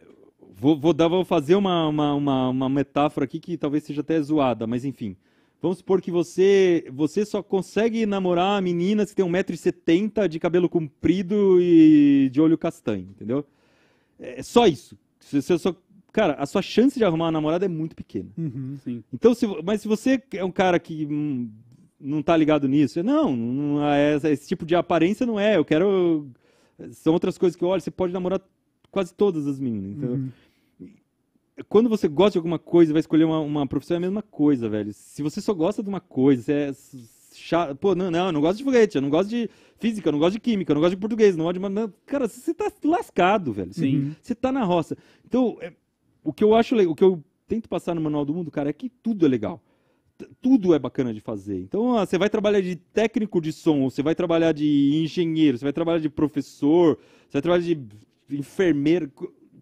vou, vou, dar, vou fazer uma, uma, uma, uma metáfora aqui que talvez seja até zoada, mas enfim. Vamos supor que você você só consegue namorar meninas que têm 1,70m de cabelo comprido e de olho castanho, entendeu? É, é só isso. Você só, cara, a sua chance de arrumar uma namorada é muito pequena. Uhum, então, se, mas se você é um cara que hum, não tá ligado nisso, não, não é, é, esse tipo de aparência não é. Eu quero. São outras coisas que eu olho. Você pode namorar quase todas as meninas. Então, uhum quando você gosta de alguma coisa, vai escolher uma, uma profissão, é a mesma coisa, velho. Se você só gosta de uma coisa, você é chato. Pô, não, não, eu não gosto de foguete, eu não gosto de física, eu não gosto de química, eu não gosto de português, não gosto de. Não, cara, você tá lascado, velho. sim você tá na roça. Então, é, o que eu acho, o que eu tento passar no Manual do Mundo, cara, é que tudo é legal. tudo é bacana de fazer. Então, você vai trabalhar de técnico de som, você vai trabalhar de engenheiro, você vai trabalhar de professor, você vai trabalhar de enfermeiro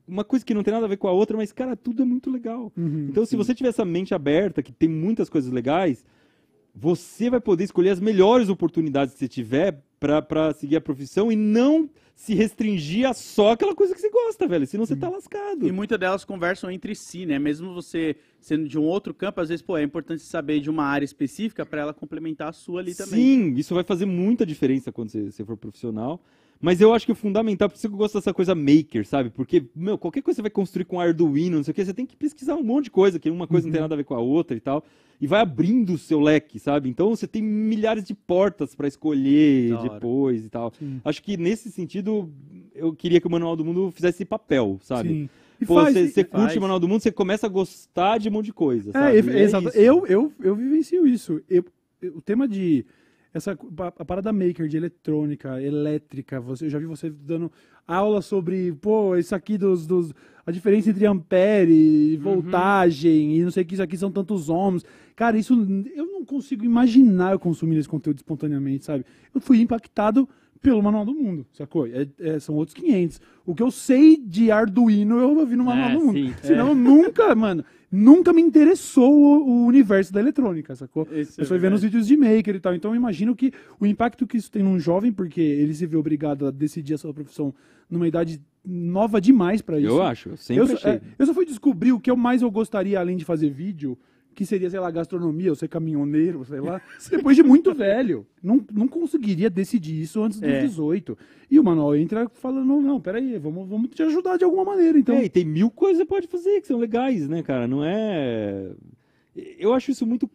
uma coisa que não tem nada a ver com a outra, mas, cara, tudo é muito legal. Uhum, então, sim. se você tiver essa mente aberta, que tem muitas coisas legais, você vai poder escolher as melhores oportunidades que você tiver para seguir a profissão e não se restringir a só aquela coisa que você gosta, velho. Senão você tá uhum. lascado. E muitas delas conversam entre si, né? Mesmo você sendo de um outro campo, às vezes, pô, é importante saber de uma área específica para ela complementar a sua ali também. Sim, isso vai fazer muita diferença quando você, você for profissional. Mas eu acho que o fundamental, é por isso que eu gosto dessa coisa maker, sabe? Porque, meu, qualquer coisa que você vai construir com Arduino, não sei o quê, você tem que pesquisar um monte de coisa, que uma coisa uhum. não tem uhum. nada a ver com a outra e tal. E vai abrindo o seu leque, sabe? Então você tem milhares de portas para escolher depois e tal. Sim. Acho que nesse sentido, eu queria que o Manual do Mundo fizesse esse papel, sabe? Sim. E Pô, você curte o Manual do Mundo, você começa a gostar de um monte de coisa, é, sabe? É, é exato. eu, eu, eu vivencio isso. Eu, eu, o tema de essa a parada maker de eletrônica, elétrica, você, eu já vi você dando aula sobre, pô, isso aqui dos, dos a diferença entre ampere, uhum. voltagem uhum. e não sei o que isso aqui são tantos ohms. Cara, isso eu não consigo imaginar eu consumindo esse conteúdo espontaneamente, sabe? Eu fui impactado pelo Manual do Mundo, sacou? É, é, são outros 500. O que eu sei de Arduino, eu vi no Manual ah, do Mundo. Sim, é. Senão é. nunca, mano, nunca me interessou o, o universo da eletrônica, sacou? Isso eu é fui vendo os vídeos de maker e tal. Então eu imagino que o impacto que isso tem num jovem, porque ele se vê obrigado a decidir a sua profissão numa idade nova demais para isso. Eu acho, eu sempre eu só, é, eu só fui descobrir o que eu mais eu gostaria, além de fazer vídeo, que seria, sei lá, gastronomia, ou ser caminhoneiro, sei lá, depois de muito velho. Não, não conseguiria decidir isso antes dos é. 18. E o Manuel entra falando, não, não, peraí, vamos, vamos te ajudar de alguma maneira, então. É, e tem mil coisas que você pode fazer que são legais, né, cara? Não é eu acho isso muito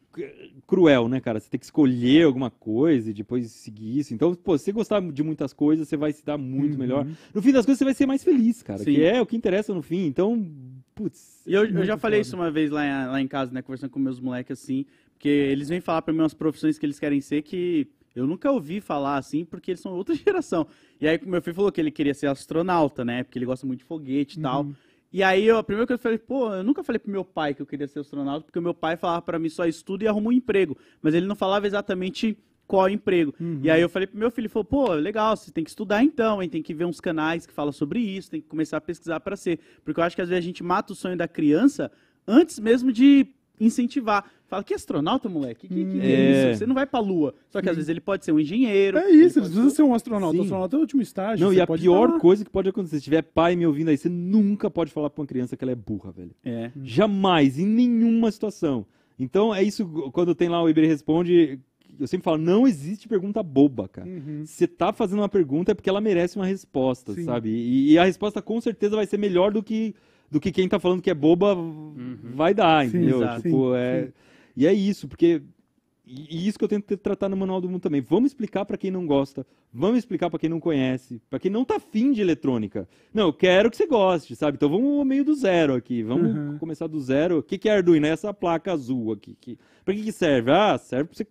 cruel, né, cara? Você tem que escolher é. alguma coisa e depois seguir isso. Então, pô, se você gostar de muitas coisas, você vai se dar muito uhum. melhor. No fim das coisas, você vai ser mais feliz, cara. Sim. Que é o que interessa no fim. Então, putz. E eu, é eu já falei isso uma vez lá em, lá em casa, né? Conversando com meus moleques assim. Porque é. eles vêm falar pra mim umas profissões que eles querem ser que eu nunca ouvi falar assim, porque eles são outra geração. E aí, meu filho falou que ele queria ser astronauta, né? Porque ele gosta muito de foguete e uhum. tal. E aí, eu, a primeira coisa que eu falei, pô, eu nunca falei pro meu pai que eu queria ser astronauta, porque o meu pai falava para mim só estudo e arruma um emprego. Mas ele não falava exatamente qual é emprego. Uhum. E aí eu falei pro meu filho, ele falou, pô, legal, você tem que estudar então, hein? Tem que ver uns canais que falam sobre isso, tem que começar a pesquisar para ser. Porque eu acho que às vezes a gente mata o sonho da criança antes mesmo de incentivar. Fala, que astronauta, moleque? Que, que é. Hum, isso? É. Você não vai pra lua. Só que às hum. vezes ele pode ser um engenheiro. É isso, ele precisa ser... ser um astronauta. Sim. O astronauta é o último estágio. Não, e a pior falar. coisa que pode acontecer, se tiver pai me ouvindo aí, você nunca pode falar pra uma criança que ela é burra, velho. É. Jamais, em nenhuma situação. Então é isso, quando tem lá o Iberê Responde, eu sempre falo, não existe pergunta boba, cara. Uhum. Se você tá fazendo uma pergunta é porque ela merece uma resposta, Sim. sabe? E, e, a resposta com certeza vai ser melhor do que do que quem tá falando que é boba uhum. vai dar, entendeu? Exato, tipo, sim, é... Sim. E é isso, porque e isso que eu tento tratar no Manual do Mundo também. Vamos explicar para quem não gosta, vamos explicar para quem não conhece, para quem não tá afim de eletrônica. Não, eu quero que você goste, sabe? Então vamos ao meio do zero aqui, vamos uhum. começar do zero. O que, que é Arduino? É essa placa azul aqui. Que... Para que, que serve? Ah, serve para você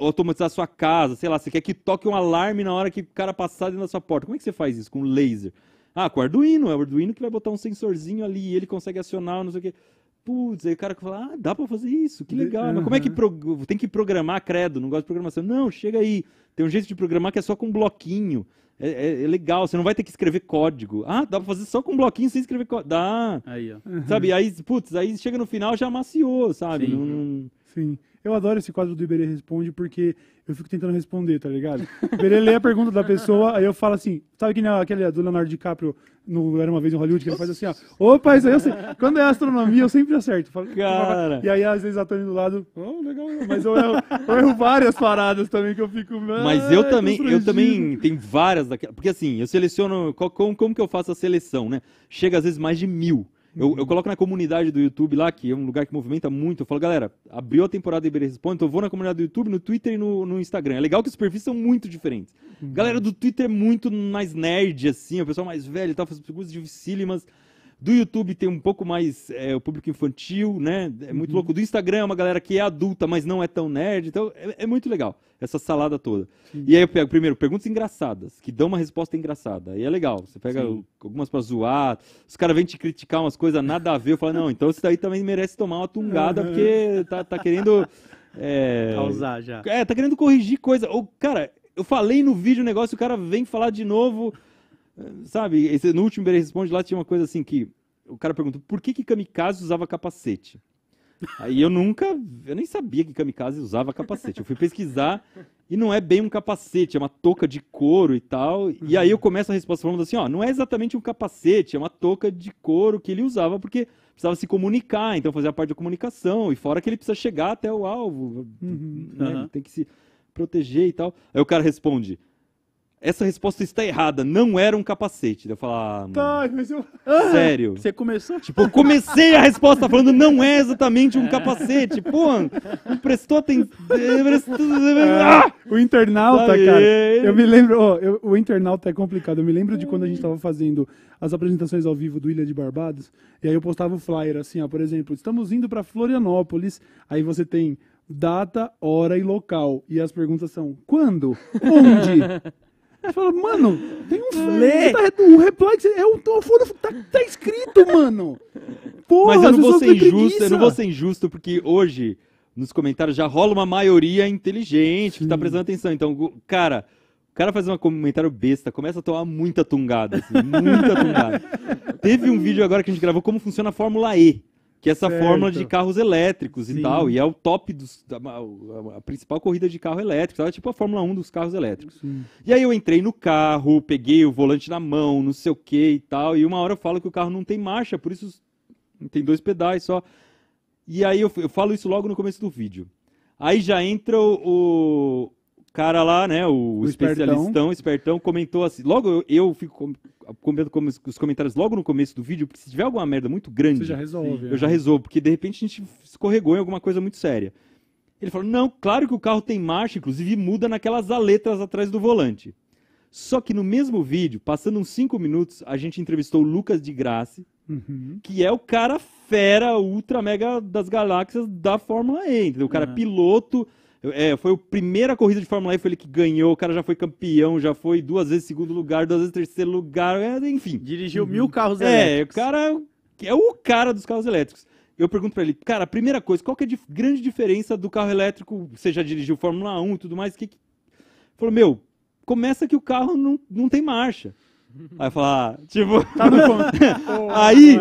automatizar a sua casa, sei lá, você quer que toque um alarme na hora que o cara passar dentro da sua porta. Como é que você faz isso? Com laser. Ah, com o Arduino, é o Arduino que vai botar um sensorzinho ali e ele consegue acionar, não sei o quê. Putz, aí o cara fala, ah, dá pra fazer isso, que legal. Uhum. Mas como é que pro... tem que programar, credo, não gosto de programação. Não, chega aí. Tem um jeito de programar que é só com um bloquinho. É, é, é, legal, você não vai ter que escrever código. Ah, dá pra fazer só com um bloquinho sem escrever código. Dá. Aí, ó. Uhum. Sabe, aí, putz, aí chega no final já amaciou, sabe? Sim. Não... Sim. Eu adoro esse quadro do Iberê Responde porque eu fico tentando responder, tá ligado? O Iberê lê a pergunta da pessoa, aí eu falo assim, sabe que aquele do Leonardo DiCaprio no Era Uma Vez em Hollywood, que ele faz assim, ó, opa, isso aí eu sei. Quando é astronomia, eu sempre acerto. Falo, Cara. E aí, às vezes, a Tony do lado, oh, legal, mas eu erro, eu erro várias paradas também que eu fico... Ah, mas eu também, eu também, tem várias daquelas, porque assim, eu seleciono, como, como que eu faço a seleção, né? Chega às vezes mais de mil. Eu, eu, uhum. coloco na comunidade do YouTube lá, que é um lugar que movimenta muito. Eu falo, galera, abriu a temporada do Iberê Responde, então eu vou na comunidade do YouTube, no Twitter e no, no Instagram. É legal que os perfis são muito diferentes. Uhum. Galera do Twitter é muito mais nerd, assim, é o pessoal mais velho e tal, faz perguntas dificílimas. Do YouTube tem um pouco mais é, o público infantil, né? É muito uhum. louco. Do Instagram é uma galera que é adulta, mas não é tão nerd. Então é, é muito legal essa salada toda. Sim. E aí eu pego, primeiro, perguntas engraçadas, que dão uma resposta engraçada. E é legal. Você pega Sim. algumas pra zoar, os caras vêm te criticar umas coisas nada a ver. Eu falo, não, então isso daí também merece tomar uma tungada, porque tá, tá querendo. É... Causar já. É, tá querendo corrigir coisa. Ou, cara, eu falei no vídeo o negócio, o cara vem falar de novo. Sabe, esse, no último Iberê Responde lá tinha uma coisa assim que o cara perguntou por que, que kamikaze usava capacete? Aí eu nunca, eu nem sabia que kamikaze usava capacete. Eu fui pesquisar e não é bem um capacete, é uma touca de couro e tal. E aí eu começo a resposta falando assim, ó, não é exatamente um capacete, é uma touca de couro que ele usava porque precisava se comunicar, então fazia parte da comunicação e fora que ele precisa chegar até o alvo, uhum. Né? Uhum. tem que se proteger e tal. Aí o cara responde, essa resposta está errada, não era um capacete. Eu falar, ah, tá, mas eu... sério. Você começou? Tipo, eu comecei a resposta falando não é exatamente um capacete. Pô, não prestou atenção. Ah, o internauta, cara. Eu me lembro, ó, eu, o internauta é complicado. Eu me lembro de quando a gente estava fazendo as apresentações ao vivo do Ilha de Barbados, e aí eu postava o flyer assim, ó, por exemplo, estamos indo para Florianópolis, aí você tem data, hora e local. E as perguntas são: quando? Onde? Fala, mano, tem um Lê. Tá, o reply é o foda, tá, tá escrito, mano. Porra, Mas eu não vou ser injusto, eu não vou ser injusto, porque hoje, nos comentários, já rola uma maioria inteligente Sim. que tá prestando atenção. Então, cara, o cara faz um comentário besta, começa a tomar muita tungada, assim, muita tungada. Teve um vídeo agora que a gente gravou como funciona a Fórmula E que é essa certo. fórmula de carros elétricos Sim. e tal, e é o top dos a, a, principal corrida de carro elétrico, sabe? É tipo a Fórmula 1 dos carros elétricos. Sim. E aí eu entrei no carro, peguei o volante na mão, não sei o que e tal, e uma hora eu falo que o carro não tem marcha, por isso tem dois pedais só. E aí eu, eu falo isso logo no começo do vídeo. Aí já entra o, cara lá, né, o, o especialistão, espertão. espertão, comentou assim. Logo eu, eu fico com, comendo com, os comentários logo no começo do vídeo, porque se tiver alguma merda muito grande, já resolve, eu é. já resolvo, porque de repente a gente escorregou em alguma coisa muito séria. Ele falou: "Não, claro que o carro tem marcha, inclusive muda naquelas aletras atrás do volante". Só que no mesmo vídeo, passando uns 5 minutos, a gente entrevistou o Lucas de Graça, uhum. que é o cara fera, ultra mega das galáxias da Fórmula E, entendeu? O cara uhum. piloto, é, foi a primeira corrida de Fórmula E, foi ele que ganhou. O cara já foi campeão, já foi duas vezes segundo lugar, duas vezes terceiro lugar, é, enfim. Dirigiu mil carros é, elétricos. É, o cara é o cara dos carros elétricos. Eu pergunto para ele, cara, primeira coisa, qual que é a grande diferença do carro elétrico? Você já dirigiu Fórmula 1 e tudo mais? Que que... Falou, meu, começa que o carro não, não tem marcha. Aí falar, ah, tipo. Tá no... aí,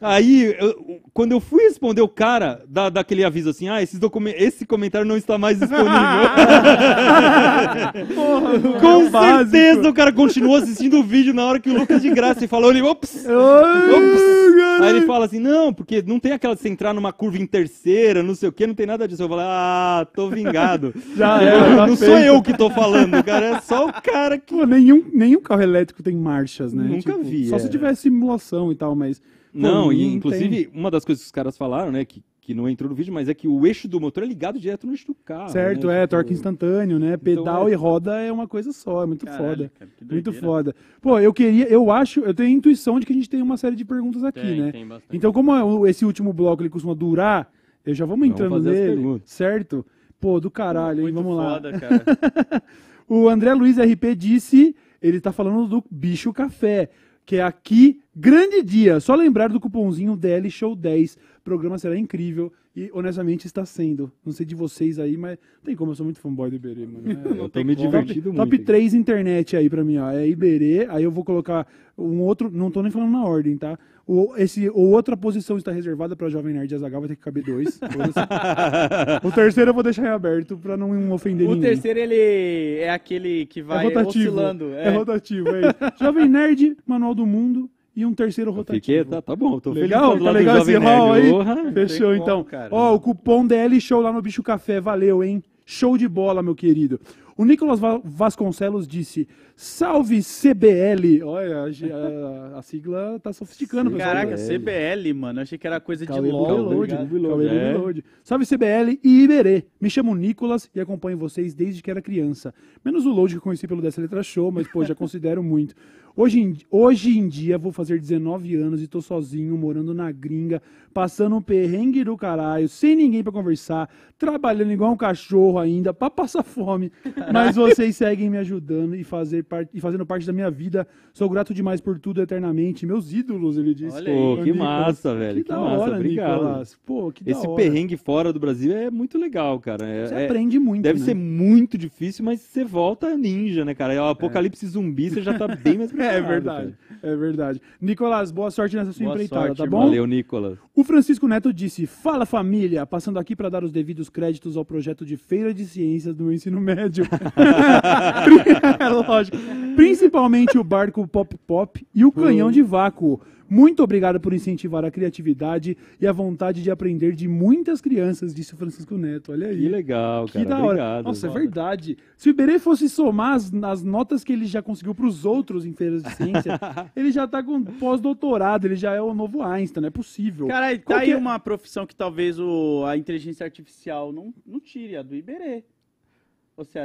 Aí, eu, quando eu fui responder o cara, dá, daquele aquele aviso assim: ah, esse, esse comentário não está mais disponível. Porra, Com é certeza básico. o cara continuou assistindo o vídeo na hora que o Lucas de Graça falou: ele, ops, ops. Aí ele fala assim: não, porque não tem aquela de você entrar numa curva em terceira, não sei o que, não tem nada disso. Eu falo: ah, tô vingado. Já eu, já tá não feito. sou eu que tô falando, cara, é só o cara que. Pô, nenhum, nenhum carro elétrico tem marchas, né? Nunca tipo, vi. Só é. se tivesse simulação e tal, mas. Não, e inclusive, tem. uma das coisas que os caras falaram, né, que, que não entrou no vídeo, mas é que o eixo do motor é ligado direto no eixo do carro. Certo, né? é, tipo... torque instantâneo, né? Então, pedal é... e roda é uma coisa só, é muito Caralho, foda. Cara, muito foda. Pô, eu queria, eu acho, eu tenho a intuição de que a gente tem uma série de perguntas aqui, tem, né? Tem bastante. Então, como é esse último bloco ele costuma durar, eu já vamos entrando vamos nele, certo? Pô, do caralho, muito hein? Vamos foda, lá. Cara. o André Luiz RP disse, ele tá falando do bicho café, que é aqui Grande dia! Só lembrar do cupomzinho DL Show 10. O programa será incrível e honestamente está sendo. Não sei de vocês aí, mas tem como, eu sou muito fanboy do Iberê, mano. É, não me divertindo top, muito. Top 3 internet aí pra mim, ó. É Iberê, aí eu vou colocar um outro, não tô nem falando na ordem, tá? O, esse, ou outra posição está reservada pra Jovem Nerd Azagal, vai ter que caber dois. o terceiro eu vou deixar em aberto pra não ofender o ninguém. O terceiro, ele é aquele que é vai é rotativo, oscilando. É. é rotativo, é isso. Jovem Nerd, Manual do Mundo, e um terceiro rotativo. Fiquei, tá, tá bom, tô legal, feliz. Tá legal esse rol aí? Orra, Fechou, então. Como, Ó, o cupom DL Show lá no Bicho Café, valeu, hein? Show de bola, meu querido. O Nicolas Vasconcelos disse: Salve CBL! Olha, a, a sigla tá sofisticando, pessoal. Caraca, CBL, mano. achei que era coisa Cauê de LOL. Reload, Reload, é. Reload. Salve CBL e Iberê. Me chamo Nicolas e acompanho vocês desde que era criança. Menos o Load que eu conheci pelo Dessa Letra Show, mas, pô, já considero muito. Hoje em, hoje em dia, vou fazer 19 anos e estou sozinho, morando na gringa, passando um perrengue do caralho, sem ninguém para conversar, trabalhando igual um cachorro ainda, para passar fome, mas vocês seguem me ajudando e, fazer e fazendo parte da minha vida. Sou grato demais por tudo eternamente. Meus ídolos, ele disse. Olha aí, Pô, que Nicolas. massa, velho. Que, que da massa, hora, obrigado. Nicolas. Pô, que Esse hora. perrengue fora do Brasil é muito legal, cara. É, você é, aprende muito. Deve né? ser muito difícil, mas você volta ninja, né, cara? É o apocalipse é. zumbi, você já tá bem mais é preparado. é verdade. Cara. É verdade. Nicolas, boa sorte nessa sua boa empreitada, tá sorte, tá bom? Valeu, Nicolas. O Francisco Neto disse: Fala família, passando aqui para dar os devidos créditos ao projeto de Feira de Ciências do Ensino Médio. é lógico. Principalmente o barco Pop Pop e o canhão de vácuo. Muito obrigado por incentivar a criatividade e a vontade de aprender de muitas crianças, disse o Francisco Neto. Olha aí. Que legal, cara. Que da hora. Obrigado, Nossa, mano. é verdade. Se o Iberê fosse somar as, as notas que ele já conseguiu para os outros em feiras de ciência, ele já está com pós-doutorado, ele já é o novo Einstein, não é possível. Cara, tá Qualquer... aí é? uma profissão que talvez o, a inteligência artificial não, não tire, a do Iberê.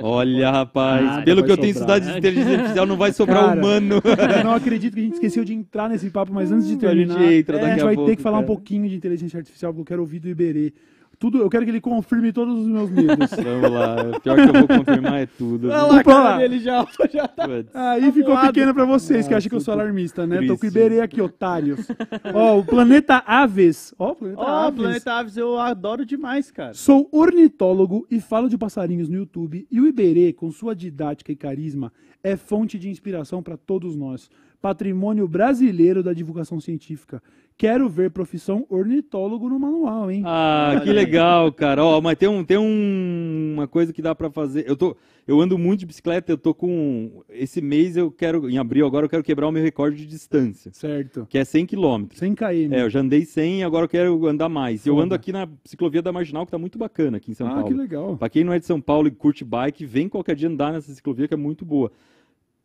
Olha, rapaz, ah, pelo que eu tenho cidade de inteligência artificial, não vai sobrar cara, humano. Eu não acredito que a gente esqueceu de entrar nesse papo, mas antes de terminar, a gente, entra é, daqui é, a, gente vai pouco, ter que falar um pouquinho de inteligência artificial, porque eu quero ouvir do Iberê tudo, eu quero que ele confirme todos os meus medos. Vamos lá, pior que eu vou confirmar é tudo. Olha lá, cara dele já, já tá Aí tá ficou pequena pra vocês, que ah, acham que eu sou alarmista, né? Triste. Tô com Iberê aqui, otários. ó, o Planeta Aves. Ó, o Planeta Aves. Planeta Aves eu adoro demais, cara. Sou ornitólogo e falo de passarinhos no YouTube e o Iberê, com sua didática e carisma, é fonte de inspiração para todos nós patrimônio brasileiro da divulgação científica. Quero ver profissão ornitólogo no manual, hein? Ah, que legal, cara. Ó, mas tem, um, tem um, uma coisa que dá para fazer. Eu, tô, eu ando muito de bicicleta, eu tô com. Esse mês eu quero, em abril agora, eu quero quebrar o meu recorde de distância. Certo. Que é 100 km. cair, km. Né? É, eu já andei 100 e agora eu quero andar mais. Eu ando aqui na ciclovia da Marginal, que tá muito bacana aqui em São ah, Paulo. Ah, que legal. Pra quem não é de São Paulo e curte bike, vem qualquer dia andar nessa ciclovia que é muito boa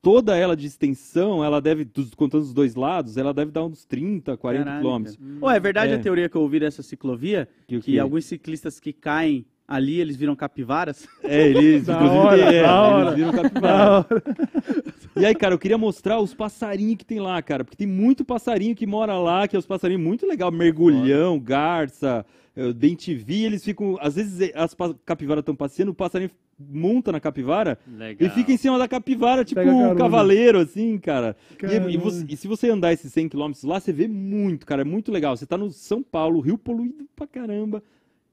toda ela de extensão, ela deve, contando os dois lados, ela deve dar uns 30, 40 Caraca. quilômetros. Hum. Oh, é verdade é. a teoria que eu ouvi dessa ciclovia? Que, que alguns ciclistas que caem ali, eles viram capivaras? É, eles, da inclusive, hora, é, da hora. eles viram capivaras. E aí, cara, eu queria mostrar os passarinhos que tem lá, cara, porque tem muito passarinho que mora lá, que é os passarinhos muito legal, mergulhão, garça, eh, dente vi, eles ficam, às vezes eh, as capivaras estão passeando, o passarinho monta na capivara Legal. e fica em cima da capivara, tipo um cavaleiro, assim, cara. E, e, você, e, se você andar esses 100 km lá, você vê muito, cara. É muito legal. Você tá no São Paulo, Rio poluído pra caramba.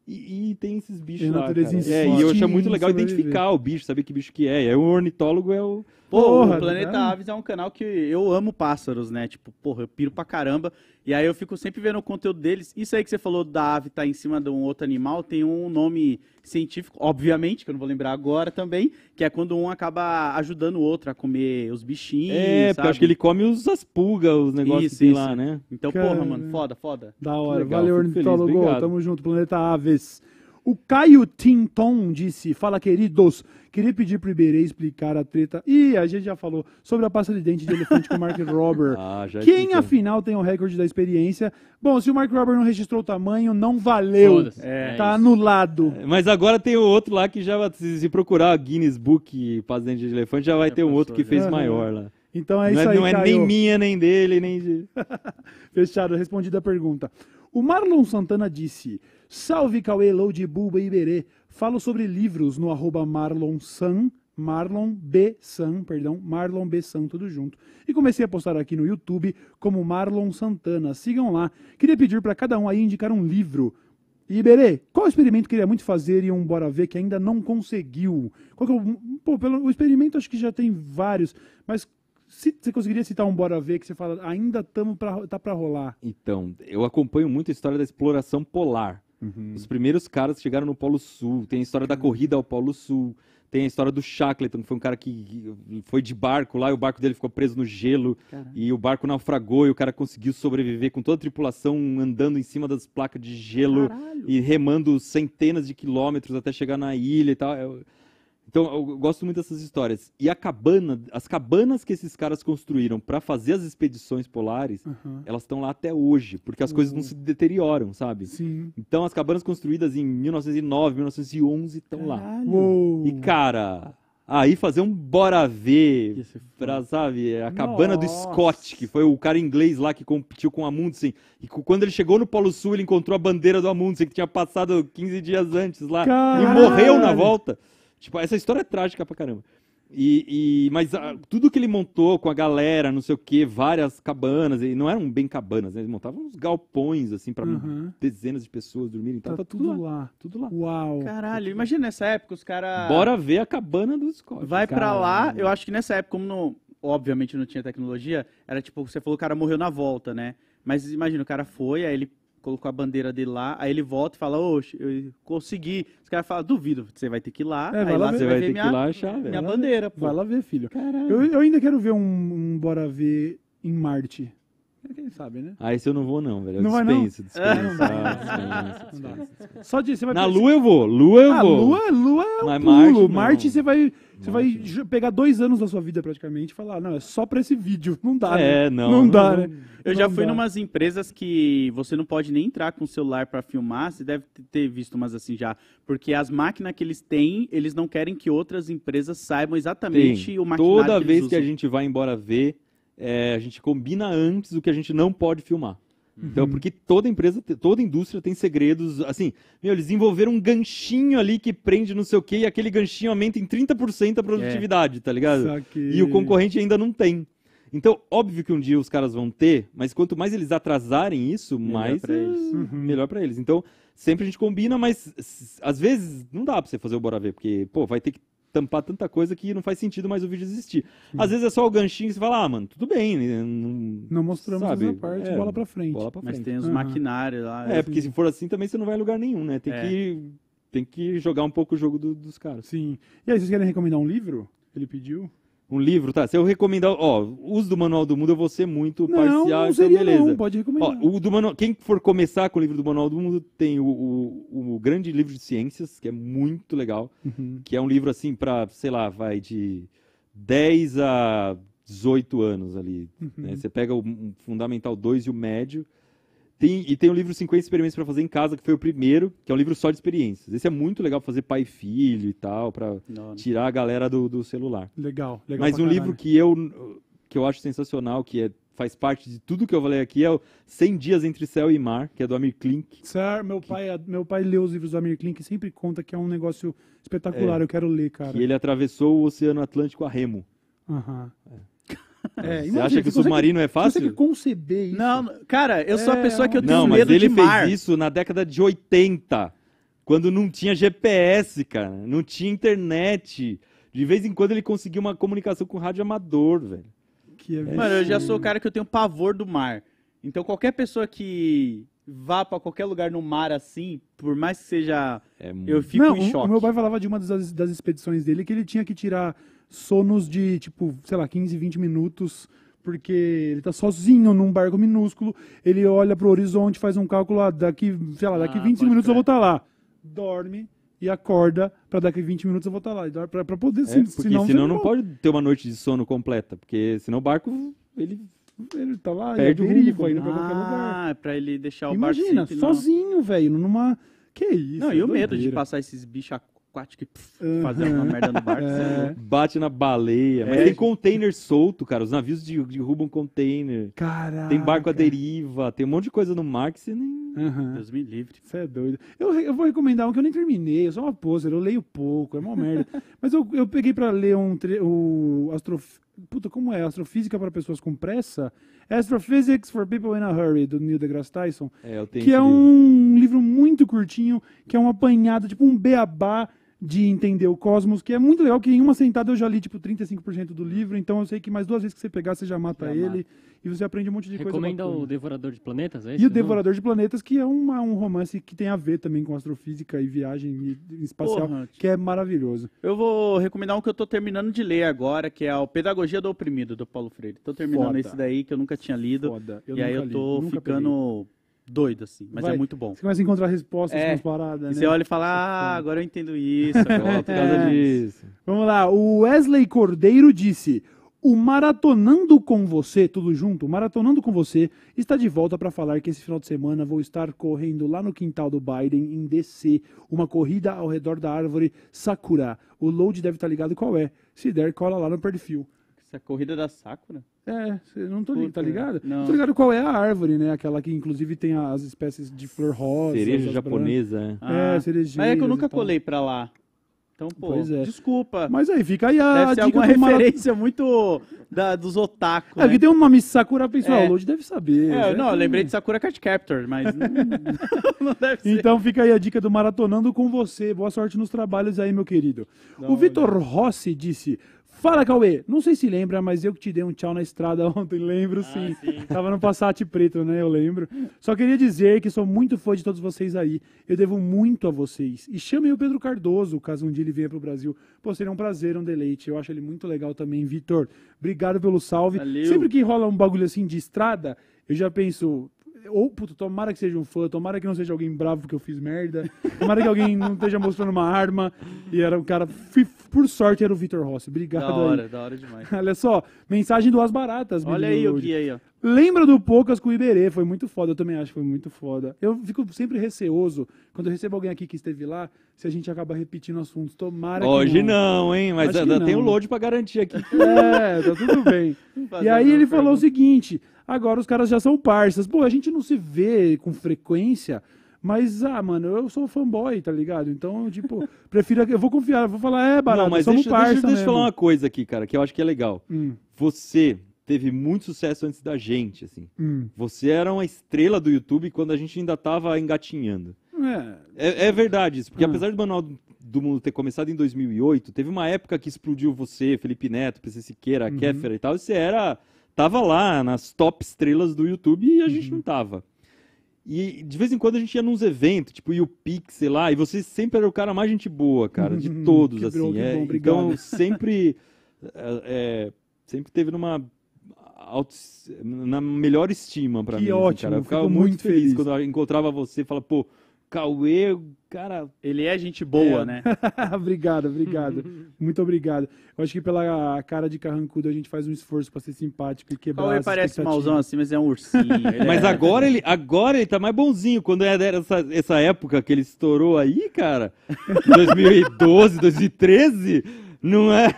E, e tem esses bichos lá. É, e eu acho muito legal identificar o bicho, saber que bicho que é. E aí o ornitólogo é o porra, o Planeta né? Aves é um canal que eu amo pássaros, né? Tipo, porra, eu piro pra caramba. E aí eu fico sempre vendo o conteúdo deles. Isso aí que você falou da ave tá em cima de um outro animal, tem um nome científico, obviamente, que eu não vou lembrar agora também, que é quando um acaba ajudando o outro a comer os bichinhos. É, sabe? porque acho que ele come os, as pulgas, os negócios isso, que tem isso. lá, né? Então, porra, mano, foda, foda. Da hora. Legal, Valeu, ornitólogo. Tamo junto, Planeta Aves. O Caio Tinton disse: Fala, queridos. Queria pedir pro Iberê explicar a treta. Ih, a gente já falou sobre a pasta de dente de elefante com o Mark Robert. Ah, Quem, entendi. afinal, tem o recorde da experiência? Bom, se o Mark Robert não registrou o tamanho, não valeu. É, é, tá anulado. É, mas agora tem o outro lá que já vai. Se procurar Guinness Book pasta de dente de elefante, já vai é ter um outro que fez uhum. maior lá. Então é não é isso é, aí. Não é nem minha, nem dele, nem de. Fechado, respondida a pergunta. O Marlon Santana disse: Salve Cauê, de bulba e Iberê. Falo sobre livros no arroba Marlon San, Marlon B. San, perdão, Marlon B. San, tudo junto. E comecei a postar aqui no YouTube como Marlon Santana. Sigam lá. Queria pedir para cada um aí indicar um livro. Iberê, qual experimento queria muito fazer e um bora ver que ainda não conseguiu? Qual que é o, pô, pelo, o experimento acho que já tem vários, mas você conseguiria citar um bora ver que você fala, ainda estamos pra, tá para rolar? Então, eu acompanho muito a história da exploração polar. Uhum. Os primeiros caras chegaram no Polo Sul, tem a história da corrida ao Polo Sul, tem a história do Shackleton, que foi um cara que foi de barco lá e o barco dele ficou preso no gelo Caramba. e o barco naufragou e o cara conseguiu sobreviver com toda a tripulação andando em cima das placas de gelo Caralho. e remando centenas de quilômetros até chegar na ilha e tal. É então, eu gosto muito dessas histórias. E a cabana, as cabanas que esses caras construíram para fazer as expedições polares, uhum. elas estão lá até hoje, porque as uhum. coisas não se deterioram, sabe? Sim. Então, as cabanas construídas em 1909, 1911 estão lá. Uou. E, cara, aí fazer um bora ver pra, sabe, a Nossa. cabana do Scott, que foi o cara inglês lá que competiu com o Amundsen. E quando ele chegou no Polo Sul, ele encontrou a bandeira do Amundsen, que tinha passado 15 dias antes lá. Caralho. E morreu na volta. Tipo, essa história é trágica pra caramba. E, e mas a, ah, tudo que ele montou com a galera, não sei o que, várias cabanas, e não eram bem cabanas, né? Eles montavam uns galpões, assim, para uhum. dezenas de pessoas dormirem. Tá, tá, tudo, lá. lá, tudo lá. Uau. Caralho, tá imagina nessa época os caras. Bora ver a cabana do Scott. Vai para lá, eu acho que nessa época, como não, obviamente não tinha tecnologia, era tipo, você falou o cara morreu na volta, né? Mas imagina, o cara foi, aí ele colocou a bandeira dele lá, aí ele volta e fala, oxe, eu consegui. Os caras falam, duvido, você vai ter que ir lá, é, vai lá, lá você vai, ter minha, que ir lá achar, Minha vai bandeira, pô. Vai lá ver, filho. Caralho. Eu, eu ainda quero ver um, um Bora Ver em Marte. É, quem sabe, né? Ah, esse eu não vou, não, velho. Eu não dispenso, vai, não? Dispenso, dispenso, dispenso, dispenso, Só de você vai Na pensar... Lua eu vou, Lua eu ah, vou. Ah, Lua, Lua é um pulo. Marte, Marte você vai você vai pegar dois anos da sua vida praticamente e falar, não, é só pra esse vídeo. Não dá, é, né? Não, não, não dá, não, né? Eu já fui em numas empresas que você não pode nem entrar com o celular para filmar, você deve ter visto umas assim já. Porque as máquinas que eles têm, eles não querem que outras empresas saibam exatamente o maquinário Toda que vez usam. que a gente vai embora ver, é, a gente combina antes o que a gente não pode filmar. Uhum. Então, porque toda empresa, toda indústria tem segredos, assim, meu, eles desenvolveram um ganchinho ali que prende não sei o quê e aquele ganchinho aumenta em 30% a produtividade, é. tá ligado? Que... E o concorrente ainda não tem. Então, óbvio que um dia os caras vão ter, mas quanto mais eles atrasarem isso, melhor mais pra eles. Uhum. melhor para eles. Então, sempre a gente combina, mas às vezes não dá para você fazer o bora ver, porque, pô, vai ter que tampar tanta coisa que não faz sentido mais o vídeo existir. Sim. Hum. Às vezes é só o ganchinho e você fala, ah, mano, tudo bem. Né? Não, não mostramos sabe? essa parte, é, bola pra frente. Bola pra frente. Mas tem os uhum. maquinários lá. É, assim. porque se for assim também você não vai a lugar nenhum, né? Tem, é. que, tem que jogar um pouco o jogo do, dos caras. Sim. E aí, vocês querem recomendar um livro? Ele pediu? Um livro, tá? Se eu recomendar, ó, uso do Manual do Mundo, eu vou ser muito não, parcial, não então seria, então beleza. Não, pode recomendar. Ó, o do manual, quem for começar com o livro do Manual do Mundo, tem o, o, o Grande Livro de Ciências, que é muito legal, uhum. que é um livro assim para, sei lá, vai de 10 a 18 anos ali. Né? Uhum. Né? Você pega o Fundamental 2 e o médio, tem, e tem o livro 50 Experimentos para Fazer em Casa, que foi o primeiro, que é um livro só de experiências. Esse é muito legal pra fazer pai e filho e tal, para tirar a galera do, do celular. Legal, legal. Mas um caralho. livro que eu, que eu acho sensacional, que é faz parte de tudo que eu falei aqui, é o 100 Dias Entre Céu e Mar, que é do Amir Klink. Sir, meu, que... pai, é, meu pai leu os livros do Amir Klink e sempre conta que é um negócio espetacular, é, eu quero ler, cara. Que ele atravessou o Oceano Atlântico a remo. Aham. É. É, você imagina, acha que o submarino é fácil? Você conceber isso. Não, cara, eu sou é, a pessoa que eu tenho não, medo de mar. Não, mas ele fez isso na década de 80, quando não tinha GPS, cara, não tinha internet. De vez em quando ele conseguiu uma comunicação com o rádio amador, velho. Que é Mano, eu já sou o cara que eu tenho pavor do mar. Então qualquer pessoa que vá para qualquer lugar no mar assim, por mais que seja. É muito... eu fico não, em choque. O meu pai falava de uma das, das expedições dele que ele tinha que tirar sonos de, tipo, sei lá, 15, 20 minutos, porque ele está sozinho num barco minúsculo, ele olha para o horizonte, faz um cálculo, ah, daqui, sei lá, daqui ah, 25 minutos eu vou estar tá lá. Dorme e acorda para daqui 20 minutos eu vou estar tá lá. para poder, é, se, porque senão... senão não, pode ter uma noite de sono completa, porque senão o barco, ele... Ele tá lá, Perde ele deriva, ainda pra ah, qualquer lugar. Ah, pra ele deixar o Imagina, barco Imagina, sozinho, velho, numa... Que isso? Não, e o é medo de passar esses bichos aquática e uhum. fazendo uma merda no barco. É. Bate na baleia. Mas é. tem container solto, cara. Os navios derrubam container. Caraca. Tem barco à deriva. Tem um monte de coisa no mar que você nem. Uhum. Deus me livre. Você é doido. Eu, eu vou recomendar um que eu nem terminei. Eu sou uma poser. Eu leio pouco. É uma merda. Mas eu, eu peguei pra ler um. Tre... O astrof... Puta, como é? Astrofísica para pessoas com pressa? É Astrophysics for People in a Hurry, do Neil deGrasse Tyson. É, eu tenho que é um livro muito curtinho, que é um apanhado, tipo um beabá de entender o cosmos, que é muito legal, que em uma sentada eu já li, tipo, 35% do livro, então eu sei que mais duas vezes que você pegar, você já mata já ele, mata. e você aprende um monte de Recomenda coisa Recomenda o Devorador de Planetas, é isso? E o Devorador de Planetas, que é uma, um romance que tem a ver também com astrofísica e viagem espacial, Porra, que é maravilhoso. Eu vou recomendar um que eu tô terminando de ler agora, que é o Pedagogia do Oprimido, do Paulo Freire. Tô terminando Foda. esse daí, que eu nunca tinha lido, Foda. Eu e aí eu tô li, ficando... Peguei doido, assim, mas é Vai. é muito bom. Você começa a encontrar respostas é. paradas, né? Você olha e fala, ah, tá agora eu entendo isso, agora por causa é. disso. Vamos lá, o Wesley Cordeiro disse: o Maratonando com Você, tudo junto, Maratonando com Você, está de volta para falar que esse final de semana vou estar correndo lá no quintal do Biden, em DC, uma corrida ao redor da árvore Sakura. O load deve estar tá ligado qual é. Se der, cola lá no perfil. Essa corrida da Sakura? É, não tô ligado, tá ligado? Não. não tá tô ligado qual é a árvore, né? Aquela que inclusive tem as espécies de flor rosa. Cereja japonesa, é. Ah, é, cereja. Mas é que eu nunca então. colei pra lá. Então, pô, pois é. desculpa. Mas aí fica aí a deve ser dica uma... referência muito da, dos otaku. É né? que tem um nome Sakura, pessoal, é. hoje deve saber. É, né? não, eu lembrei de Sakura Card Captor, mas não, deve ser. Então fica aí a dica do Maratonando com você. Boa sorte nos trabalhos aí, meu querido. o Vitor Rossi disse: Fala, Cauê! Não sei se lembra, mas eu que te dei um tchau na estrada ontem, lembro ah, sim. sim. Tava no Passat preto, né? Eu lembro. Só queria dizer que sou muito fã de todos vocês aí. Eu devo muito a vocês. E chamem o Pedro Cardoso, caso um dia ele venha pro Brasil. Pô, seria um prazer, um deleite. Eu acho ele muito legal também, Vitor. Obrigado pelo salve. Valeu. Sempre que rola um bagulho assim de estrada, eu já penso, ou, puto tomara que seja um fã, tomara que não seja alguém bravo que eu fiz merda, tomara que alguém não esteja mostrando uma arma. E era o cara, por sorte, era o Vitor Rossi. Obrigado Da hora, aí. da hora demais. Olha só, mensagem do As Baratas. Olha aí o que aí, ó. Lembra do Poucas com o Iberê, foi muito foda, eu também acho que foi muito foda. Eu fico sempre receoso quando eu recebo alguém aqui que esteve lá, se a gente acaba repetindo assuntos. Tomara Hoje que não, hein? Mas ainda tem o load pra garantir aqui. É, tá tudo bem. e aí ele falou o seguinte: Agora os caras já são parças. Pô, a gente não se vê com frequência, mas, ah, mano, eu sou fanboy, tá ligado? Então, tipo, prefiro. Eu vou confiar, vou falar, é, barato, não, mas somos deixa, parça. Deixa, deixa eu falar uma coisa aqui, cara, que eu acho que é legal. Hum. Você teve muito sucesso antes da gente, assim. Hum. Você era uma estrela do YouTube quando a gente ainda tava engatinhando. É, é, é verdade isso, porque hum. apesar do Manual do Mundo ter começado em 2008, teve uma época que explodiu você, Felipe Neto, PC Siqueira, uhum. Kéfera e tal, e você era tava lá nas top estrelas do YouTube e a uhum. gente não tava. E de vez em quando a gente ia nos eventos, tipo, e o Pix, sei lá, e você sempre era o cara mais gente boa, cara, de uhum. todos, que assim. Bom, é, bom, então sempre, é, é, sempre teve numa Auto, na melhor estima para mim. Ótimo, assim, cara. Eu ficava muito, muito feliz, feliz, quando eu encontrava você e falava, pô, Cauê, cara. Ele é gente boa, é. né? obrigado, obrigado. Muito obrigado. Eu acho que pela cara de carrancudo a gente faz um esforço para ser simpático e quebrar. Cauê parece mauzão assim, mas é um ursinho. É. mas agora ele, agora ele tá mais bonzinho. Quando era é essa, essa época que ele estourou aí, cara, 2012, 2013. É? Não é.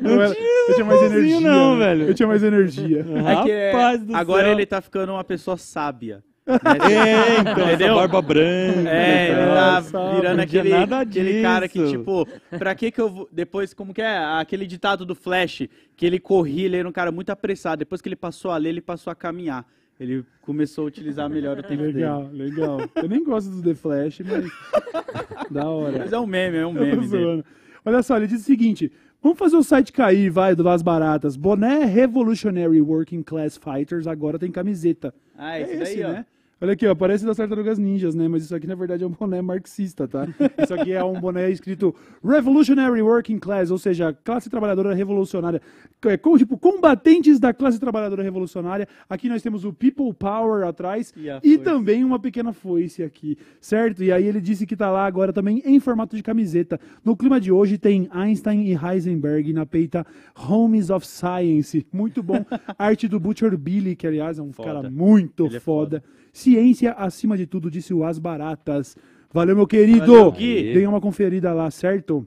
não era, eu tinha mais energia. Não, velho. Eu tinha mais energia. Rapaz é que, do agora céu. ele tá ficando uma pessoa sábia. É, então, Entendeu? barba branca. É, né, ele tá nossa, virando aquele, aquele cara que, tipo, pra que que eu vou... Depois, como que é? Aquele ditado do Flash, que ele corria, ele era um cara muito apressado. Depois que ele passou a ler, ele passou a caminhar. Ele começou a utilizar melhor o tempo legal, dele. Legal, legal. Eu nem gosto do The Flash, mas... da hora. Mas é um meme, é um meme Olha só, ele diz o seguinte... Vamos fazer o site cair, vai, do Las Baratas. Boné Revolutionary Working Class Fighters agora tem camiseta. Ah, é esse, daí, né? Ó. Olha aqui, ó, parece das Tartarugas Ninjas, né? Mas isso aqui na verdade é um boné marxista, tá? Isso aqui é um boné escrito Revolutionary Working Class, ou seja, classe trabalhadora revolucionária. É tipo combatentes da classe trabalhadora revolucionária. Aqui nós temos o People Power atrás e, e também uma pequena foice aqui, certo? E aí ele disse que tá lá agora também em formato de camiseta. No clima de hoje tem Einstein e Heisenberg na peita Homes of Science. Muito bom. Arte do Butcher Billy, que aliás é um foda. cara muito Ele foda. É foda. Ciência acima de tudo, disse o As Baratas. Valeu, meu querido! Valeu, uma conferida lá, certo?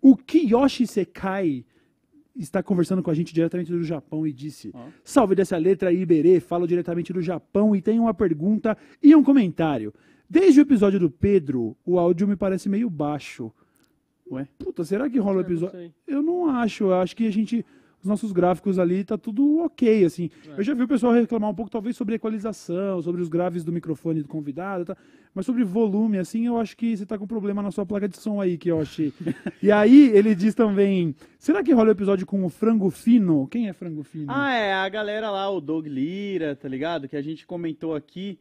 O Kiyoshi Sekai está conversando com a gente diretamente do Japão e disse: ah. Salve dessa letra, Iberê, falo diretamente do Japão e tenho uma pergunta e um comentário. Desde o episódio do Pedro, o áudio me parece meio baixo. Ué? Puta, será que rola o episódio? Eu não acho, eu acho que a gente os nossos gráficos ali tá tudo ok, assim. É. Eu já vi o pessoal reclamar um pouco, talvez, sobre equalização, sobre os graves do microfone do convidado, tá? mas sobre volume, assim, eu acho que você tá com problema na sua placa de som aí, que e aí, ele diz também, será que rola o episódio com o Frango Fino? Quem é Frango Fino? Ah, é, a galera lá, o Doug Lira, tá ligado? Que a gente comentou aqui.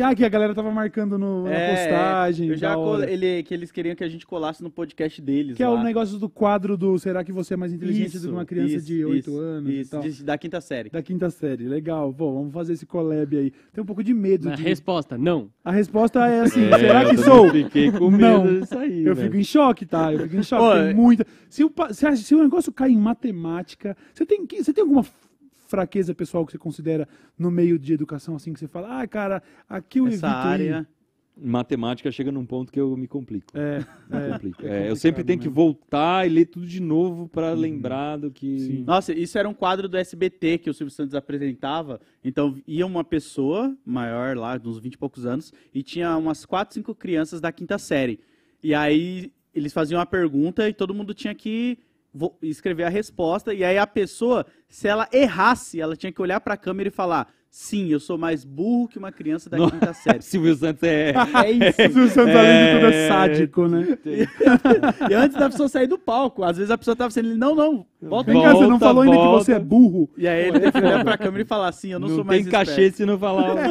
Ah, que a galera tava marcando no, é, na postagem. Eu já ele, que eles queriam que a gente colasse no podcast deles. Que lá. é o negócio do quadro do Será que você é mais inteligente isso, do que uma criança isso, de 8 isso, anos? Isso, de, da quinta série. Da quinta série, legal. Bom, vamos fazer esse collab aí. Tem um pouco de medo. A é de... resposta, não. A resposta é assim: é, será que sou? Fiquei com medo não. disso aí. Eu velho. fico em choque, tá? Eu fico em choque. Pô, tem muita. Se o, se, se o negócio cai em matemática, você tem, você tem alguma fraqueza pessoal que você considera no meio de educação, assim, que você fala, ah, cara, aqui o Essa Área... Aí matemática chega num ponto que eu me complico. É, me é. complico. é, é eu sempre tenho mesmo. que né? voltar e ler tudo de novo para uhum. lembrar do que. Sim. Nossa, isso era um quadro do SBT que o Silvio Santos apresentava. Então ia uma pessoa maior lá, de uns 20 e poucos anos, e tinha umas 4, 5 crianças da quinta série. E aí eles faziam a pergunta e todo mundo tinha que escrever a resposta e aí a pessoa, se ela errasse, ela tinha que olhar para a câmera e falar: Sim, eu sou mais burro que uma criança da Não. quinta série. Silvio Santos é. É isso. É é. Silvio Santos, além de tudo, é, é. sádico, né? e antes da pessoa sair do palco, às vezes a pessoa tava sendo, não, não, volta Vem cá, você não falou volta. ainda que você é burro. E aí ele tem olhar pra câmera e falar assim, eu não, não sou mais Não tem cachê se não falar.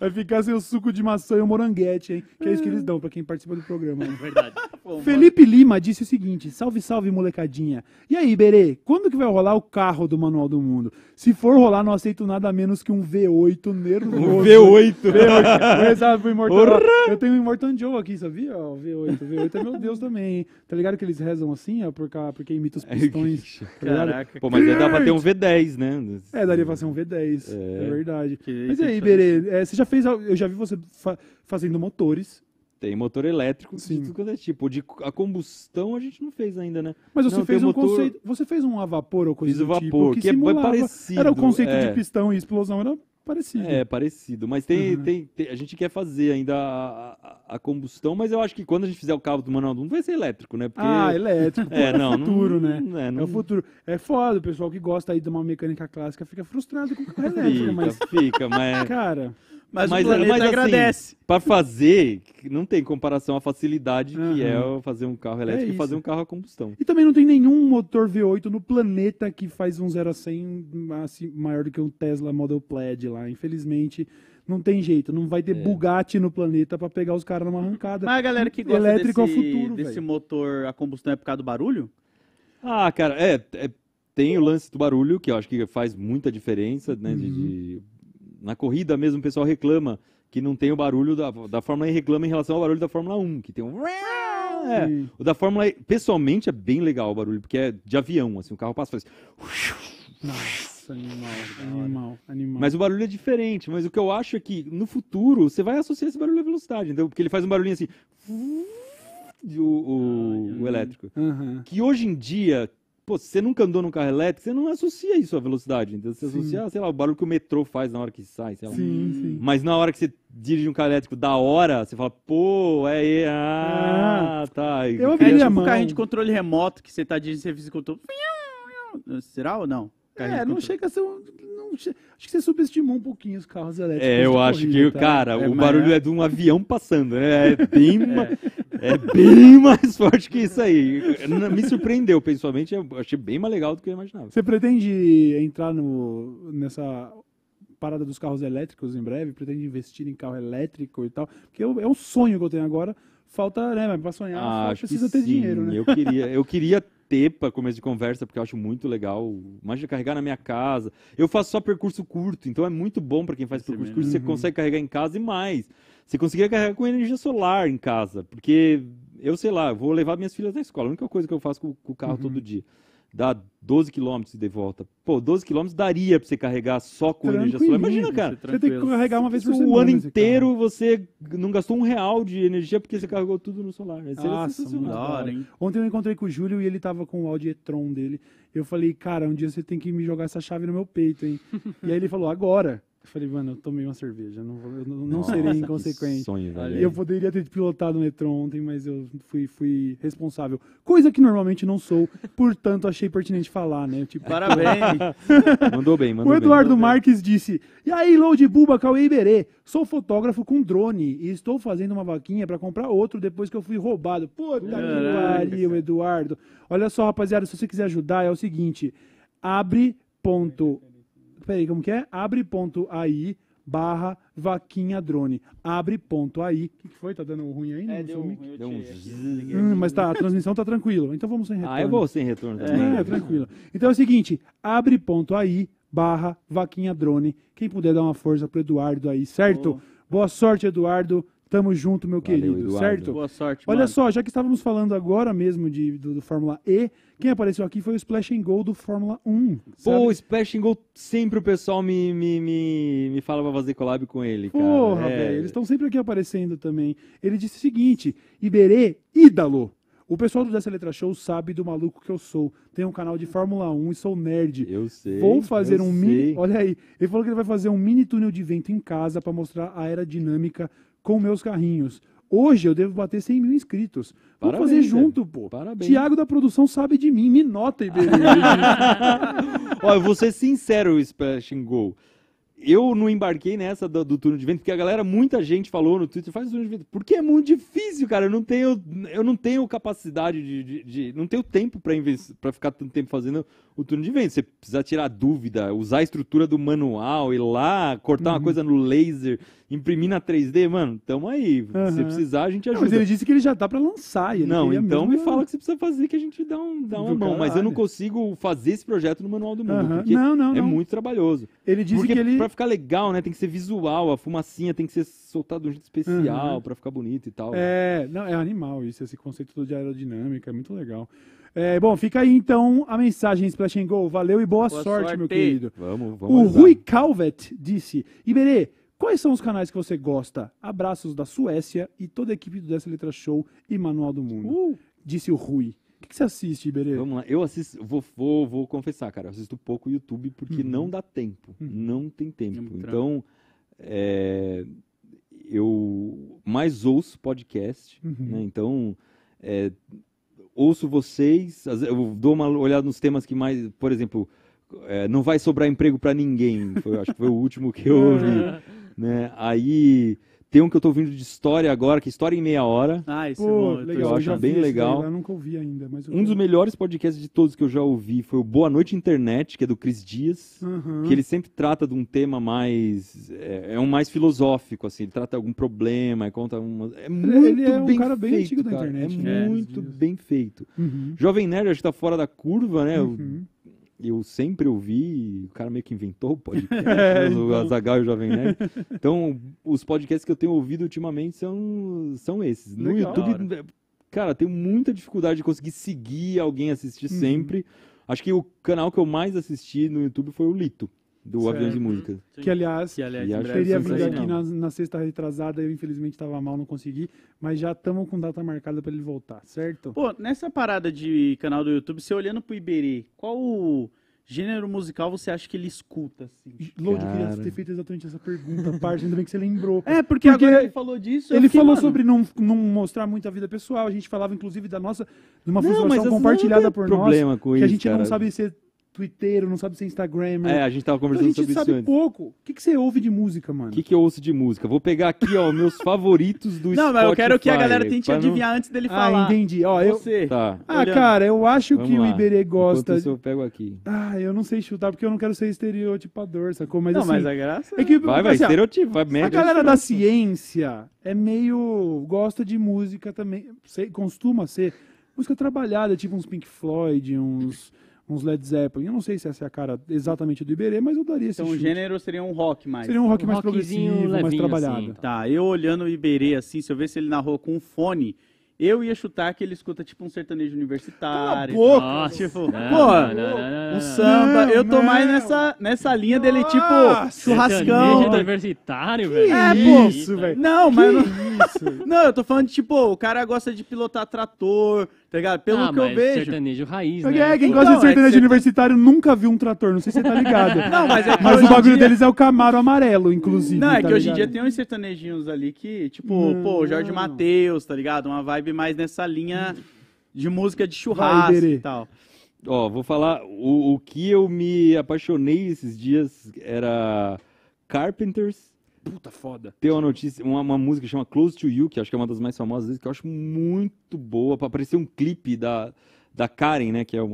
Vai ficar sem o suco de maçã e o moranguete, hein? Que é isso que eles dão pra quem participa do programa. É Verdade. Felipe Lima disse o seguinte, salve, salve, molecadinha. E aí, Berê, quando que vai rolar o carro do Manual do Mundo? Se for rolar, não aceito nada menos que um V8 nervoso. Um V8. V8. Eu Immortal, eu tenho um Immortal Joe aqui, sabia? O V8. V8 é meu Deus também, hein? Tá ligado que eles rezam assim, ó, é por porque imita os pistões. Tá caraca. Pô, mas daí dá pra ter um V10, né? É, daria pra ser um V10. É, é verdade. Que mas e aí, Bere? é, você já fez... Eu já vi você fa fazendo motores tem motor elétrico, Sim. tudo quanto é tipo. De, a combustão a gente não fez ainda, né? Mas você não, fez um motor... conceito. Você fez um a vapor ou coisa Fiz do tipo vapor, tipo, que, que é simulava, é parecido. Era o conceito é. de pistão e explosão, era parecido. É, parecido. Mas tem, uhum. tem, tem, a gente quer fazer ainda a, a, a, combustão, mas eu acho que quando a gente fizer o carro do Manual do Mundo vai ser elétrico, né? Porque... Ah, elétrico. é, não, é o futuro, não, né? é, não... é, o futuro. É foda, o pessoal que gosta aí de uma mecânica clássica fica frustrado com o carro elétrico, fica, mas. Fica, mas. Cara. Mas, mas o é, planeta mas, assim, agradece. Para fazer, não tem comparação à facilidade uhum. que é fazer um carro é elétrico é e fazer um carro a combustão. E também não tem nenhum motor V8 no planeta que faz um 0 a 100 assim, maior do que um Tesla Model Plaid lá. Infelizmente, não tem jeito, não vai ter é. Bugatti no planeta para pegar os caras numa arrancada. Mas a galera que gosta elétrico é desse, futuro, desse motor a combustão é por causa do barulho? Ah, cara, é, é tem o lance do barulho, que eu acho que faz muita diferença, né? Uhum. De, de, uhum na corrida mesmo o pessoal reclama que não tem o barulho da, da Fórmula E, reclama em relação ao barulho da Fórmula 1, que tem um... Ah, é, o da Fórmula E, pessoalmente, é bem legal o barulho, porque é de avião, assim, o carro passa e faz... Nossa, animal, animal, animal. Mas o barulho é diferente, mas o que eu acho é que, no futuro, você vai associar esse barulho à velocidade, entendeu? Porque ele faz um barulhinho assim... O, o, o elétrico. Uhum. Que hoje em dia, Pô, se você nunca andou num carro elétrico, você não associa isso à velocidade. Então você sim. associa, sei lá, o barulho que o metrô faz na hora que sai, sei lá. Sim, sim. Mas na hora que você dirige um carro elétrico da hora, você fala, pô, é. Ah, ah, tá. Eu é tipo mão. um carrinho de controle remoto que você tá dirigindo, você de controle. Será ou não? Carrinho é, não chega a ser um. Acho que você subestimou um pouquinho os carros elétricos. É, eu acho corrida, que, tá? cara, é, o barulho é... é... de um avião passando, né? É bem. Uma... É. É bem mais forte que isso aí. Me surpreendeu, pessoalmente, eu achei bem mais legal do que eu imaginava. Você pretende entrar no, nessa parada dos carros elétricos em breve? Pretende investir em carro elétrico e tal? Porque é um sonho que eu tenho agora falta, né, para sonhar, ah, precisa ter sim. dinheiro, né? Eu queria, eu queria ter para começo de conversa, porque eu acho muito legal. Imagina carregar na minha casa. Eu faço só percurso curto, então é muito bom para quem faz é percurso curto, você uhum. consegue carregar em casa e mais. Você conseguiria carregar com energia solar em casa, porque eu sei lá, vou levar minhas filhas na escola. A única coisa que eu faço com, com o carro uhum. todo dia dá 12 quilômetros de volta. Pô, 12 quilômetros daria pra você carregar só com energia solar. Imagina, cara. Você tem que carregar uma vez por semana. O ano inteiro você não gastou um real de energia porque você carregou tudo no solar. Isso Nossa, sensacional. Hora, hein? Ontem eu encontrei com o Júlio e ele tava com o Audi e-tron dele. Eu falei, cara, um dia você tem que me jogar essa chave no meu peito, hein? e aí ele falou, agora. Eu falei, mano, eu tomei uma cerveja, não, vou, eu não, Nossa, serei inconsequente. Sonho, velho. Eu poderia ter pilotado o metrô ontem, mas eu fui, fui responsável. Coisa que normalmente não sou, portanto achei pertinente falar, né? Tipo, Parabéns! mandou bem, mandou bem. O Eduardo bem, Marques disse, e aí, Load Buba, Cauê Iberê, sou fotógrafo com drone e estou fazendo uma vaquinha para comprar outro depois que eu fui roubado. Puta que pariu, Eduardo. Olha só, rapaziada, se você quiser ajudar, é o seguinte, abre ponto peraí, como que é? Abre.ai barra vaquinha drone. Abre.ai. O que, que, foi? Tá dando ruim aí? É, deu, ruim, deu um hum, Mas tá, a transmissão tá tranquila. Então vamos sem retorno. Ah, eu vou sem retorno é, também. É, é tranquilo. Então é o seguinte, abre.ai barra vaquinha drone. Quem puder dar uma força pro Eduardo aí, certo? Boa sorte, Eduardo. Tamo junto, meu Valeu, querido, Eduardo. certo? Boa sorte, Olha mano. só, já que estávamos falando agora mesmo de, do, do, Fórmula E, quem apareceu aqui foi o Splash and Go do Fórmula 1. Sabe? Pô, o Splash and Go sempre o pessoal me, me, me, me fala pra fazer collab com ele, cara. Porra, é. velho, eles estão sempre aqui aparecendo também. Ele disse o seguinte, Iberê, ídalo. O pessoal do Dessa Letra Show sabe do maluco que eu sou. Tem um canal de Fórmula 1 e sou nerd. Eu sei. Vou fazer um sei. mini. Olha aí. Ele falou que ele vai fazer um mini túnel de vento em casa para mostrar a aerodinâmica com meus carrinhos. Hoje eu devo bater 100 mil inscritos. Vamos fazer junto, pô. Parabéns. Tiago da produção sabe de mim, me nota, IBM. Olha, eu vou ser sincero, Splash and Go. Eu não embarquei nessa do, do, turno de vento, porque a galera, muita gente falou no Twitter, faz o turno de vento, porque é muito difícil, cara. Eu não tenho, eu não tenho capacidade de. de, de não tenho tempo para ficar tanto tempo fazendo o turno de vento. Você precisa tirar dúvida, usar a estrutura do manual, ir lá, cortar uhum. uma coisa no laser, imprimir na 3D, mano, tamo aí. Uhum. Se precisar, a gente ajuda. Não, mas ele disse que ele já tá para lançar. Ele não, então me fala o que você precisa fazer que a gente dá, um, dá uma do mão. Caralho. Mas eu não consigo fazer esse projeto no Manual do Mundo, uhum. porque não, não, é não. muito trabalhoso. Ele disse porque que ele... Pra ficar legal, né, tem que ser visual, a fumacinha tem que ser soltada de um jeito especial uhum. para ficar bonito e tal. Né? É, né? não, é animal isso, esse conceito de aerodinâmica, é muito legal. É, bom, fica aí então a mensagem Splash and Go. Valeu e boa, boa sorte, sorte, meu querido. Vamos, vamos. O ajudar. Rui Calvet disse: Iberê, quais são os canais que você gosta? Abraços da Suécia e toda a equipe do Dessa Letra Show e Manual do Mundo. Uh. Disse o Rui. O que, que, você assiste, Iberê? Vamos lá, eu assisto, vou, vou, vou confessar, cara, eu assisto pouco YouTube porque uhum. não dá tempo. Uhum. Não tem tempo. É então, é, eu mais ouço podcast, uhum. né? Então. É, ouço vocês, eu dou uma olhada nos temas que mais, por exemplo, é, não vai sobrar emprego para ninguém, foi, acho que foi o último que eu ah. ouvi, né? Aí tem um que eu tô ouvindo de história agora, que é História em Meia Hora. Ah, esse é Pô, é bom. Legal. Eu acho bem legal. Daí, eu nunca ouvi ainda. Mas um vi. dos melhores podcasts de todos que eu já ouvi foi o Boa Noite Internet, que é do Cris Dias, uhum. que ele sempre trata de um tema mais... É, é, um mais filosófico, assim. Ele trata algum problema, conta uma... É muito ele é um bem cara bem feito, antigo cara. da é internet. É né? muito bem feito. Uhum. Jovem Nerd, acho que tá fora da curva, né? Uhum eu sempre ouvi, o cara meio que inventou o podcast, né? é, então... o Azagal e o Jovem Nerd. Então, os podcasts que eu tenho ouvido ultimamente são, são esses. No Legal. YouTube, cara, tenho muita dificuldade de conseguir seguir alguém assistir uhum. sempre. Acho que o canal que eu mais assisti no YouTube foi o Lito do certo. de e Que, aliás, que, aliás teria vindo aqui na, na, sexta retrasada, eu infelizmente estava mal, não consegui, mas já estamos com data marcada para ele voltar, certo? Pô, nessa parada de canal do YouTube, você olhando pro Iberê, qual o gênero musical você acha que ele escuta, assim? Lodi, eu queria ter feito exatamente essa pergunta, parte, ainda bem que você lembrou. É, porque, porque agora ele falou disso. Ele fiquei, falou mano... sobre não, não mostrar muito a vida pessoal, a gente falava, inclusive, da nossa, de uma frustração assim, compartilhada por problema nós, com que isso, a gente cara. não sabe ser Twitter, não sabe ser é Instagram. É, a gente tava conversando então, a gente sobre sabe isso pouco. O que, que você ouve de música, mano? O que, que eu ouço de música? Vou pegar aqui, ó, meus favoritos do não, Spotify. Não, mas eu quero que a galera tente não... adivinhar antes dele ah, falar. Ah, entendi. Ó, eu... Você. Tá. Ah, Olhando. cara, eu acho Vamos que lá. o Iberê gosta... isso, eu pego aqui. Ah, eu não sei chutar, porque eu não quero ser estereotipador, sacou? Mas, não, assim, mas a graça... É que, vai, vai, assim, vai A galera da ciência é meio... gosta de música também, sei, costuma ser música trabalhada, tipo uns Pink Floyd, uns uns Led Zeppelin. Eu não sei se essa é a cara exatamente do Iberê, mas eu daria esse Então chute. o gênero seria um rock mais. Seria um rock um mais progressivo, levinho, mais assim. trabalhado. Assim, tá, eu olhando o Iberê assim, se eu ver se ele narrou com um fone, eu ia chutar que ele escuta tipo um sertanejo universitário. Cala tipo, Nossa, tipo, não, pô, não, não, um samba. eu tô mais nessa, nessa linha dele, tipo, churrascão. Sertanejo universitário, velho. É, pô. Isso, velho. Não, mas. Não, eu tô falando de, tipo, o cara gosta de pilotar trator, Tá ligado? Pelo ah, que eu vejo. sertanejo raiz, né? É, quem gosta não, de sertanejo é de tá- universitário nunca viu um trator, não sei se você tá ligado. não, mas é Mas o bagulho dia... deles é o Camaro amarelo, inclusive. Não, é tá que hoje em dia tem uns sertanejinhos ali que, tipo, pô, Jorge Matheus, tá ligado? Uma vibe mais nessa linha de música de churrasco e tal. Ó, vou falar, o, o que eu me apaixonei esses dias era Carpenters puta foda. Tem uma notícia, uma, uma música que chama Close to You, que acho que é uma das mais famosas, que eu acho muito boa. Aparecer um clipe da, da Karen, né? Que é, é,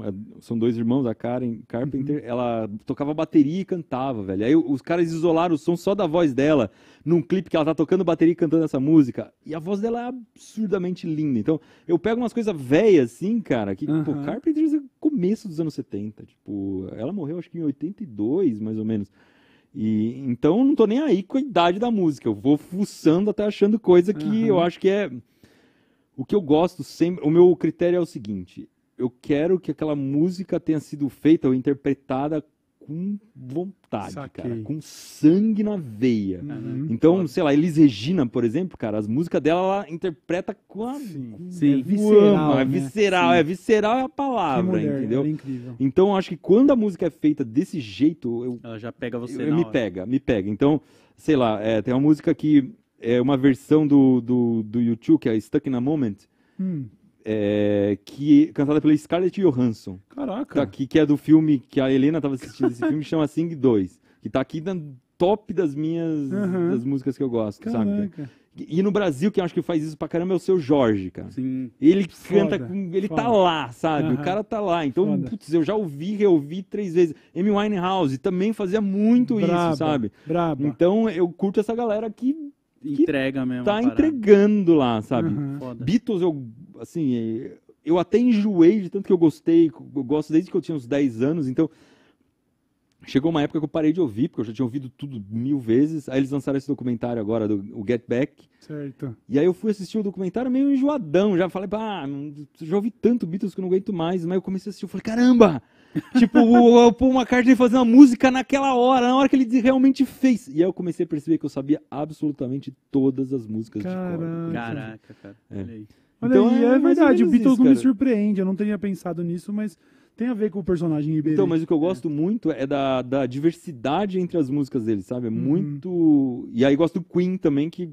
são dois irmãos, a Karen Carpenter. Uhum. Ela tocava bateria e cantava, velho. Aí os caras isolaram o som só da voz dela num clipe que ela tá tocando bateria e cantando essa música. E a voz dela é absurdamente linda. Então, eu pego umas coisas velhas assim, cara, que, uhum. pô, Carpenter é começo dos anos 70. Tipo, ela morreu acho que em 82, mais ou menos. E então eu não tô nem aí com a idade da música, eu vou fuçando até achando coisa que uhum. eu acho que é o que eu gosto sempre, o meu critério é o seguinte, eu quero que aquela música tenha sido feita ou interpretada com vontade, Saquei. cara, com sangue na veia. Uhum. Então, sei lá, Elis Regina, por exemplo, cara, as músicas dela ela interpreta com a Sim. Sim. É visceral, é né? visceral, é visceral é a palavra, mulher, entendeu? É incrível. Então, acho que quando a música é feita desse jeito, eu, ela já pega você eu, me pega, me pega. Então, sei lá, é, tem uma música que é uma versão do do, do YouTube que é Stuck in a Moment. Hum é, que cantada pela Scarlett Johansson. Caraca. Tá aqui, que é do filme que a Helena estava assistindo esse filme, chama Sing 2. Que está aqui na top das minhas uhum. das músicas que eu gosto, Caraca. sabe? E no Brasil, quem acho que faz isso pra caramba é o seu Jorge, cara. Sim. Ele canta com. Ele tá Foda. tá lá, sabe? Uhum. O cara tá lá. Então, Foda. putz, eu já ouvi, reouvi três vezes. Amy Winehouse também fazia muito Braba. isso, sabe? Braba. Então, eu curto essa galera que. que Entrega mesmo. Tá entregando lá, sabe? Uhum. Beatles eu assim, eu até enjoei de tanto que eu gostei, eu gosto desde que eu tinha uns 10 anos, então chegou uma época que eu parei de ouvir, porque eu já tinha ouvido tudo mil vezes. Aí eles lançaram esse documentário agora, do o Get Back. Certo. E aí eu fui assistir o documentário meio enjoadão, já falei, ah, já ouvi tanto Beatles que eu não aguento mais. Mas eu comecei a assistir, eu falei, caramba! tipo, o, o Paul McCartney fazendo a música naquela hora, na hora que ele realmente fez. E aí eu comecei a perceber que eu sabia absolutamente todas as músicas Caraca. de cor. Caraca, cara. É. Olha aí. Olha então, aí, é, é verdade, o Beatles não me surpreende, eu não teria pensado nisso, mas tem a ver com o personagem Iberê. Então, mas o que eu gosto é. muito é da, da diversidade entre as músicas dele, sabe? É uhum. muito. E aí gosto do Queen também, que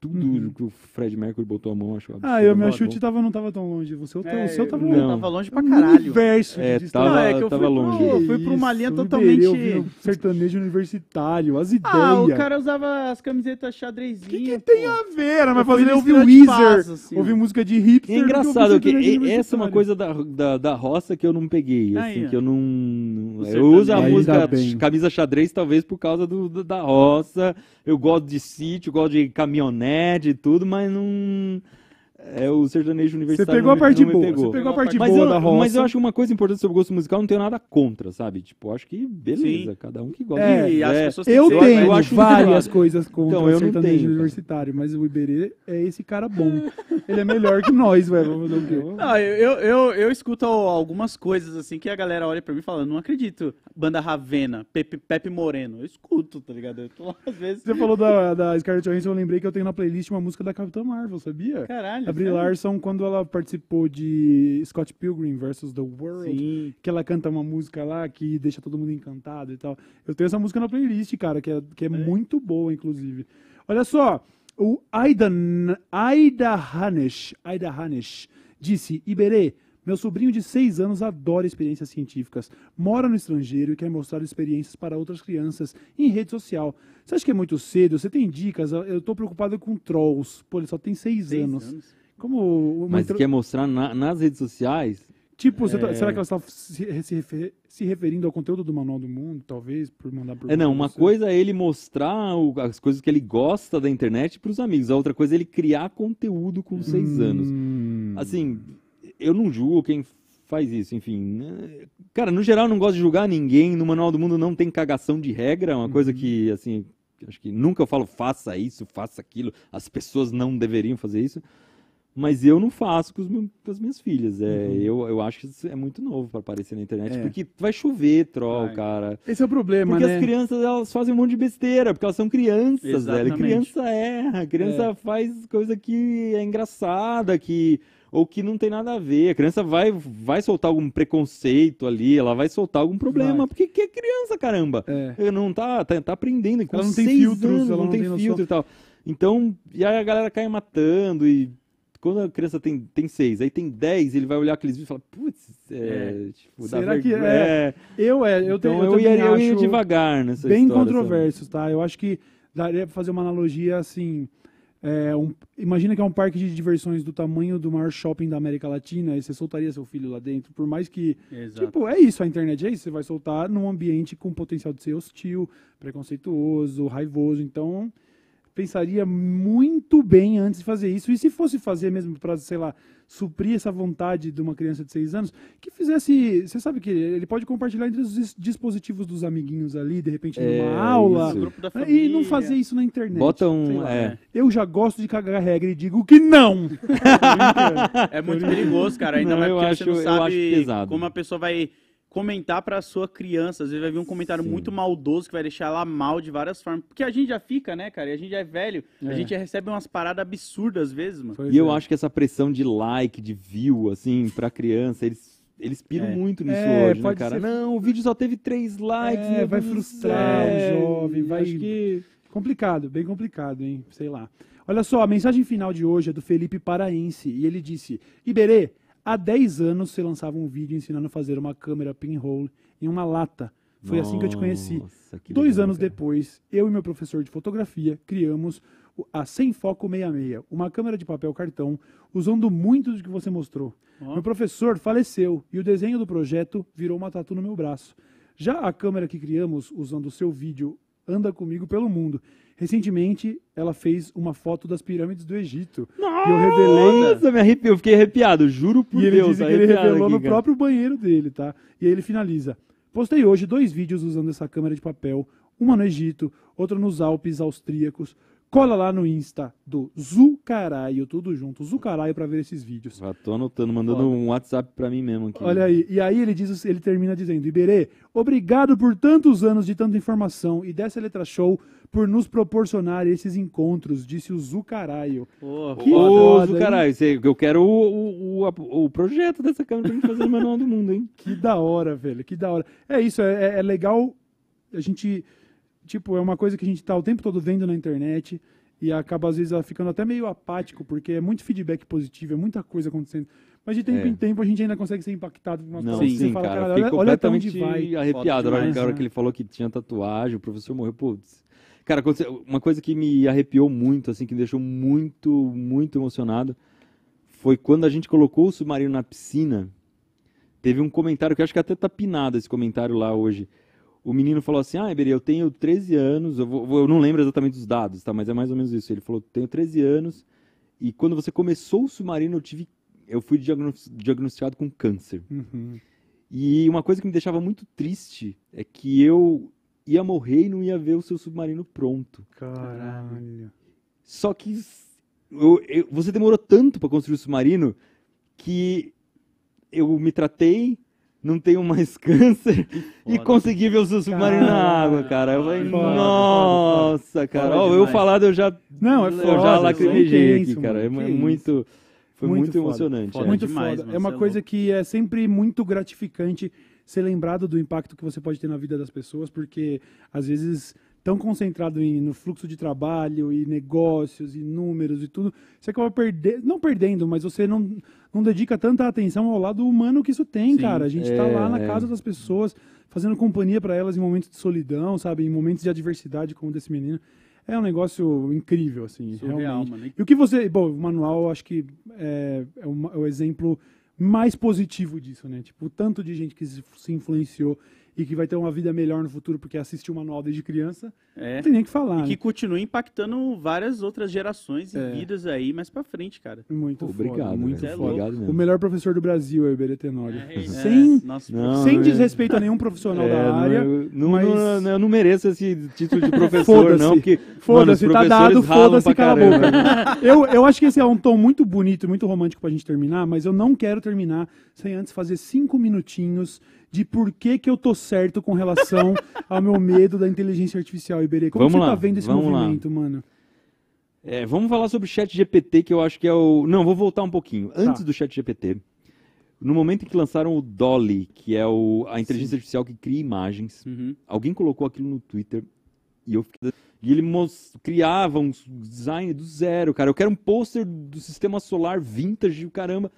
tudo uhum. que o Fred Mercury botou a mão, acho. Ah, eu, meu é chute tava, não tava tão longe. Você, tá- é, o seu tava longe. Não. Tava longe pra caralho. Universo é, tava, não, é que eu tava fui longe. Pro, fui pra uma linha totalmente. um sertanejo universitário, as ideias. Ah, o cara usava as camisetas xadrezinhas O que, que tem a ver? mas vai fazer ouvir Weezer, assim, ouvir música de hipster. É engraçado, que, essa é uma coisa da, da, da roça que eu não peguei, assim, Aí, que eu não... Eu uso a música, camisa tá xadrez, talvez por causa do, da roça. Eu gosto de sítio, gosto de caminhonete nerd e tudo, mas não é o sertanejo universitário. Você pegou a parte boa. Pegou. Você pegou a parte mas boa eu, da roça. Mas eu acho uma coisa importante sobre o gosto musical, não tenho nada contra, sabe? Tipo, acho que beleza, Sim. cada um que gosta. É, e é, as é. pessoas eu tenho eu acho várias coisas contra então, o sertanejo tenho, universitário, mas o Iberê é esse cara bom. Ele é melhor que nós, velho. Não, ah, eu, eu, eu escuto algumas coisas assim que a galera olha pra mim e fala: não acredito. Banda Ravena, Pepe, Pepe Moreno. Eu escuto, tá ligado? Eu tô às vezes. Você falou da, da Scarlett Johansson, eu lembrei que eu tenho na playlist uma música da Capitã Marvel, sabia? Caralho. Brie Larson, quando ela participou de Scott Pilgrim versus The World, Sim. que ela canta uma música lá que deixa todo mundo encantado e tal. Eu tenho essa música na playlist, cara, que é, que é, é. muito boa, inclusive. Olha só, o Aida, Aida Hanesh, Aida Hanesh disse, Iberê, meu sobrinho de seis anos adora experiências científicas, mora no estrangeiro e quer mostrar experiências para outras crianças em rede social. Você acha que é muito cedo? Você tem dicas? Eu estou preocupado com trolls. Pô, ele só tem seis anos. anos. Como Mas intro... quer mostrar na, nas redes sociais? Tipo, tá- é... tá, será que ela está se, se, refer, se, referindo ao conteúdo do Manual do Mundo, talvez, por mandar por É, não, uma coisa é ele mostrar o, as coisas que ele gosta da internet para os amigos, a outra coisa é ele criar conteúdo com seis hum... anos. Assim, eu não julgo quem faz isso, enfim. Né? Cara, no geral, eu não gosto de julgar ninguém. No Manual do Mundo não tem cagação de regra, é uma uhum. coisa que, assim, acho que nunca eu falo faça isso, faça aquilo. As pessoas não deveriam fazer isso. Mas eu não faço com, meus, com as minhas filhas. É, uhum. eu, eu acho que isso é muito novo para aparecer na internet. É. Porque vai chover troll, cara. Esse é o problema, porque né? Porque as crianças, elas fazem um monte de besteira. Porque elas são crianças, Exatamente. velho. Criança erra. Criança é. faz coisa que é engraçada, que... Ou que não tem nada a ver. A criança vai, vai soltar algum preconceito ali, ela vai soltar algum problema. Vai. Porque que é criança, caramba. É. Não tá, tá, tá aprendendo. Com ela não tem filtros, anos, ela não, não tem, tem filtro e tal. Então, e aí a galera cai matando e quando a criança tem, tem seis, aí tem dez, ele vai olhar aqueles vídeos e falar, putz, é, é. Tipo, Será que é? é? Eu é, eu então, tenho. Então, eu, eu, ia, eu ia devagar nessa Bem história, controversos, sabe? tá? Eu acho que daria pra fazer uma analogia assim. É um, imagina que é um parque de diversões do tamanho do maior shopping da América Latina e você soltaria seu filho lá dentro, por mais que. Exato. Tipo, é isso, a internet é isso. Você vai soltar num ambiente com potencial de ser hostil, preconceituoso, raivoso. Então, pensaria muito bem antes de fazer isso. E se fosse fazer mesmo para, sei lá, suprir essa vontade de uma criança de seis anos, que fizesse. Você sabe que ele pode compartilhar entre os dispositivos dos amiguinhos ali, de repente é, numa aula. É, e não fazer isso na internet. Bota um. Lá, é. Eu já gosto de cagar regra e digo que não! é muito perigoso, cara. Ainda não, mais porque acho, você não sabe como a pessoa vai comentar para a sua criança. Às vezes vai vir um comentário Sim. muito maldoso que vai deixar ela mal de várias formas. Porque a gente já fica, né, cara? E a gente já é velho. É. A gente já recebe umas paradas absurdas às vezes, mano. Pois e é. eu acho que essa pressão de like, de view, assim, pra criança, eles. Eles piram é. muito nisso é, hoje, né, cara? Ser... Não, o vídeo só teve três likes. É, vai frustrar o jovem, vai. Acho que... Complicado, bem complicado, hein? Sei lá. Olha só, a mensagem final de hoje é do Felipe Paraense e ele disse: Iberê, Há 10 anos você lançava um vídeo ensinando a fazer uma câmera pinhole em uma lata. Foi Nossa, assim que eu te conheci. Dois anos cara. depois, eu e meu professor de fotografia criamos a Sem Foco 66, uma câmera de papel cartão, usando muito do que você mostrou. Oh. Meu professor faleceu e o desenho do projeto virou uma tatu no meu braço. Já a câmera que criamos usando o seu vídeo anda comigo pelo mundo Recentemente, ela fez uma foto das pirâmides do Egito. Nossa, e eu revelei. Nossa, me arrepi... eu fiquei arrepiado, juro por e Deus. Ele, que ele revelou aqui, no próprio banheiro dele, tá? E aí ele finaliza. Postei hoje dois vídeos usando essa câmera de papel, uma no Egito, outra nos Alpes austríacos. Cola lá no Insta do Zucaraio, tudo junto, Zucaraio, para ver esses vídeos. Já tô anotando, mandando Olha. um WhatsApp para mim mesmo aqui. Olha aí, e aí ele diz, ele termina dizendo, Iberê, obrigado por tantos anos de tanta informação e dessa letra show por nos proporcionar esses encontros, disse o Zucaraio. Oh, que oh, foda, Zucaraio, eu quero o, o, o, o projeto dessa câmera pra gente fazer o manual do mundo, hein? Que da hora, velho, que da hora. É isso, é, é, é legal a gente... Tipo, é uma coisa que a gente tá o tempo todo vendo na internet e acaba às vezes ficando até meio apático, porque é muito feedback positivo, é muita coisa acontecendo. Mas de tempo é. em tempo a gente ainda consegue ser impactado por Não, Sim, fala, cara, cara olha, completamente vai arrepiado. Demais, hora, que né? ele falou que tinha tatuagem, o professor morreu, putz. Cara, uma coisa que me arrepiou muito, assim, que me deixou muito, muito emocionado, foi quando a gente colocou o submarino na piscina. Teve um comentário que eu acho que até tá pinado esse comentário lá hoje. O menino falou assim: Ah, Iberê, eu tenho 13 anos. Eu, vou, eu não lembro exatamente os dados, tá? Mas é mais ou menos isso. Ele falou: Tenho 13 anos. E quando você começou o submarino, eu tive. Eu fui diagnosticado com câncer. Uhum. E uma coisa que me deixava muito triste é que eu ia morrer e não ia ver o seu submarino pronto. Caralho. Só que eu, eu, você demorou tanto para construir o submarino que eu me tratei, não tenho mais câncer e consegui ver o seu submarino Caralho. na água, cara. Eu falei, foda, nossa, foda, foda, cara. eu falado, eu já. Não, é foda, Eu já lacrimejei é aqui, cara. É, é muito. Foi muito, muito emocionante. É. Muito demais, foda. É uma é coisa que é sempre muito gratificante ser lembrado do impacto que você pode ter na vida das pessoas, porque às vezes tão concentrado em, no fluxo de trabalho e negócios e números e tudo, você acaba perdendo, não perdendo, mas você não, não dedica tanta atenção ao lado humano que isso tem, Sim, cara. A gente está lá na é, é. casa das pessoas, fazendo companhia para elas em momentos de solidão, sabe, em momentos de adversidade como desse menino. É um negócio incrível, assim, Surreal, realmente. Mano. E o que você... Bom, o manual, acho que é, é, uma, é o exemplo mais positivo disso, né? Tipo, o tanto de gente que se influenciou e que vai ter uma vida melhor no futuro porque assistiu uma nova desde criança, é. não tem nem que falar. E né? que continue impactando várias outras gerações e é. vidas aí mais pra frente, cara. Muito Obrigado, foda, muito é Obrigado mesmo. O melhor professor do Brasil é o Iberê Tenório. É, é sem é, não, sem não, é. desrespeito a nenhum profissional da área. Não, mas... não, eu não mereço esse título de professor, não. Foda-se, tá dado, foda-se, cala a boca. eu, eu acho que esse é um tom muito bonito, muito romântico pra gente terminar, mas eu não quero terminar sem antes fazer cinco minutinhos de por que, que eu tô certo com relação ao meu medo da inteligência artificial, Iberê. Como vamos você lá, tá vendo esse movimento, lá. mano? É, vamos falar sobre o Chat GPT, que eu acho que é o. Não, vou voltar um pouquinho. Tá. Antes do Chat GPT, no momento em que lançaram o Dolly, que é o, a inteligência Sim. artificial que cria imagens, uhum. alguém colocou aquilo no Twitter e eu fiquei... E ele most... criava um design do zero, cara. Eu quero um pôster do sistema solar vintage, caramba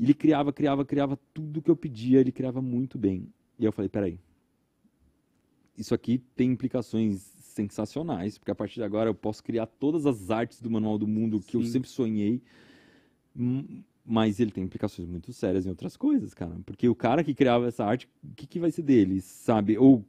ele criava, criava, criava tudo que eu pedia, ele criava muito bem. E eu falei, peraí, isso aqui tem implicações sensacionais, porque a partir de agora eu posso criar todas as artes do Manual do Mundo que Sim. eu sempre sonhei, hum, mas ele tem implicações muito sérias em outras coisas, cara. Porque o cara que criava essa arte, o que, que vai ser dele, sabe? Ou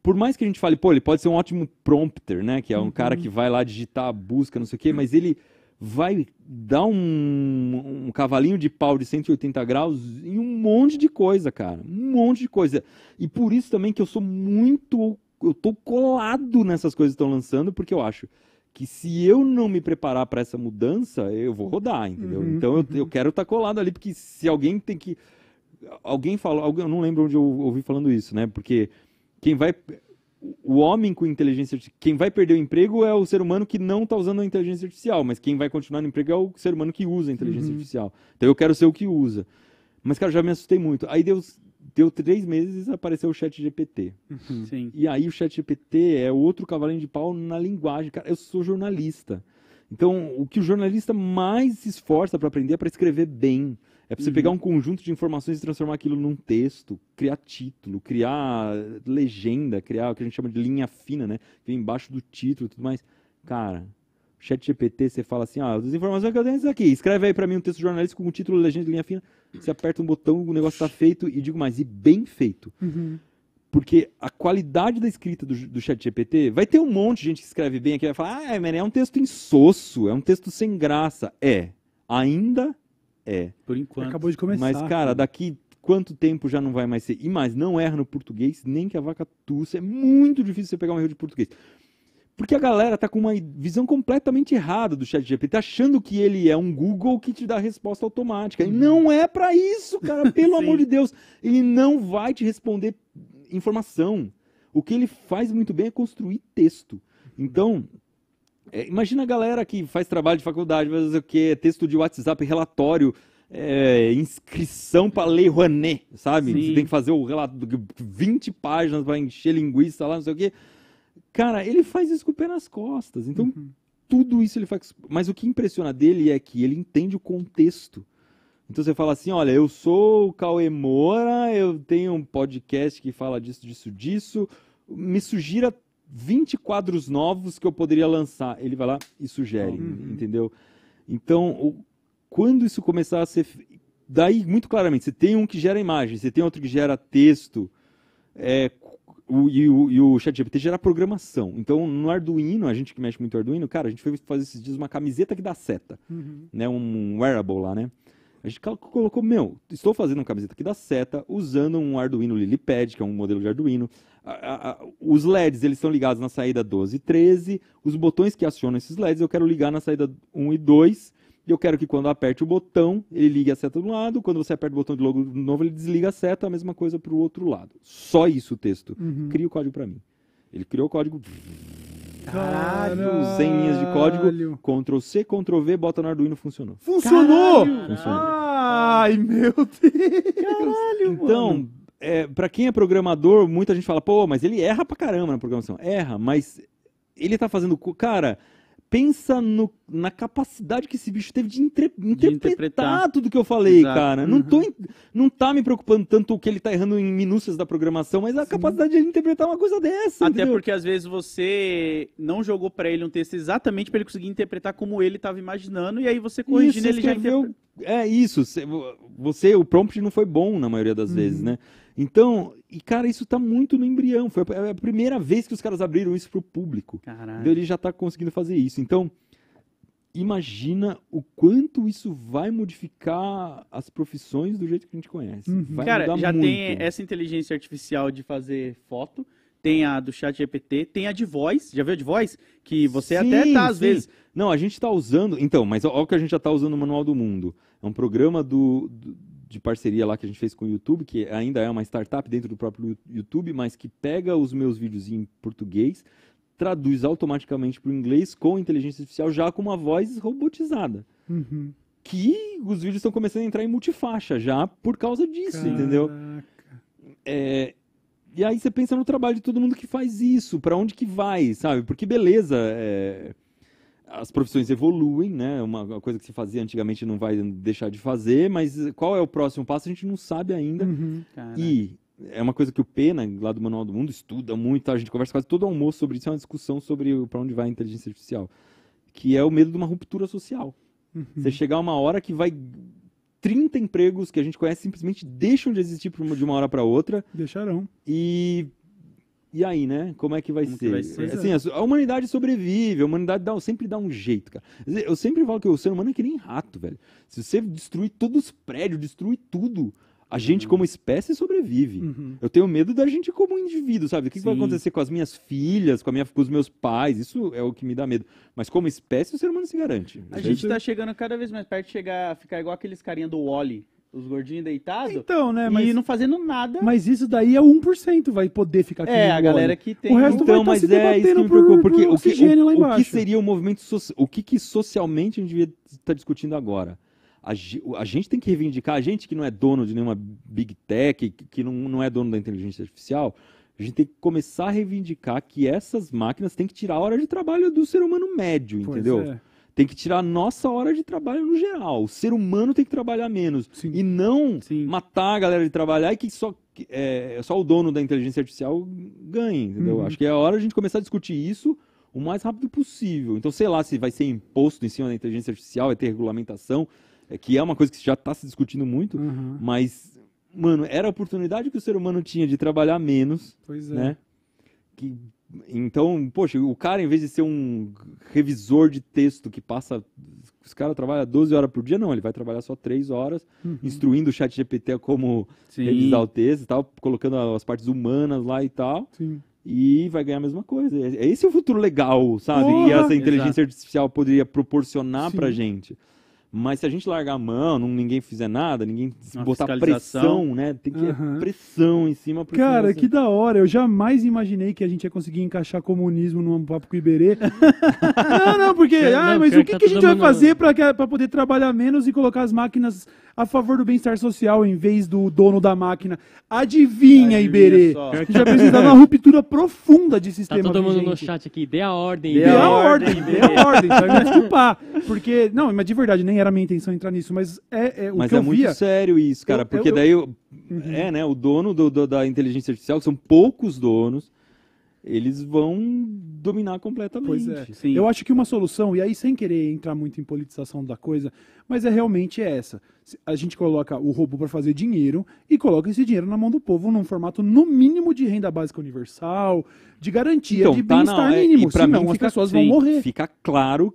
por mais que a gente fale, pô, ele pode ser um ótimo prompter, né? Que é um uhum. cara que vai lá digitar a busca, não sei o quê, mas ele vai dar um, um, cavalinho de pau de 180 graus em um monte de coisa, cara. Um monte de coisa. E por isso também que eu sou muito. Eu tô colado nessas coisas que estão lançando, porque eu acho que se eu não me preparar para essa mudança, eu vou rodar, entendeu? Uhum, então eu, uhum. eu quero estar tá colado ali, porque se alguém tem que. Alguém falou. Eu não lembro onde eu ouvi falando isso, né? Porque quem vai o homem com inteligência artificial. Quem vai perder o emprego é o ser humano que não está usando a inteligência artificial, mas quem vai continuar no emprego é o ser humano que usa a inteligência uhum. artificial. Então eu quero ser o que usa. Mas, cara, já me assustei muito. Aí deu, deu três meses apareceu o chat GPT. Uhum. Sim. E aí o chat GPT é outro cavalinho de pau na linguagem. Cara, eu sou jornalista. Então, o que o jornalista mais se esforça para aprender é para escrever bem. É para você uhum. pegar um conjunto de informações e transformar aquilo num texto, criar título, criar legenda, criar o que a gente chama de linha fina, né? Que vem embaixo do título e tudo mais. Cara, chat GPT, você fala assim, ah, as informações que eu tenho é isso aqui, escreve aí para mim um texto jornalístico com um título, legenda, linha fina. Você aperta um botão, o negócio tá feito e digo mais, e bem feito. Uhum. Porque a qualidade da escrita do, do chat GPT, vai ter um monte de gente que escreve bem aqui, vai falar, ah, é, man, é um texto insosso, é um texto sem graça. É, ainda é. Por enquanto. Acabou de começar. Mas, cara, daqui quanto tempo já não vai mais ser. E mais, não erra no português, nem que a vaca tussa. É muito difícil você pegar um erro de português. Porque a galera tá com uma visão completamente errada do chat GPT, tá achando que ele é um Google que te dá resposta automática. E uhum. não é para isso, cara, pelo amor de Deus. Ele não vai te responder informação. O que ele faz muito bem é construir texto. Então, é, imagina a galera que faz trabalho de faculdade, faz o quê? Texto de WhatsApp, relatório. É, inscrição para Lei Rouanet, sabe? Sim. Você tem que fazer o relato 20 páginas para encher linguiça lá, não sei o quê. Cara, ele faz isso com o pé nas costas. Então, uhum. tudo isso ele faz. Mas o que impressiona dele é que ele entende o contexto. Então você fala assim: olha, eu sou o Cauê Moura, eu tenho um podcast que fala disso, disso, disso. Me sugira 20 quadros novos que eu poderia lançar. Ele vai lá e sugere, uhum. entendeu? Então, quando isso começar a ser. Daí, muito claramente, você tem um que gera imagem, você tem outro que gera texto, é, o, e, o, e o ChatGPT gera programação. Então, no Arduino, a gente que mexe muito Arduino, cara, a gente foi fazer esses dias uma camiseta que dá seta, uhum. né? Um wearable lá, né? A gente colocou, meu, estou fazendo uma camiseta que dá seta usando um Arduino LiliPad, que é um modelo de Arduino os LEDs eles são ligados na saída 12 e 13. Os botões que acionam esses LEDs eu quero ligar na saída 1 e 2. E eu quero que quando aperte o botão, ele ligue a seta de um lado. Quando você aperta o botão de logo novo, ele desliga a seta. A mesma coisa para o outro lado. Só isso o texto. Uhum. Cria o código para mim. Ele criou o código. Caralho! 100 linhas de código, Ctrl C, Ctrl V, bota no Arduino, funcionou. Funcionou! Funcionou. Ai, meu Deus! Caralho, então, mano é, para quem é programador, muita gente fala, pô, mas ele erra pra caramba na programação. Erra, mas ele tá fazendo. Cara, pensa no, na capacidade que esse bicho teve de, entre, de interpretar, interpretar, tudo que eu falei, Exato. cara. Uhum. Não, tô, uhum. não tá me preocupando tanto o que ele tá errando em minúcias da programação, mas a Sim. capacidade de interpretar uma coisa dessa. Até entendeu? porque às vezes você não jogou para ele um texto exatamente para ele conseguir interpretar como ele tava imaginando, e aí você corrigindo isso, ele escreveu, já É isso, você, o prompt não foi bom na maioria das uhum. vezes, né? Então, e cara, isso tá muito no embrião. Foi é a primeira vez que os caras abriram isso pro público. Caralho. Então, ele já tá conseguindo fazer isso. Então, imagina o quanto isso vai modificar as profissões do jeito que a gente conhece. Uhum. Vai cara, já muito. tem essa inteligência artificial de fazer foto tem a do chat GPT, tem a de voz, já viu a de voz? Que você sim, até tá às sim. vezes. Não, a gente tá usando, então, mas olha o que a gente já tá usando no Manual do Mundo. É um programa do, do de parceria lá que a gente fez com o YouTube, que ainda é uma startup dentro do próprio YouTube, mas que pega os meus vídeos em português, traduz automaticamente para o inglês com inteligência artificial, já com uma voz robotizada. Uhum. Que os vídeos estão começando a entrar em multifaixa já por causa disso, Caraca. entendeu? É, e aí você pensa no trabalho de todo mundo que faz isso, para onde que vai, sabe? Porque beleza, é, as profissões evoluem, né? Uma coisa que se fazia antigamente não vai deixar de fazer, mas qual é o próximo passo a gente não sabe ainda. Uhum, e é uma coisa que o Pena, lá do Manual do Mundo, estuda muito, a gente conversa quase todo almoço sobre isso, é uma discussão sobre para onde vai a inteligência artificial, que é o medo de uma ruptura social. Uhum. Você chegar uma hora que vai 30 empregos que a gente conhece simplesmente deixam de existir de uma hora para outra. Deixarão. E e aí, né? Como é que vai Como ser? Que vai ser? É, é. Assim, a, humanidade sobrevive, a humanidade dá, sempre dá um jeito, cara. Eu sempre falo que o ser humano é que nem rato, velho. Se você destruir todos os prédios, destruir tudo, a gente, uhum. como espécie, sobrevive. Uhum. Eu tenho medo da gente como indivíduo, sabe? O que, que, vai acontecer com as minhas filhas, com, a minha, com os meus pais? Isso é o que me dá medo. Mas como espécie, o ser humano se garante. A, a gente está chegando cada vez mais perto de chegar, ficar igual aqueles carinha do Wally os gordinhos deitados. Então, né? Mas, e não fazendo nada. Mas isso daí é 1% vai poder ficar aqui. É, a galera que tem. O resto então, vai estar tá mas se é isso que me preocupa, porque por o, que, o, lá embaixo. o que seria o um movimento. So o que, que socialmente a gente devia estar tá discutindo agora? A, a, gente tem que reivindicar, a gente que não é dono de nenhuma big tech, que, que não, não é dono da inteligência artificial, a gente tem que começar a reivindicar que essas máquinas têm que tirar a hora de trabalho do ser humano médio, pois entendeu? É tem que tirar a nossa hora de trabalho no geral. O ser humano tem que trabalhar menos. Sim. E não Sim. matar a galera de trabalhar e que só, é, só o dono da inteligência artificial ganhe, entendeu? Uhum. Acho que é a hora de a gente começar a discutir isso o mais rápido possível. Então, sei lá se vai ser imposto em cima da inteligência artificial, vai ter regulamentação, é, que é uma coisa que já está se discutindo muito, uhum. mas, mano, era a oportunidade que o ser humano tinha de trabalhar menos, pois é. né? Que então, poxa, o cara, em vez de ser um revisor de texto que passa. Os caras trabalham 12 horas por dia, não, ele vai trabalhar só 3 horas, uhum. instruindo o chat GPT como Sim. revisar o texto e tal, colocando as partes humanas lá e tal. Sim. E vai ganhar a mesma coisa. É, é esse é o futuro legal, sabe? Porra! essa inteligência Exato. artificial poderia proporcionar Sim. pra gente. Mas se a gente largar a mão, não, ninguém fizer nada, ninguém Uma botar pressão, né? Tem que uhum. pressão em cima. Cara, você... que da hora. Eu jamais imaginei que a gente ia conseguir encaixar comunismo num papo com o Iberê. não, não, porque... Ah, não, ah, mas o que, tá que a gente vai fazer para poder trabalhar menos e colocar as máquinas a favor do bem-estar social em vez do dono da máquina? Adivinha, Adivinha Iberê. Só. Já precisa uma ruptura profunda de sistema Tá todo mundo vigente. no chat aqui. Dê a ordem, Dê, a ordem, Dê a ordem. Vai me desculpar. Porque... Não, mas de verdade, nem é era a minha intenção entrar nisso, mas é, é o mas que é eu muito sério isso, cara, eu, porque eu, daí eu, uhum. é, né, o dono do, do, da inteligência artificial, que são poucos donos, eles vão dominar completamente. Pois é. Sim. Eu acho que uma solução, e aí sem querer entrar muito em politização da coisa, mas é realmente essa. A gente coloca o robô para fazer dinheiro e coloca esse dinheiro na mão do povo num formato no mínimo de renda básica universal, de garantia então, de tá, bem-estar é, mínimo, senão mim, as pessoas sim, vão morrer. Fica claro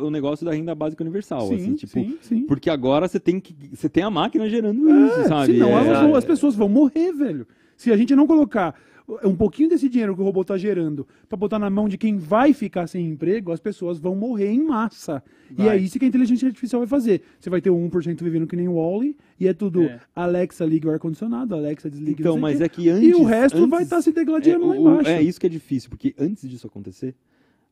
o negócio da renda básica universal, sim, assim, tipo, sim, sim. porque agora você tem que você tem a máquina gerando é, isso, sabe? Senão é, as, as pessoas vão morrer, velho. Se a gente não colocar é um pouquinho desse dinheiro que o robô está gerando para botar na mão de quem vai ficar sem emprego, as pessoas vão morrer em massa. Vai. E é isso que a inteligência artificial vai fazer. Você vai ter um 1% vivendo que nem o Wally, e é tudo é. Alexa liga o ar-condicionado, Alexa desliga então, mas é que antes, E o resto antes, vai estar tá se degladiando é, lá embaixo. É isso que é difícil, porque antes disso acontecer,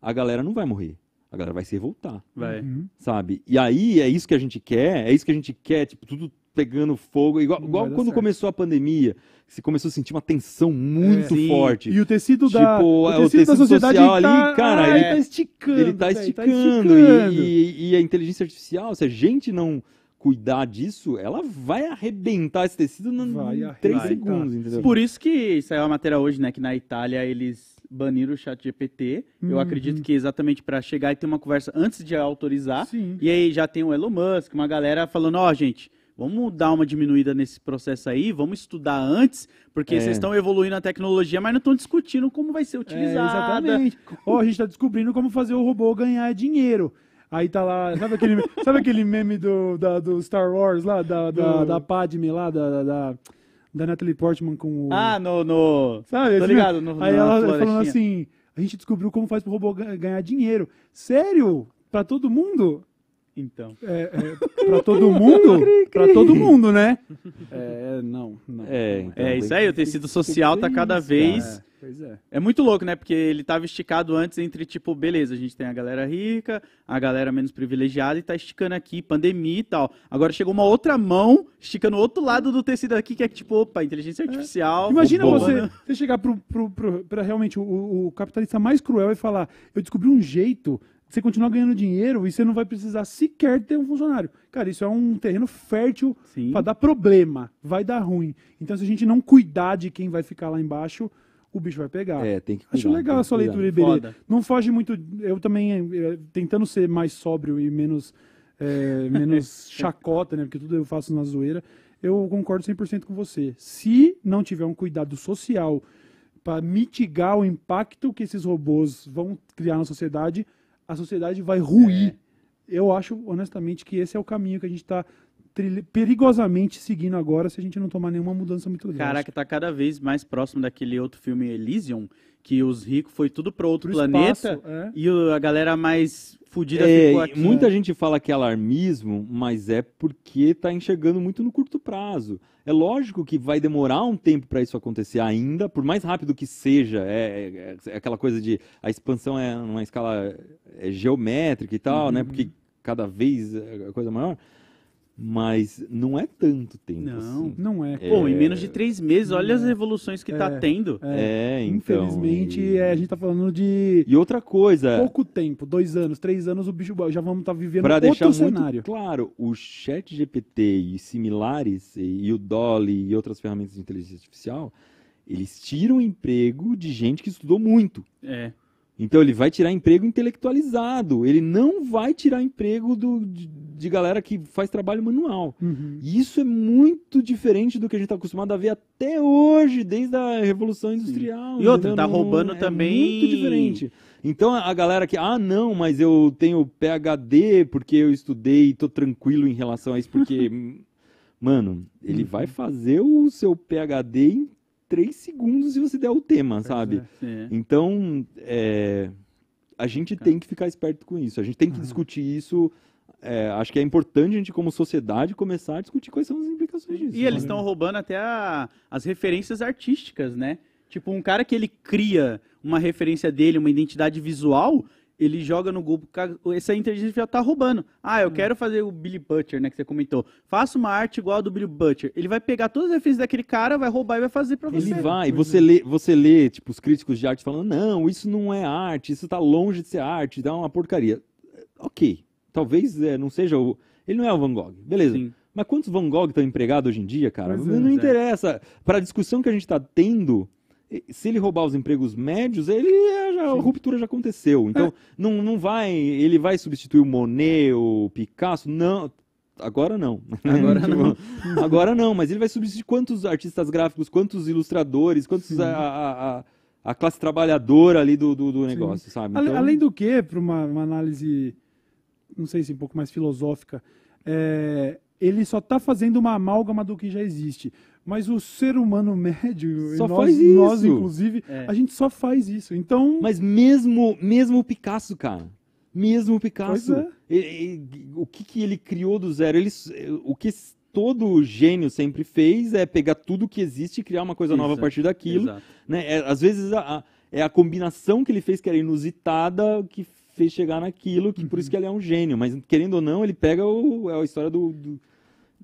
a galera não vai morrer a galera vai se revoltar. Vai. Uhum. Sabe? E aí é isso que a gente quer, é isso que a gente quer, tipo, tudo pegando fogo. Igual, igual quando certo. começou a pandemia, se começou a sentir uma tensão muito é, forte. E o tecido tipo, da, o tecido, o tecido da sociedade social tá, cara, ele tá esticando. Ele tá, tá esticando. Tá esticando. E, e, a inteligência artificial, se a gente não cuidar disso, ela vai arrebentar esse tecido em três segundos, entendeu? Por isso que saiu a matéria hoje, né, que na Itália eles baniram o chat GPT. Uhum. Eu acredito uhum. que exatamente para chegar e ter uma conversa antes de autorizar. Sim. E aí já tem o Elon Musk, uma galera falando, ó, oh, gente, vamos dar uma diminuída nesse processo aí, vamos estudar antes, porque é. vocês estão evoluindo a tecnologia, mas não estão discutindo como vai ser utilizada. É, exatamente. Ou a gente está descobrindo como fazer o robô ganhar dinheiro. Aí tá lá, sabe aquele, sabe aquele meme do, da, do Star Wars lá, da, da, da Padme lá, da, da, da Natalie Portman com o... Ah, no... no... Sabe? Tô assim, ligado. No, aí ela falando assim, a gente descobriu como faz pro robô ganhar dinheiro. Sério? Pra todo mundo? Então. É, é, pra todo mundo? pra todo mundo, né? É, não. não é, então, é isso aí, o tecido social tá cada isso, vez. É. Pois é. É muito louco, né? Porque ele tava esticado antes entre, tipo, beleza, a gente tem a galera rica, a galera menos privilegiada e tá esticando aqui, pandemia e tal. Agora chegou uma outra mão esticando o outro lado do tecido aqui, que é tipo, opa, inteligência é. artificial. É. Imagina você, né? você chegar pro, pro, pro, pra realmente o, o capitalista mais cruel e falar: eu descobri um jeito você continuar ganhando dinheiro e você não vai precisar sequer ter um funcionário. Cara, isso é um terreno fértil para dar problema, vai dar ruim. Então, se a gente não cuidar de quem vai ficar lá embaixo, o bicho vai pegar. É, tem que cuidar, Acho legal a sua leitura, Iberê. Foda. Não foge muito. Eu também, eh, tentando ser mais sóbrio e menos, é, menos chacota, né? Porque tudo eu faço na zoeira. Eu concordo 100% com você. Se não tiver um cuidado social para mitigar o impacto que esses robôs vão criar na sociedade, a sociedade vai ruir. É. Eu acho, honestamente, que esse é o caminho que a gente está perigosamente seguindo agora se a gente não tomar nenhuma mudança muito grande. Caraca, tá cada vez mais próximo daquele outro filme Elysium, que os ricos foi tudo para outro Pro planeta espaço, é. e a galera mais fodida é, ficou aqui. Muita gente fala que é alarmismo, mas é porque tá enxergando muito no curto prazo. É lógico que vai demorar um tempo para isso acontecer ainda, por mais rápido que seja, é, é, é aquela coisa de a expansão é numa escala é, geométrica e tal, né? uhum. né? Porque cada vez é a coisa maior. Mas não é tanto tempo. Não, assim. não é. é. Pô, em menos de três meses, olha as é. evoluções que tá é. tá tendo. É, é então. Infelizmente, é a gente tá falando de. E outra coisa. Pouco tempo, dois anos, três anos, o bicho já vamos estar tá vivendo pra outro deixar cenário. Muito claro, o Chat GPT e similares, e, e o Dolly e outras ferramentas de inteligência artificial, eles tiram emprego de gente que estudou muito. É. Então ele vai tirar emprego intelectualizado, ele não vai tirar emprego do, de, de galera que faz trabalho manual. Uhum. E isso é muito diferente do que a gente está acostumado a ver até hoje, desde a Revolução Industrial. Sim. E outra, está roubando é também. Muito diferente. Então a galera que, ah, não, mas eu tenho PhD porque eu estudei e tô tranquilo em relação a isso, porque. Mano, ele uhum. vai fazer o seu PhD em três segundos se você der o tema, pois sabe? É, é. então, é, a gente é. tem que ficar esperto com isso. A gente tem que discutir isso. É, acho que é importante a gente, como sociedade, começar a discutir quais são as implicações disso. E eles estão né? roubando até a, as referências artísticas, né? Tipo, um cara que ele cria uma referência dele, uma identidade visual, ele joga no grupo. Essa inteligência já tá roubando. Ah, eu hum. quero fazer o Billy Butcher, né? Que você comentou. Faça uma arte igual a do Billy Butcher. Ele vai pegar todas as referências daquele cara, vai roubar e vai fazer pra você. Ele vai. E você é. lê, você lê, tipo, os críticos de arte falando: não, isso não é arte, isso tá longe de ser arte, dá uma porcaria. Eh, ok. Talvez é, não seja o. Ele não é o Van Gogh. Beleza. Sim. Mas quantos Van Gogh estão empregados hoje em dia, cara? Mas, não, é, não é. interessa. Para a discussão que a gente está tendo, se ele roubar os empregos médios, ele é, a ruptura já aconteceu. Então, é. não, não vai, ele vai substituir o Monet, o Picasso, não. Agora não. Agora tipo, não. agora não, mas ele vai substituir quantos artistas gráficos, quantos ilustradores, quantos a, a, a, a, classe trabalhadora ali do, do, do negócio, Sim. sabe? Então... Além do que, para uma, uma, análise, não sei se um pouco mais filosófica, é, ele só está fazendo uma amálgama do que já existe. Mas o ser humano médio, só nós, faz isso. nós inclusive, é. a gente só faz isso. Então. Mas mesmo, mesmo o Picasso, cara. Mesmo o Picasso. É. Ele, ele, o que, que ele criou do zero? Ele, o que todo gênio sempre fez é pegar tudo que existe e criar uma coisa isso, nova a partir daquilo. Exato. Né? É, às vezes a, a, é a combinação que ele fez que era inusitada que fez chegar naquilo, que uhum. por isso que ele é um gênio. Mas querendo ou não, ele pega o, é a história do, do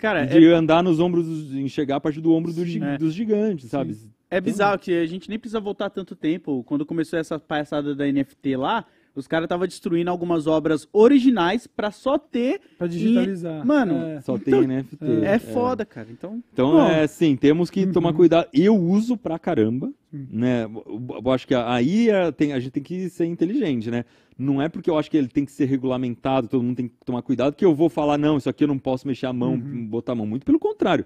Cara, de é... andar nos ombros, enxergar a partir do ombro é. dos gigantes, sabe? Sim. É então bizarro que a gente nem precisa voltar tanto tempo. Quando começou essa palhaçada da NFT lá, os caras estavam destruindo algumas obras originais para só ter. Pra digitalizar. E, mano. É. Só tem então, NFT. É, é foda, é. cara. Então. Então, é assim, temos que uhum. tomar cuidado. Eu uso pra caramba, né? Eu acho que aí tem, a gente tem que ser inteligente, né? Não é porque eu acho que ele tem que ser regulamentado, todo mundo tem que tomar cuidado, que eu vou falar, não, isso aqui eu não posso mexer a mão, uhum. botar a mão. Muito pelo contrário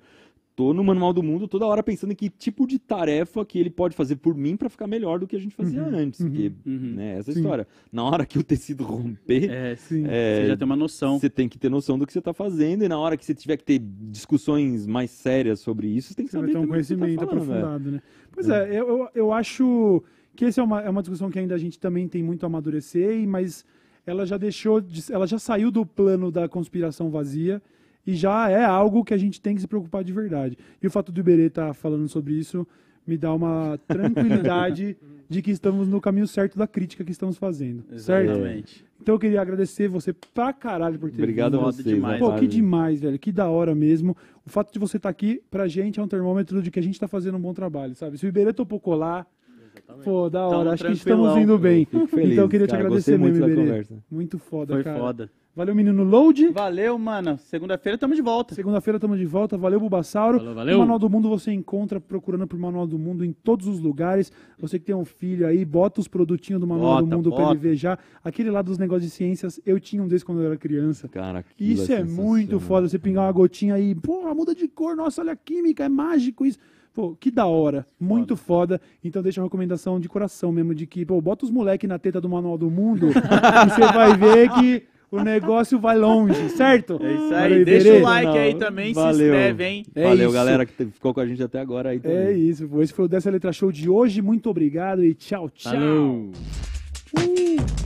tô no Manual do Mundo toda hora pensando em que tipo de tarefa que ele pode fazer por mim para ficar melhor do que a gente fazia uhum, antes. Uhum, porque, uhum, né, essa sim. história. Na hora que o tecido romper, é, sim, é, você já tem uma noção. Você tem que ter noção do que você tá fazendo, e na hora que você tiver que ter discussões mais sérias sobre isso, você tem que você saber. Vai ter um tá conhecimento tá falando, é. aprofundado, né? Pois é, é eu, eu acho que essa é uma, é uma discussão que ainda a gente também tem muito a amadurecer, mas ela já deixou, de, ela já saiu do plano da conspiração vazia e já é algo que a gente tem que se preocupar de verdade. E o fato do Iberê estar tá falando sobre isso me dá uma tranquilidade de que estamos no caminho certo da crítica que estamos fazendo. Exatamente. Certo? Então eu queria agradecer você pra caralho por ter Obrigado vindo. Obrigado demais. Pô, que demais, velho. Que da hora mesmo. O fato de você estar tá aqui, pra gente, é um termômetro de que a gente tá fazendo um bom trabalho, sabe? Se o Iberê topou colar, Exatamente. pô, da hora. Tão Acho que estamos indo bem. Feliz, então eu queria cara, te agradecer muito, mesmo, Iberê. Conversa. Muito foda, Foi cara. Foi foda. Valeu, menino Load. Valeu, mano. Segunda-feira estamos de volta. Segunda-feira estamos de volta. Valeu, Bubassauro. Valeu, valeu. O Manual do Mundo você encontra procurando por Manual do Mundo em todos os lugares. Você que tem um filho aí, bota os produtinhos do Manual bota, do Mundo para pra ele ver já. Aquele lá dos negócios de ciências, eu tinha um desses quando eu era criança. Cara, que Isso é, é muito foda. Você pingar uma gotinha aí, pô, muda de cor. Nossa, olha a química, é mágico isso. Pô, que da hora, muito foda. foda. Então deixa a recomendação de coração mesmo de que, pô, bota os moleque na teta do Manual do Mundo e você vai ver que o negócio vai longe, certo? É isso aí. Valeu, Deixa Iberê. o like aí também, valeu. se inscreve, hein? É valeu, isso. galera, que ficou com a gente até agora aí também. É isso. Esse foi o Dessa Letra Show de hoje. Muito obrigado e tchau, tchau. Valeu. Uh.